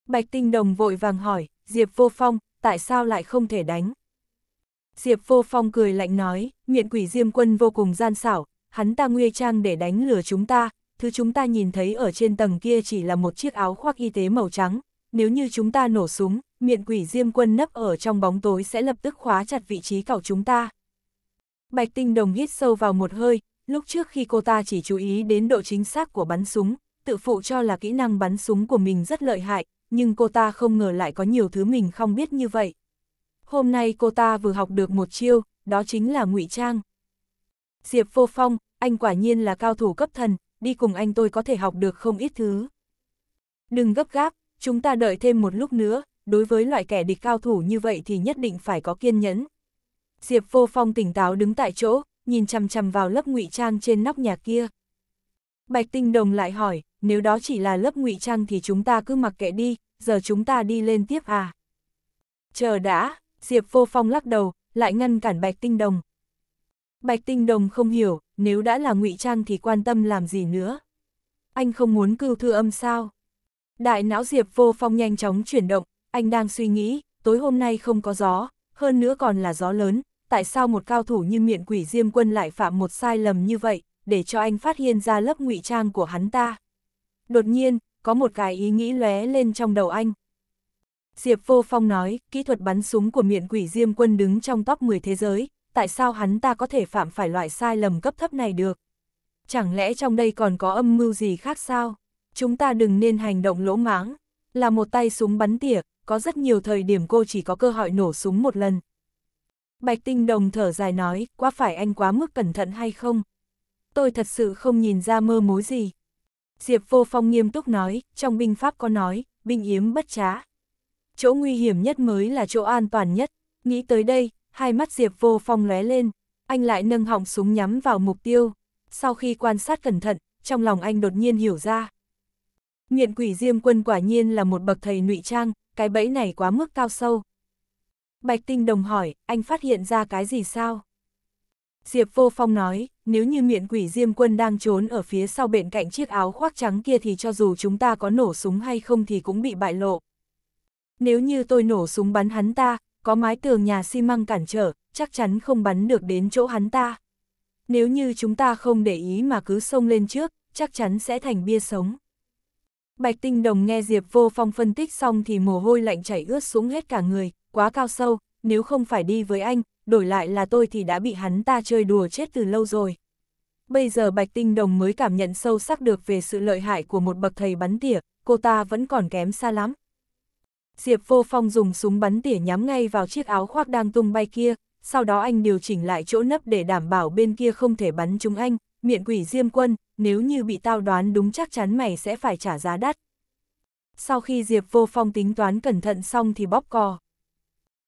Bạch Tinh Đồng vội vàng hỏi, Diệp Vô Phong, tại sao lại không thể đánh? Diệp Vô Phong cười lạnh nói, nguyện quỷ Diêm Quân vô cùng gian xảo, hắn ta nguy trang để đánh lừa chúng ta, thứ chúng ta nhìn thấy ở trên tầng kia chỉ là một chiếc áo khoác y tế màu trắng, nếu như chúng ta nổ súng, miệng quỷ Diêm Quân nấp ở trong bóng tối sẽ lập tức khóa chặt vị trí cảo chúng ta. Bạch Tinh Đồng hít sâu vào một hơi, lúc trước khi cô ta chỉ chú ý đến độ chính xác của bắn súng, tự phụ cho là kỹ năng bắn súng của mình rất lợi hại, nhưng cô ta không ngờ lại có nhiều thứ mình không biết như vậy hôm nay cô ta vừa học được một chiêu, đó chính là ngụy trang. Diệp Vô Phong, anh quả nhiên là cao thủ cấp thần, đi cùng anh tôi có thể học được không ít thứ. Đừng gấp gáp, chúng ta đợi thêm một lúc nữa, đối với loại kẻ địch cao thủ như vậy thì nhất định phải có kiên nhẫn. Diệp Vô Phong tỉnh táo đứng tại chỗ, nhìn chằm chằm vào lớp ngụy trang trên nóc nhà kia. Bạch Tinh Đồng lại hỏi, nếu đó chỉ là lớp ngụy trang thì chúng ta cứ mặc kệ đi, giờ chúng ta đi lên tiếp à? Chờ đã, Diệp Vô Phong lắc đầu, lại ngăn cản Bạch Tinh Đồng. Bạch Tinh Đồng không hiểu, nếu đã là ngụy trang thì quan tâm làm gì nữa. Anh không muốn cưu thư âm sao? Đại não Diệp Vô Phong nhanh chóng chuyển động, anh đang suy nghĩ, tối hôm nay không có gió, hơn nữa còn là gió lớn, tại sao một cao thủ như miệng quỷ Diêm Quân lại phạm một sai lầm như vậy, để cho anh phát hiện ra lớp ngụy trang của hắn ta. Đột nhiên, có một cái ý nghĩ lóe lên trong đầu anh. Diệp Vô Phong nói, kỹ thuật bắn súng của miệng quỷ Diêm Quân đứng trong top 10 thế giới, tại sao hắn ta có thể phạm phải loại sai lầm cấp thấp này được? Chẳng lẽ trong đây còn có âm mưu gì khác sao? Chúng ta đừng nên hành động lỗ mãng. Là một tay súng bắn tỉa, có rất nhiều thời điểm cô chỉ có cơ hội nổ súng một lần. Bạch Tinh Đồng thở dài nói, quá phải anh quá mức cẩn thận hay không? Tôi thật sự không nhìn ra mơ mối gì. Diệp Vô Phong nghiêm túc nói, trong binh pháp có nói, binh yếm bất trá, chỗ nguy hiểm nhất mới là chỗ an toàn nhất. Nghĩ tới đây, hai mắt Diệp vô phong lóe lên, anh lại nâng họng súng nhắm vào mục tiêu. Sau khi quan sát cẩn thận, trong lòng anh đột nhiên hiểu ra. Nghiện quỷ diêm quân quả nhiên là một bậc thầy ngụy trang, cái bẫy này quá mức cao sâu. Bạch Tinh Đồng hỏi, anh phát hiện ra cái gì sao? Diệp Vô Phong nói, nếu như miệng quỷ Diêm Quân đang trốn ở phía sau bên cạnh chiếc áo khoác trắng kia thì cho dù chúng ta có nổ súng hay không thì cũng bị bại lộ nếu như tôi nổ súng bắn hắn ta, có mái tường nhà xi măng cản trở, chắc chắn không bắn được đến chỗ hắn ta. Nếu như chúng ta không để ý mà cứ xông lên trước, chắc chắn sẽ thành bia sống. Bạch Tinh Đồng nghe Diệp Vô Phong phân tích xong thì mồ hôi lạnh chảy ướt sũng hết cả người, quá cao sâu, nếu không phải đi với anh, đổi lại là tôi thì đã bị hắn ta chơi đùa chết từ lâu rồi. Bây giờ Bạch Tinh Đồng mới cảm nhận sâu sắc được về sự lợi hại của một bậc thầy bắn tỉa, cô ta vẫn còn kém xa lắm, Diệp Vô Phong dùng súng bắn tỉa nhắm ngay vào chiếc áo khoác đang tung bay kia, sau đó anh điều chỉnh lại chỗ nấp để đảm bảo bên kia không thể bắn chúng anh, miệng quỷ diêm quân, nếu như bị tao đoán đúng chắc chắn mày sẽ phải trả giá đắt. Sau khi Diệp Vô Phong tính toán cẩn thận xong thì bóp cò.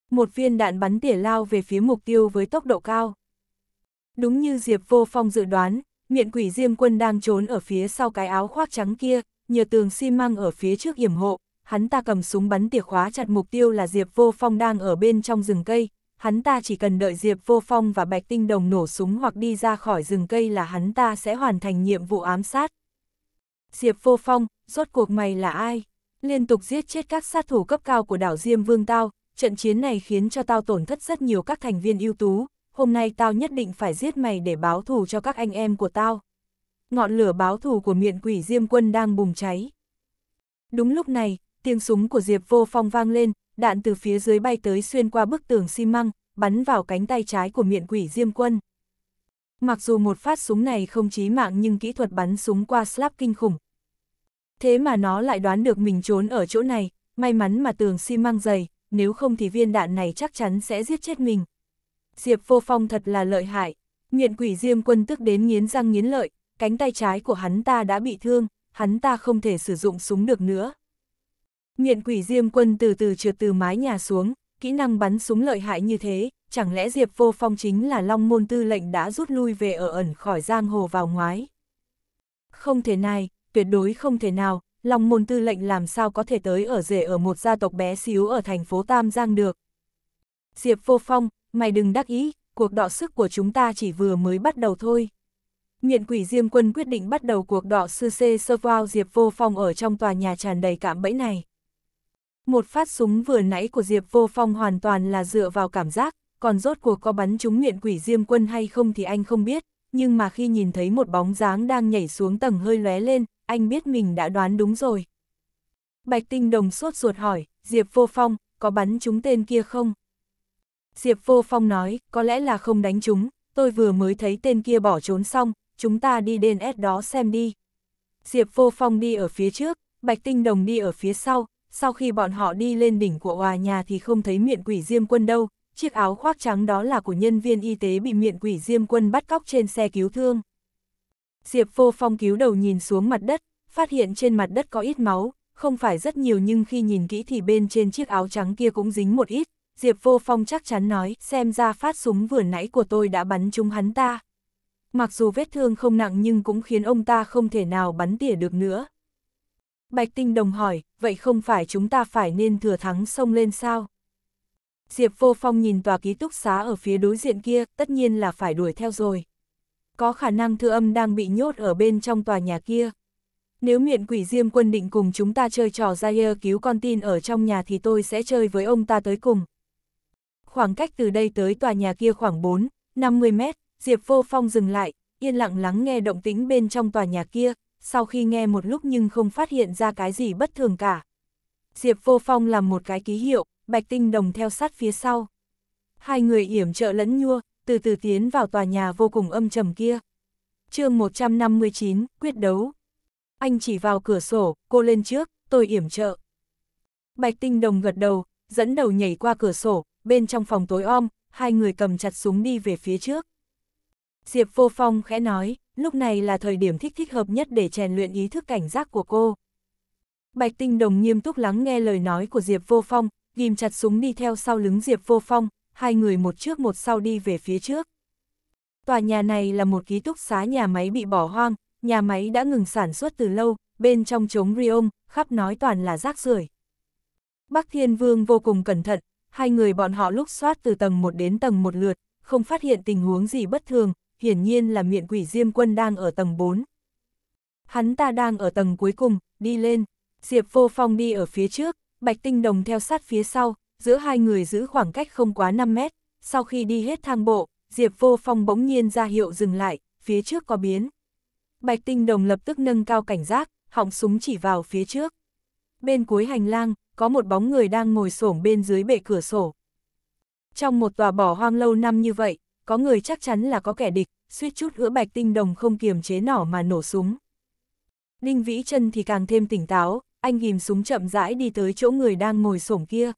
Một viên đạn bắn tỉa lao về phía mục tiêu với tốc độ cao. Đúng như Diệp Vô Phong dự đoán, miệng quỷ diêm quân đang trốn ở phía sau cái áo khoác trắng kia, nhờ tường xi măng ở phía trước yểm hộ, hắn ta cầm súng bắn tỉa khóa chặt mục tiêu là Diệp Vô Phong đang ở bên trong rừng cây, hắn ta chỉ cần đợi Diệp Vô Phong và Bạch Tinh Đồng nổ súng hoặc đi ra khỏi rừng cây là hắn ta sẽ hoàn thành nhiệm vụ ám sát. Diệp Vô Phong, rốt cuộc mày là ai? Liên tục giết chết các sát thủ cấp cao của đảo Diêm Vương tao, trận chiến này khiến cho tao tổn thất rất nhiều các thành viên ưu tú, hôm nay tao nhất định phải giết mày để báo thù cho các anh em của tao. Ngọn lửa báo thù của miệng quỷ Diêm Quân đang bùng cháy. Đúng lúc này, tiếng súng của Diệp Vô Phong vang lên, đạn từ phía dưới bay tới xuyên qua bức tường xi măng, bắn vào cánh tay trái của miệng quỷ Diêm Quân. Mặc dù một phát súng này không chí mạng nhưng kỹ thuật bắn súng qua slap kinh khủng. Thế mà nó lại đoán được mình trốn ở chỗ này, may mắn mà tường xi măng dày, nếu không thì viên đạn này chắc chắn sẽ giết chết mình. Diệp Vô Phong thật là lợi hại, miệng quỷ Diêm Quân tức đến nghiến răng nghiến lợi, cánh tay trái của hắn ta đã bị thương, hắn ta không thể sử dụng súng được nữa. Nguyện quỷ diêm quân từ từ trượt từ mái nhà xuống, kỹ năng bắn súng lợi hại như thế, chẳng lẽ Diệp Vô Phong chính là Long Môn Tư lệnh đã rút lui về ở ẩn khỏi giang hồ vào ngoái? Không thể này, tuyệt đối không thể nào, Long Môn Tư lệnh làm sao có thể tới ở rể ở một gia tộc bé xíu ở thành phố Tam Giang được? Diệp Vô Phong, mày đừng đắc ý, cuộc đọ sức của chúng ta chỉ vừa mới bắt đầu thôi. Nguyện quỷ Diêm Quân quyết định bắt đầu cuộc đọ sư xê sơ vào Diệp Vô Phong ở trong tòa nhà tràn đầy cảm bẫy này. Một phát súng vừa nãy của Diệp Vô Phong hoàn toàn là dựa vào cảm giác, còn rốt cuộc có bắn trúng miệng quỷ Diêm Quân hay không thì anh không biết, nhưng mà khi nhìn thấy một bóng dáng đang nhảy xuống tầng hơi lóe lên, anh biết mình đã đoán đúng rồi. Bạch Tinh Đồng sốt ruột hỏi, Diệp Vô Phong, có bắn trúng tên kia không? Diệp Vô Phong nói, có lẽ là không đánh chúng, tôi vừa mới thấy tên kia bỏ trốn xong, chúng ta đi đền S đó xem đi. Diệp Vô Phong đi ở phía trước, Bạch Tinh Đồng đi ở phía sau, sau khi bọn họ đi lên đỉnh của hòa nhà thì không thấy miệng quỷ diêm quân đâu, chiếc áo khoác trắng đó là của nhân viên y tế bị miệng quỷ diêm quân bắt cóc trên xe cứu thương. Diệp vô phong cứu đầu nhìn xuống mặt đất, phát hiện trên mặt đất có ít máu, không phải rất nhiều nhưng khi nhìn kỹ thì bên trên chiếc áo trắng kia cũng dính một ít, Diệp vô phong chắc chắn nói, xem ra phát súng vừa nãy của tôi đã bắn trúng hắn ta. Mặc dù vết thương không nặng nhưng cũng khiến ông ta không thể nào bắn tỉa được nữa. Bạch Tinh Đồng hỏi, vậy không phải chúng ta phải nên thừa thắng xông lên sao? Diệp Vô Phong nhìn tòa ký túc xá ở phía đối diện kia, tất nhiên là phải đuổi theo rồi. Có khả năng thư âm đang bị nhốt ở bên trong tòa nhà kia. Nếu miệng quỷ diêm quân định cùng chúng ta chơi trò Zaire cứu con tin ở trong nhà thì tôi sẽ chơi với ông ta tới cùng. Khoảng cách từ đây tới tòa nhà kia khoảng 4, 50 mét, Diệp Vô Phong dừng lại, yên lặng lắng nghe động tĩnh bên trong tòa nhà kia, sau khi nghe một lúc nhưng không phát hiện ra cái gì bất thường cả. Diệp Vô Phong làm một cái ký hiệu, Bạch Tinh Đồng theo sát phía sau. Hai người yểm trợ lẫn nhua, từ từ tiến vào tòa nhà vô cùng âm trầm kia. chương 159, quyết đấu. Anh chỉ vào cửa sổ, cô lên trước, tôi yểm trợ. Bạch Tinh Đồng gật đầu, dẫn đầu nhảy qua cửa sổ, bên trong phòng tối om, hai người cầm chặt súng đi về phía trước. Diệp Vô Phong khẽ nói, lúc này là thời điểm thích thích hợp nhất để rèn luyện ý thức cảnh giác của cô. Bạch Tinh Đồng nghiêm túc lắng nghe lời nói của Diệp Vô Phong, ghim chặt súng đi theo sau lưng Diệp Vô Phong, hai người một trước một sau đi về phía trước. Tòa nhà này là một ký túc xá nhà máy bị bỏ hoang, nhà máy đã ngừng sản xuất từ lâu, bên trong trống riom, khắp nói toàn là rác rưởi. Bắc Thiên Vương vô cùng cẩn thận, hai người bọn họ lúc soát từ tầng 1 đến tầng 1 lượt, không phát hiện tình huống gì bất thường, hiển nhiên là miệng quỷ Diêm Quân đang ở tầng 4. Hắn ta đang ở tầng cuối cùng, đi lên, Diệp Vô Phong đi ở phía trước, Bạch Tinh Đồng theo sát phía sau, giữa hai người giữ khoảng cách không quá 5 mét, sau khi đi hết thang bộ, Diệp Vô Phong bỗng nhiên ra hiệu dừng lại, phía trước có biến. Bạch Tinh Đồng lập tức nâng cao cảnh giác, họng súng chỉ vào phía trước. Bên cuối hành lang, có một bóng người đang ngồi xổm bên dưới bệ cửa sổ. Trong một tòa bỏ hoang lâu năm như vậy, có người chắc chắn là có kẻ địch, suýt chút hứa bạch tinh đồng không kiềm chế nỏ mà nổ súng. Ninh Vĩ Trân thì càng thêm tỉnh táo, anh ghim súng chậm rãi đi tới chỗ người đang ngồi sổm kia.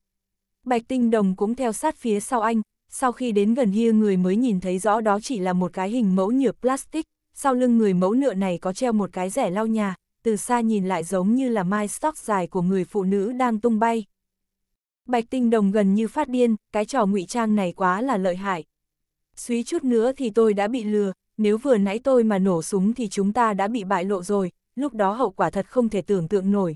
Bạch tinh đồng cũng theo sát phía sau anh, sau khi đến gần hia người mới nhìn thấy rõ đó chỉ là một cái hình mẫu nhựa plastic, sau lưng người mẫu nựa này có treo một cái rẻ lau nhà, từ xa nhìn lại giống như là mai stock dài của người phụ nữ đang tung bay. Bạch tinh đồng gần như phát điên, cái trò ngụy trang này quá là lợi hại, Suý chút nữa thì tôi đã bị lừa, nếu vừa nãy tôi mà nổ súng thì chúng ta đã bị bại lộ rồi, lúc đó hậu quả thật không thể tưởng tượng nổi.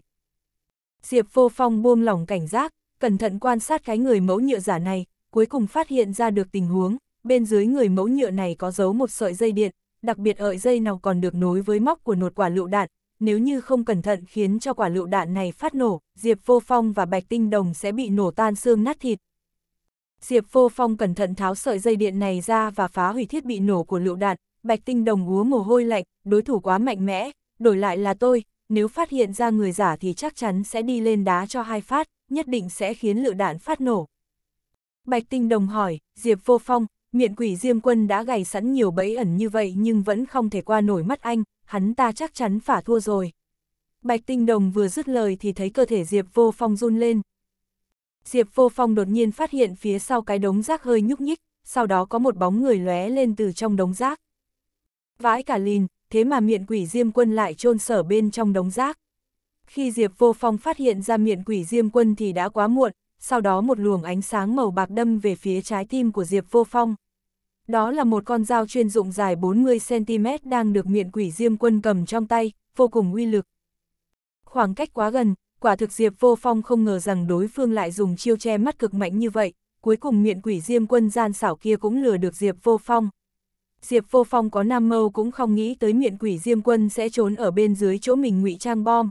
Diệp vô phong buông lỏng cảnh giác, cẩn thận quan sát cái người mẫu nhựa giả này, cuối cùng phát hiện ra được tình huống, bên dưới người mẫu nhựa này có giấu một sợi dây điện, đặc biệt ở dây nào còn được nối với móc của nột quả lựu đạn, nếu như không cẩn thận khiến cho quả lựu đạn này phát nổ, Diệp Vô Phong và Bạch Tinh Đồng sẽ bị nổ tan xương nát thịt, Diệp Vô Phong cẩn thận tháo sợi dây điện này ra và phá hủy thiết bị nổ của lựu đạn, Bạch Tinh Đồng úa mồ hôi lạnh, đối thủ quá mạnh mẽ, đổi lại là tôi, nếu phát hiện ra người giả thì chắc chắn sẽ đi lên đá cho hai phát, nhất định sẽ khiến lựu đạn phát nổ. Bạch Tinh Đồng hỏi, Diệp Vô Phong, miệng quỷ Diêm Quân đã gầy sẵn nhiều bẫy ẩn như vậy nhưng vẫn không thể qua nổi mắt anh, hắn ta chắc chắn phả thua rồi. Bạch Tinh Đồng vừa dứt lời thì thấy cơ thể Diệp Vô Phong run lên, Diệp Vô Phong đột nhiên phát hiện phía sau cái đống rác hơi nhúc nhích, sau đó có một bóng người lóe lên từ trong đống rác. Vãi cả lìn, thế mà miệng quỷ Diêm Quân lại chôn sở bên trong đống rác. Khi Diệp Vô Phong phát hiện ra miệng quỷ Diêm Quân thì đã quá muộn, sau đó một luồng ánh sáng màu bạc đâm về phía trái tim của Diệp Vô Phong. Đó là một con dao chuyên dụng dài 40cm đang được miệng quỷ Diêm Quân cầm trong tay, vô cùng uy lực. Khoảng cách quá gần, quả thực Diệp Vô Phong không ngờ rằng đối phương lại dùng chiêu che mắt cực mạnh như vậy, cuối cùng miệng quỷ diêm quân gian xảo kia cũng lừa được Diệp Vô Phong. Diệp Vô Phong có nam mâu cũng không nghĩ tới miệng quỷ diêm quân sẽ trốn ở bên dưới chỗ mình ngụy trang bom.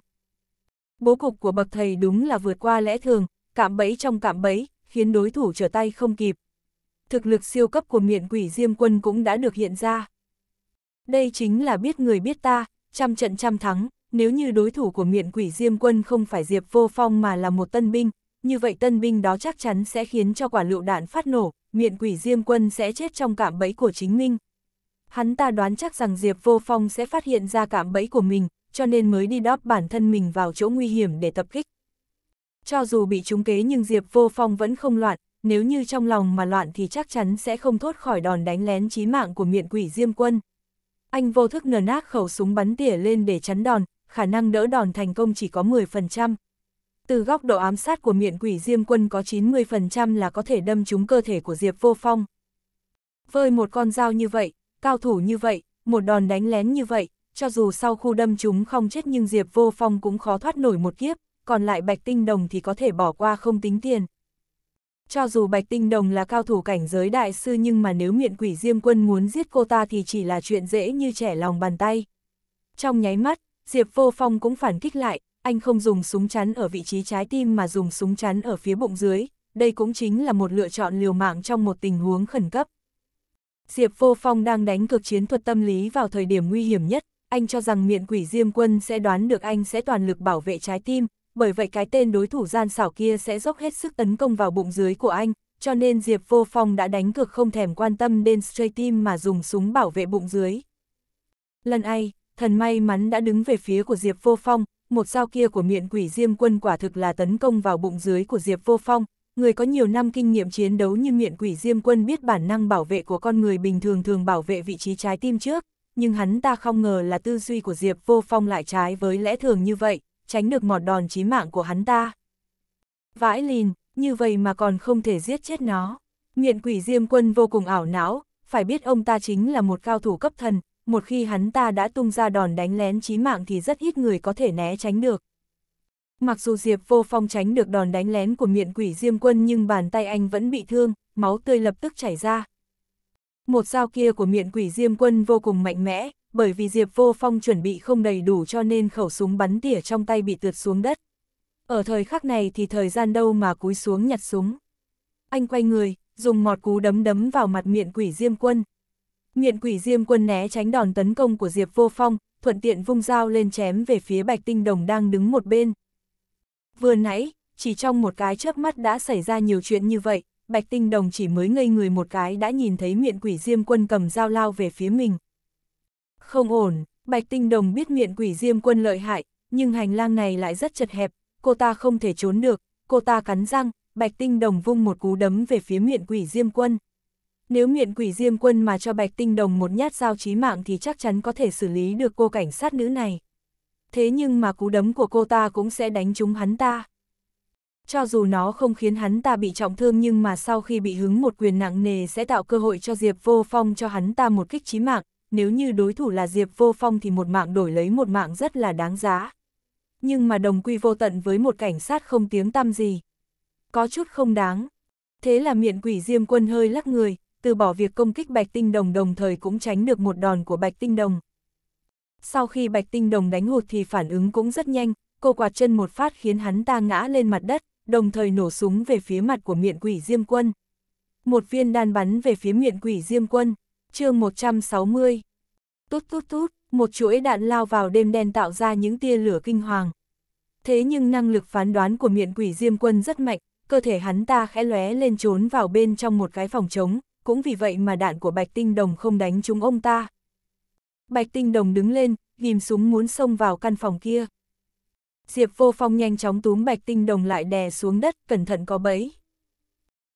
Bố cục của bậc thầy đúng là vượt qua lẽ thường, cạm bẫy trong cạm bẫy, khiến đối thủ trở tay không kịp. Thực lực siêu cấp của miệng quỷ diêm quân cũng đã được hiện ra. Đây chính là biết người biết ta, trăm trận trăm thắng nếu như đối thủ của miệng quỷ Diêm Quân không phải Diệp Vô Phong mà là một tân binh, như vậy tân binh đó chắc chắn sẽ khiến cho quả lựu đạn phát nổ, miệng quỷ Diêm Quân sẽ chết trong cạm bẫy của chính mình. Hắn ta đoán chắc rằng Diệp Vô Phong sẽ phát hiện ra cạm bẫy của mình, cho nên mới đi đóp bản thân mình vào chỗ nguy hiểm để tập kích. Cho dù bị trúng kế nhưng Diệp Vô Phong vẫn không loạn, nếu như trong lòng mà loạn thì chắc chắn sẽ không thoát khỏi đòn đánh lén chí mạng của miệng quỷ Diêm Quân. Anh vô thức nở nát khẩu súng bắn tỉa lên để chắn đòn, khả năng đỡ đòn thành công chỉ có 10%. Từ góc độ ám sát của miệng quỷ Diêm Quân có 90% là có thể đâm trúng cơ thể của Diệp Vô Phong. Với một con dao như vậy, cao thủ như vậy, một đòn đánh lén như vậy, cho dù sau khu đâm chúng không chết nhưng Diệp Vô Phong cũng khó thoát nổi một kiếp, còn lại Bạch Tinh Đồng thì có thể bỏ qua không tính tiền. Cho dù Bạch Tinh Đồng là cao thủ cảnh giới đại sư nhưng mà nếu miệng quỷ Diêm Quân muốn giết cô ta thì chỉ là chuyện dễ như trẻ lòng bàn tay. Trong nháy mắt, Diệp Vô Phong cũng phản kích lại, anh không dùng súng chắn ở vị trí trái tim mà dùng súng chắn ở phía bụng dưới, đây cũng chính là một lựa chọn liều mạng trong một tình huống khẩn cấp. Diệp Vô Phong đang đánh cực chiến thuật tâm lý vào thời điểm nguy hiểm nhất, anh cho rằng miệng quỷ Diêm Quân sẽ đoán được anh sẽ toàn lực bảo vệ trái tim, bởi vậy cái tên đối thủ gian xảo kia sẽ dốc hết sức tấn công vào bụng dưới của anh, cho nên Diệp Vô Phong đã đánh cực không thèm quan tâm đến straight team mà dùng súng bảo vệ bụng dưới. Lần ấy, thần may mắn đã đứng về phía của Diệp Vô Phong, một dao kia của miệng quỷ diêm quân quả thực là tấn công vào bụng dưới của Diệp Vô Phong, người có nhiều năm kinh nghiệm chiến đấu như miệng quỷ diêm quân biết bản năng bảo vệ của con người bình thường thường bảo vệ vị trí trái tim trước, nhưng hắn ta không ngờ là tư duy của Diệp Vô Phong lại trái với lẽ thường như vậy, tránh được mọt đòn chí mạng của hắn ta. Vãi lìn, như vậy mà còn không thể giết chết nó. Miệng quỷ diêm quân vô cùng ảo não, phải biết ông ta chính là một cao thủ cấp thần, một khi hắn ta đã tung ra đòn đánh lén chí mạng thì rất ít người có thể né tránh được. Mặc dù Diệp Vô Phong tránh được đòn đánh lén của miệng quỷ Diêm Quân nhưng bàn tay anh vẫn bị thương, máu tươi lập tức chảy ra. Một dao kia của miệng quỷ Diêm Quân vô cùng mạnh mẽ, bởi vì Diệp Vô Phong chuẩn bị không đầy đủ cho nên khẩu súng bắn tỉa trong tay bị tượt xuống đất. Ở thời khắc này thì thời gian đâu mà cúi xuống nhặt súng. Anh quay người, dùng ngọt cú đấm đấm vào mặt miệng quỷ Diêm Quân, Nghiện quỷ Diêm Quân né tránh đòn tấn công của Diệp Vô Phong, thuận tiện vung dao lên chém về phía Bạch Tinh Đồng đang đứng một bên. Vừa nãy, chỉ trong một cái chớp mắt đã xảy ra nhiều chuyện như vậy, Bạch Tinh Đồng chỉ mới ngây người một cái đã nhìn thấy miệng quỷ Diêm Quân cầm dao lao về phía mình. Không ổn, Bạch Tinh Đồng biết miệng quỷ Diêm Quân lợi hại, nhưng hành lang này lại rất chật hẹp, cô ta không thể trốn được, cô ta cắn răng, Bạch Tinh Đồng vung một cú đấm về phía miệng quỷ Diêm Quân. Nếu nguyện quỷ diêm quân mà cho Bạch Tinh Đồng một nhát dao chí mạng thì chắc chắn có thể xử lý được cô cảnh sát nữ này. Thế nhưng mà cú đấm của cô ta cũng sẽ đánh trúng hắn ta. Cho dù nó không khiến hắn ta bị trọng thương nhưng mà sau khi bị hứng một quyền nặng nề sẽ tạo cơ hội cho Diệp Vô Phong cho hắn ta một kích chí mạng, nếu như đối thủ là Diệp Vô Phong thì một mạng đổi lấy một mạng rất là đáng giá. Nhưng mà đồng quy vô tận với một cảnh sát không tiếng tăm gì. Có chút không đáng. Thế là miệng quỷ diêm quân hơi lắc người, từ bỏ việc công kích Bạch Tinh Đồng đồng thời cũng tránh được một đòn của Bạch Tinh Đồng. Sau khi Bạch Tinh Đồng đánh hụt thì phản ứng cũng rất nhanh, cô quạt chân một phát khiến hắn ta ngã lên mặt đất, đồng thời nổ súng về phía mặt của miệng quỷ Diêm Quân. Một viên đan bắn về phía miệng quỷ Diêm Quân, chương 160. Tút tút tút, một chuỗi đạn lao vào đêm đen tạo ra những tia lửa kinh hoàng. Thế nhưng năng lực phán đoán của miệng quỷ Diêm Quân rất mạnh, cơ thể hắn ta khẽ lóe lên trốn vào bên trong một cái phòng trống, cũng vì vậy mà đạn của Bạch Tinh Đồng không đánh trúng ông ta. Bạch Tinh Đồng đứng lên, ghim súng muốn xông vào căn phòng kia. Diệp Vô Phong nhanh chóng túm Bạch Tinh Đồng lại đè xuống đất, cẩn thận có bẫy.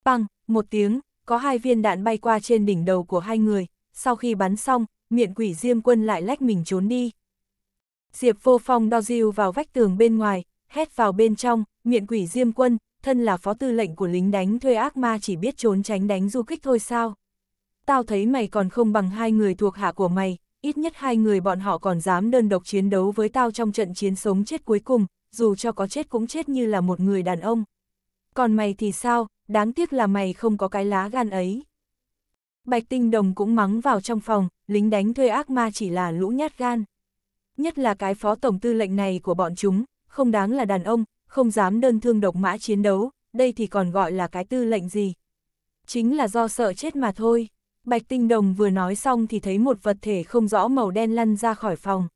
băng một tiếng, có hai viên đạn bay qua trên đỉnh đầu của hai người, sau khi bắn xong, miệng quỷ Diêm Quân lại lách mình trốn đi. Diệp Vô Phong đo diêu vào vách tường bên ngoài, hét vào bên trong, miệng quỷ Diêm Quân, thân là phó tư lệnh của lính đánh thuê ác ma chỉ biết trốn tránh đánh du kích thôi sao. Tao thấy mày còn không bằng hai người thuộc hạ của mày, ít nhất hai người bọn họ còn dám đơn độc chiến đấu với tao trong trận chiến sống chết cuối cùng, dù cho có chết cũng chết như là một người đàn ông. Còn mày thì sao, đáng tiếc là mày không có cái lá gan ấy. Bạch Tinh Đồng cũng mắng vào trong phòng, lính đánh thuê ác ma chỉ là lũ nhát gan. Nhất là cái phó tổng tư lệnh này của bọn chúng, không đáng là đàn ông, không dám đơn thương độc mã chiến đấu, đây thì còn gọi là cái tư lệnh gì. Chính là do sợ chết mà thôi. Bạch Tinh Đồng vừa nói xong thì thấy một vật thể không rõ màu đen lăn ra khỏi phòng.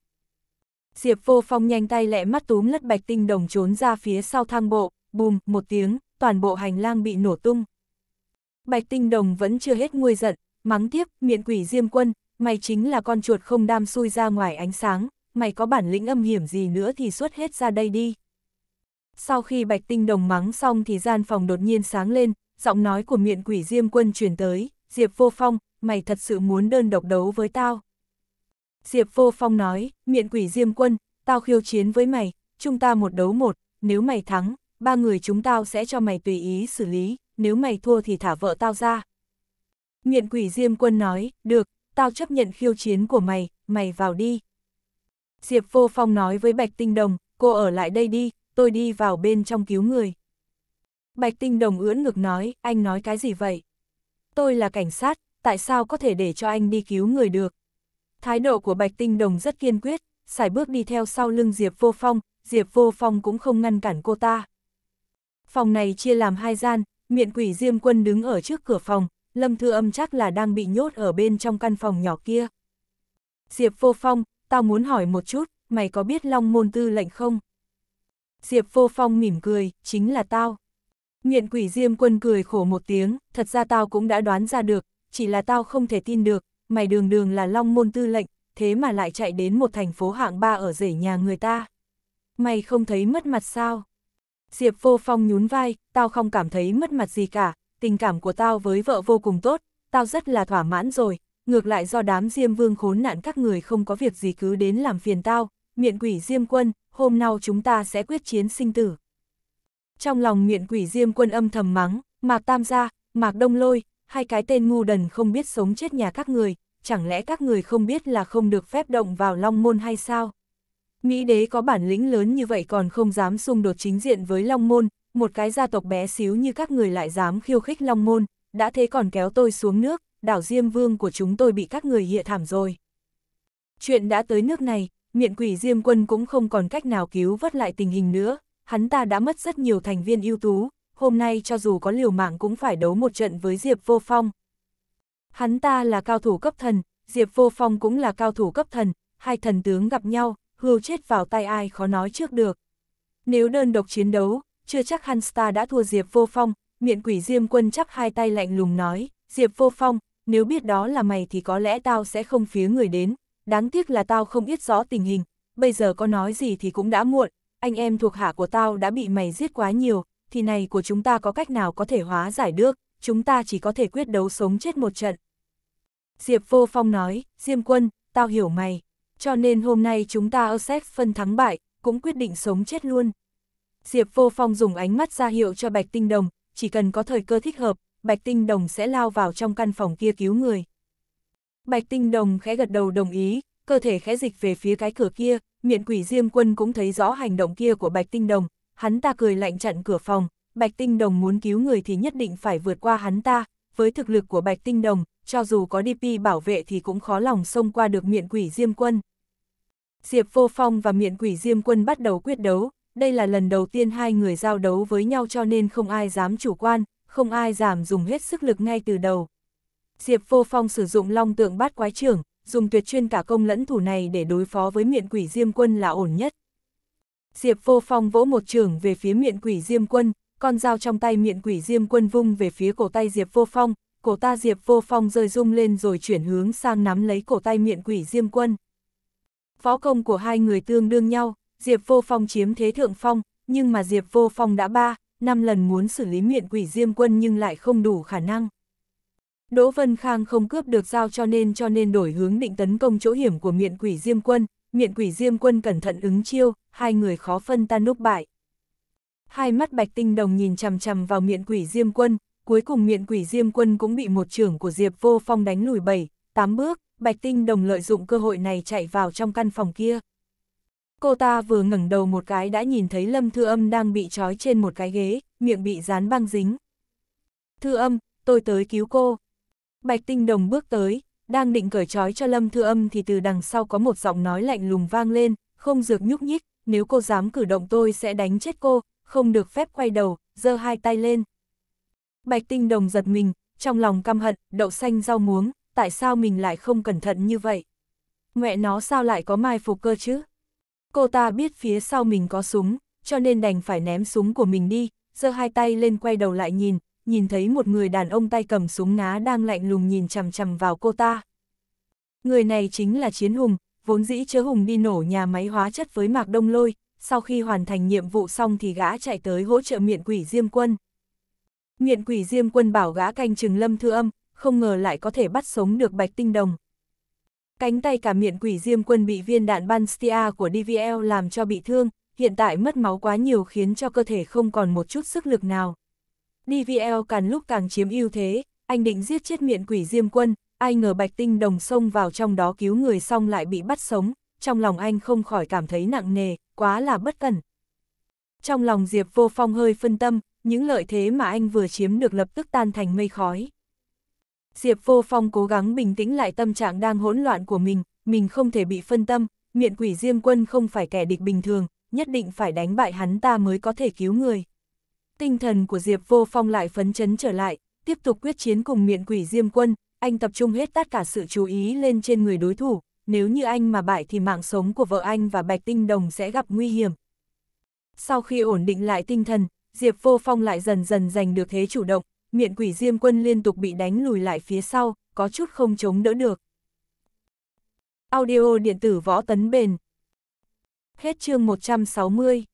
Diệp Vô Phong nhanh tay lẹ mắt túm lất Bạch Tinh Đồng trốn ra phía sau thang bộ, bùm, một tiếng, toàn bộ hành lang bị nổ tung. Bạch Tinh Đồng vẫn chưa hết nguôi giận, mắng tiếp, miệng quỷ diêm quân, mày chính là con chuột không đam xui ra ngoài ánh sáng, mày có bản lĩnh âm hiểm gì nữa thì xuất hết ra đây đi. Sau khi bạch tinh đồng mắng xong thì gian phòng đột nhiên sáng lên, giọng nói của miệng quỷ diêm quân chuyển tới, Diệp vô phong, mày thật sự muốn đơn độc đấu với tao. Diệp vô phong nói, miệng quỷ diêm quân, tao khiêu chiến với mày, chúng ta một đấu một, nếu mày thắng, ba người chúng tao sẽ cho mày tùy ý xử lý, nếu mày thua thì thả vợ tao ra. Miệng quỷ diêm quân nói, được, tao chấp nhận khiêu chiến của mày, mày vào đi. Diệp vô phong nói với Bạch Tinh Đồng, cô ở lại đây đi, tôi đi vào bên trong cứu người. Bạch Tinh Đồng ưỡn ngực nói, anh nói cái gì vậy? Tôi là cảnh sát, tại sao có thể để cho anh đi cứu người được? Thái độ của Bạch Tinh Đồng rất kiên quyết, xài bước đi theo sau lưng Diệp Vô Phong, Diệp Vô Phong cũng không ngăn cản cô ta. Phòng này chia làm hai gian, miệng quỷ Diêm Quân đứng ở trước cửa phòng, Lâm Thư Âm chắc là đang bị nhốt ở bên trong căn phòng nhỏ kia. Diệp Vô Phong, tao muốn hỏi một chút, mày có biết Long Môn Tư lệnh không? Diệp Vô Phong mỉm cười, chính là tao. Nguyện quỷ Diêm quân cười khổ một tiếng, thật ra tao cũng đã đoán ra được, chỉ là tao không thể tin được, mày đường đường là long môn tư lệnh, thế mà lại chạy đến một thành phố hạng ba ở rể nhà người ta. Mày không thấy mất mặt sao? Diệp Vô Phong nhún vai, tao không cảm thấy mất mặt gì cả, tình cảm của tao với vợ vô cùng tốt, tao rất là thỏa mãn rồi, ngược lại do đám diêm vương khốn nạn các người không có việc gì cứ đến làm phiền tao, miện quỷ Diêm Quân, hôm nào chúng ta sẽ quyết chiến sinh tử. Trong lòng miện quỷ Diêm Quân âm thầm mắng, Mạc Tam Gia, Mạc Đông Lôi, hai cái tên ngu đần không biết sống chết nhà các người, chẳng lẽ các người không biết là không được phép động vào Long Môn hay sao? Mỹ đế có bản lĩnh lớn như vậy còn không dám xung đột chính diện với Long Môn, một cái gia tộc bé xíu như các người lại dám khiêu khích Long Môn, đã thế còn kéo tôi xuống nước, đảo Diêm Vương của chúng tôi bị các người hịa thảm rồi. Chuyện đã tới nước này, Miện quỷ Diêm Quân cũng không còn cách nào cứu vớt lại tình hình nữa, hắn ta đã mất rất nhiều thành viên ưu tú, hôm nay cho dù có liều mạng cũng phải đấu một trận với Diệp Vô Phong. Hắn ta là cao thủ cấp thần, Diệp Vô Phong cũng là cao thủ cấp thần, hai thần tướng gặp nhau, hưu chết vào tay ai khó nói trước được. Nếu đơn độc chiến đấu, chưa chắc hắn ta đã thua Diệp Vô Phong, Miện quỷ Diêm Quân chắp hai tay lạnh lùng nói, Diệp Vô Phong, nếu biết đó là mày thì có lẽ tao sẽ không phía người đến, đáng tiếc là tao không biết rõ tình hình, bây giờ có nói gì thì cũng đã muộn, anh em thuộc hạ của tao đã bị mày giết quá nhiều, thì này của chúng ta có cách nào có thể hóa giải được, chúng ta chỉ có thể quyết đấu sống chết một trận. Diệp Vô Phong nói, Diêm Quân, tao hiểu mày, cho nên hôm nay chúng ta ở xét phân thắng bại, cũng quyết định sống chết luôn. Diệp Vô Phong dùng ánh mắt ra hiệu cho Bạch Tinh Đồng, chỉ cần có thời cơ thích hợp, Bạch Tinh Đồng sẽ lao vào trong căn phòng kia cứu người. Bạch Tinh Đồng khẽ gật đầu đồng ý, cơ thể khẽ dịch về phía cái cửa kia, miệng quỷ Diêm Quân cũng thấy rõ hành động kia của Bạch Tinh Đồng, hắn ta cười lạnh chặn cửa phòng, Bạch Tinh Đồng muốn cứu người thì nhất định phải vượt qua hắn ta, với thực lực của Bạch Tinh Đồng, cho dù có DP bảo vệ thì cũng khó lòng xông qua được miệng quỷ Diêm Quân. Diệp Vô Phong và miệng quỷ Diêm Quân bắt đầu quyết đấu, đây là lần đầu tiên hai người giao đấu với nhau cho nên không ai dám chủ quan, không ai giảm dùng hết sức lực ngay từ đầu. Diệp Vô Phong sử dụng long tượng bát quái trưởng, dùng tuyệt chuyên cả công lẫn thủ này để đối phó với miệng quỷ Diêm Quân là ổn nhất. Diệp Vô Phong vỗ một trưởng về phía miệng quỷ Diêm Quân, con dao trong tay miệng quỷ Diêm Quân vung về phía cổ tay Diệp Vô Phong, cổ ta Diệp Vô Phong rơi rung lên rồi chuyển hướng sang nắm lấy cổ tay miệng quỷ Diêm Quân. Phó công của hai người tương đương nhau, Diệp Vô Phong chiếm thế thượng phong, nhưng mà Diệp Vô Phong đã ba, năm lần muốn xử lý miệng quỷ Diêm Quân nhưng lại không đủ khả năng. Đỗ Vân Khang không cướp được dao cho nên cho nên đổi hướng định tấn công chỗ hiểm của miện quỷ Diêm Quân, miện quỷ Diêm Quân cẩn thận ứng chiêu, hai người khó phân tan núp bại. Hai mắt bạch tinh đồng nhìn chằm chằm vào miện quỷ Diêm Quân, cuối cùng miện quỷ Diêm Quân cũng bị một trưởng của Diệp Vô Phong đánh lùi bảy, tám bước, bạch tinh đồng lợi dụng cơ hội này chạy vào trong căn phòng kia. Cô ta vừa ngẩng đầu một cái đã nhìn thấy Lâm Thư Âm đang bị trói trên một cái ghế, miệng bị dán băng dính. Thư Âm, tôi tới cứu cô, Bạch Tinh Đồng bước tới, đang định cởi trói cho Lâm Thư Âm thì từ đằng sau có một giọng nói lạnh lùng vang lên, không dược nhúc nhích, nếu cô dám cử động tôi sẽ đánh chết cô, không được phép quay đầu, giơ hai tay lên. Bạch Tinh Đồng giật mình, trong lòng căm hận, đậu xanh rau muống, tại sao mình lại không cẩn thận như vậy? Mẹ nó sao lại có mai phục cơ chứ? Cô ta biết phía sau mình có súng, cho nên đành phải ném súng của mình đi, giơ hai tay lên quay đầu lại nhìn, nhìn thấy một người đàn ông tay cầm súng ngá đang lạnh lùng nhìn chằm chằm vào cô ta. Người này chính là Chiến Hùng, vốn dĩ chớ Hùng đi nổ nhà máy hóa chất với Mạc Đông Lôi, sau khi hoàn thành nhiệm vụ xong thì gã chạy tới hỗ trợ miện quỷ Diêm Quân. Miện quỷ Diêm Quân bảo gã canh chừng lâm thư âm, không ngờ lại có thể bắt sống được Bạch Tinh Đồng. Cánh tay cả miện quỷ Diêm Quân bị viên đạn ban stia của DVL làm cho bị thương, hiện tại mất máu quá nhiều khiến cho cơ thể không còn một chút sức lực nào. DVL càng lúc càng chiếm ưu thế, anh định giết chết miệng quỷ Diêm Quân, ai ngờ Bạch Tinh Đồng xông vào trong đó cứu người xong lại bị bắt sống, trong lòng anh không khỏi cảm thấy nặng nề, quá là bất cẩn. Trong lòng Diệp Vô Phong hơi phân tâm, những lợi thế mà anh vừa chiếm được lập tức tan thành mây khói. Diệp Vô Phong cố gắng bình tĩnh lại tâm trạng đang hỗn loạn của mình, mình không thể bị phân tâm, miệng quỷ Diêm Quân không phải kẻ địch bình thường, nhất định phải đánh bại hắn ta mới có thể cứu người. Tinh thần của Diệp Vô Phong lại phấn chấn trở lại, tiếp tục quyết chiến cùng miện quỷ Diêm Quân, anh tập trung hết tất cả sự chú ý lên trên người đối thủ, nếu như anh mà bại thì mạng sống của vợ anh và Bạch Tinh Đồng sẽ gặp nguy hiểm. Sau khi ổn định lại tinh thần, Diệp Vô Phong lại dần dần giành được thế chủ động, miện quỷ Diêm Quân liên tục bị đánh lùi lại phía sau, có chút không chống đỡ được. Audio điện tử võ tấn bền Hết chương 160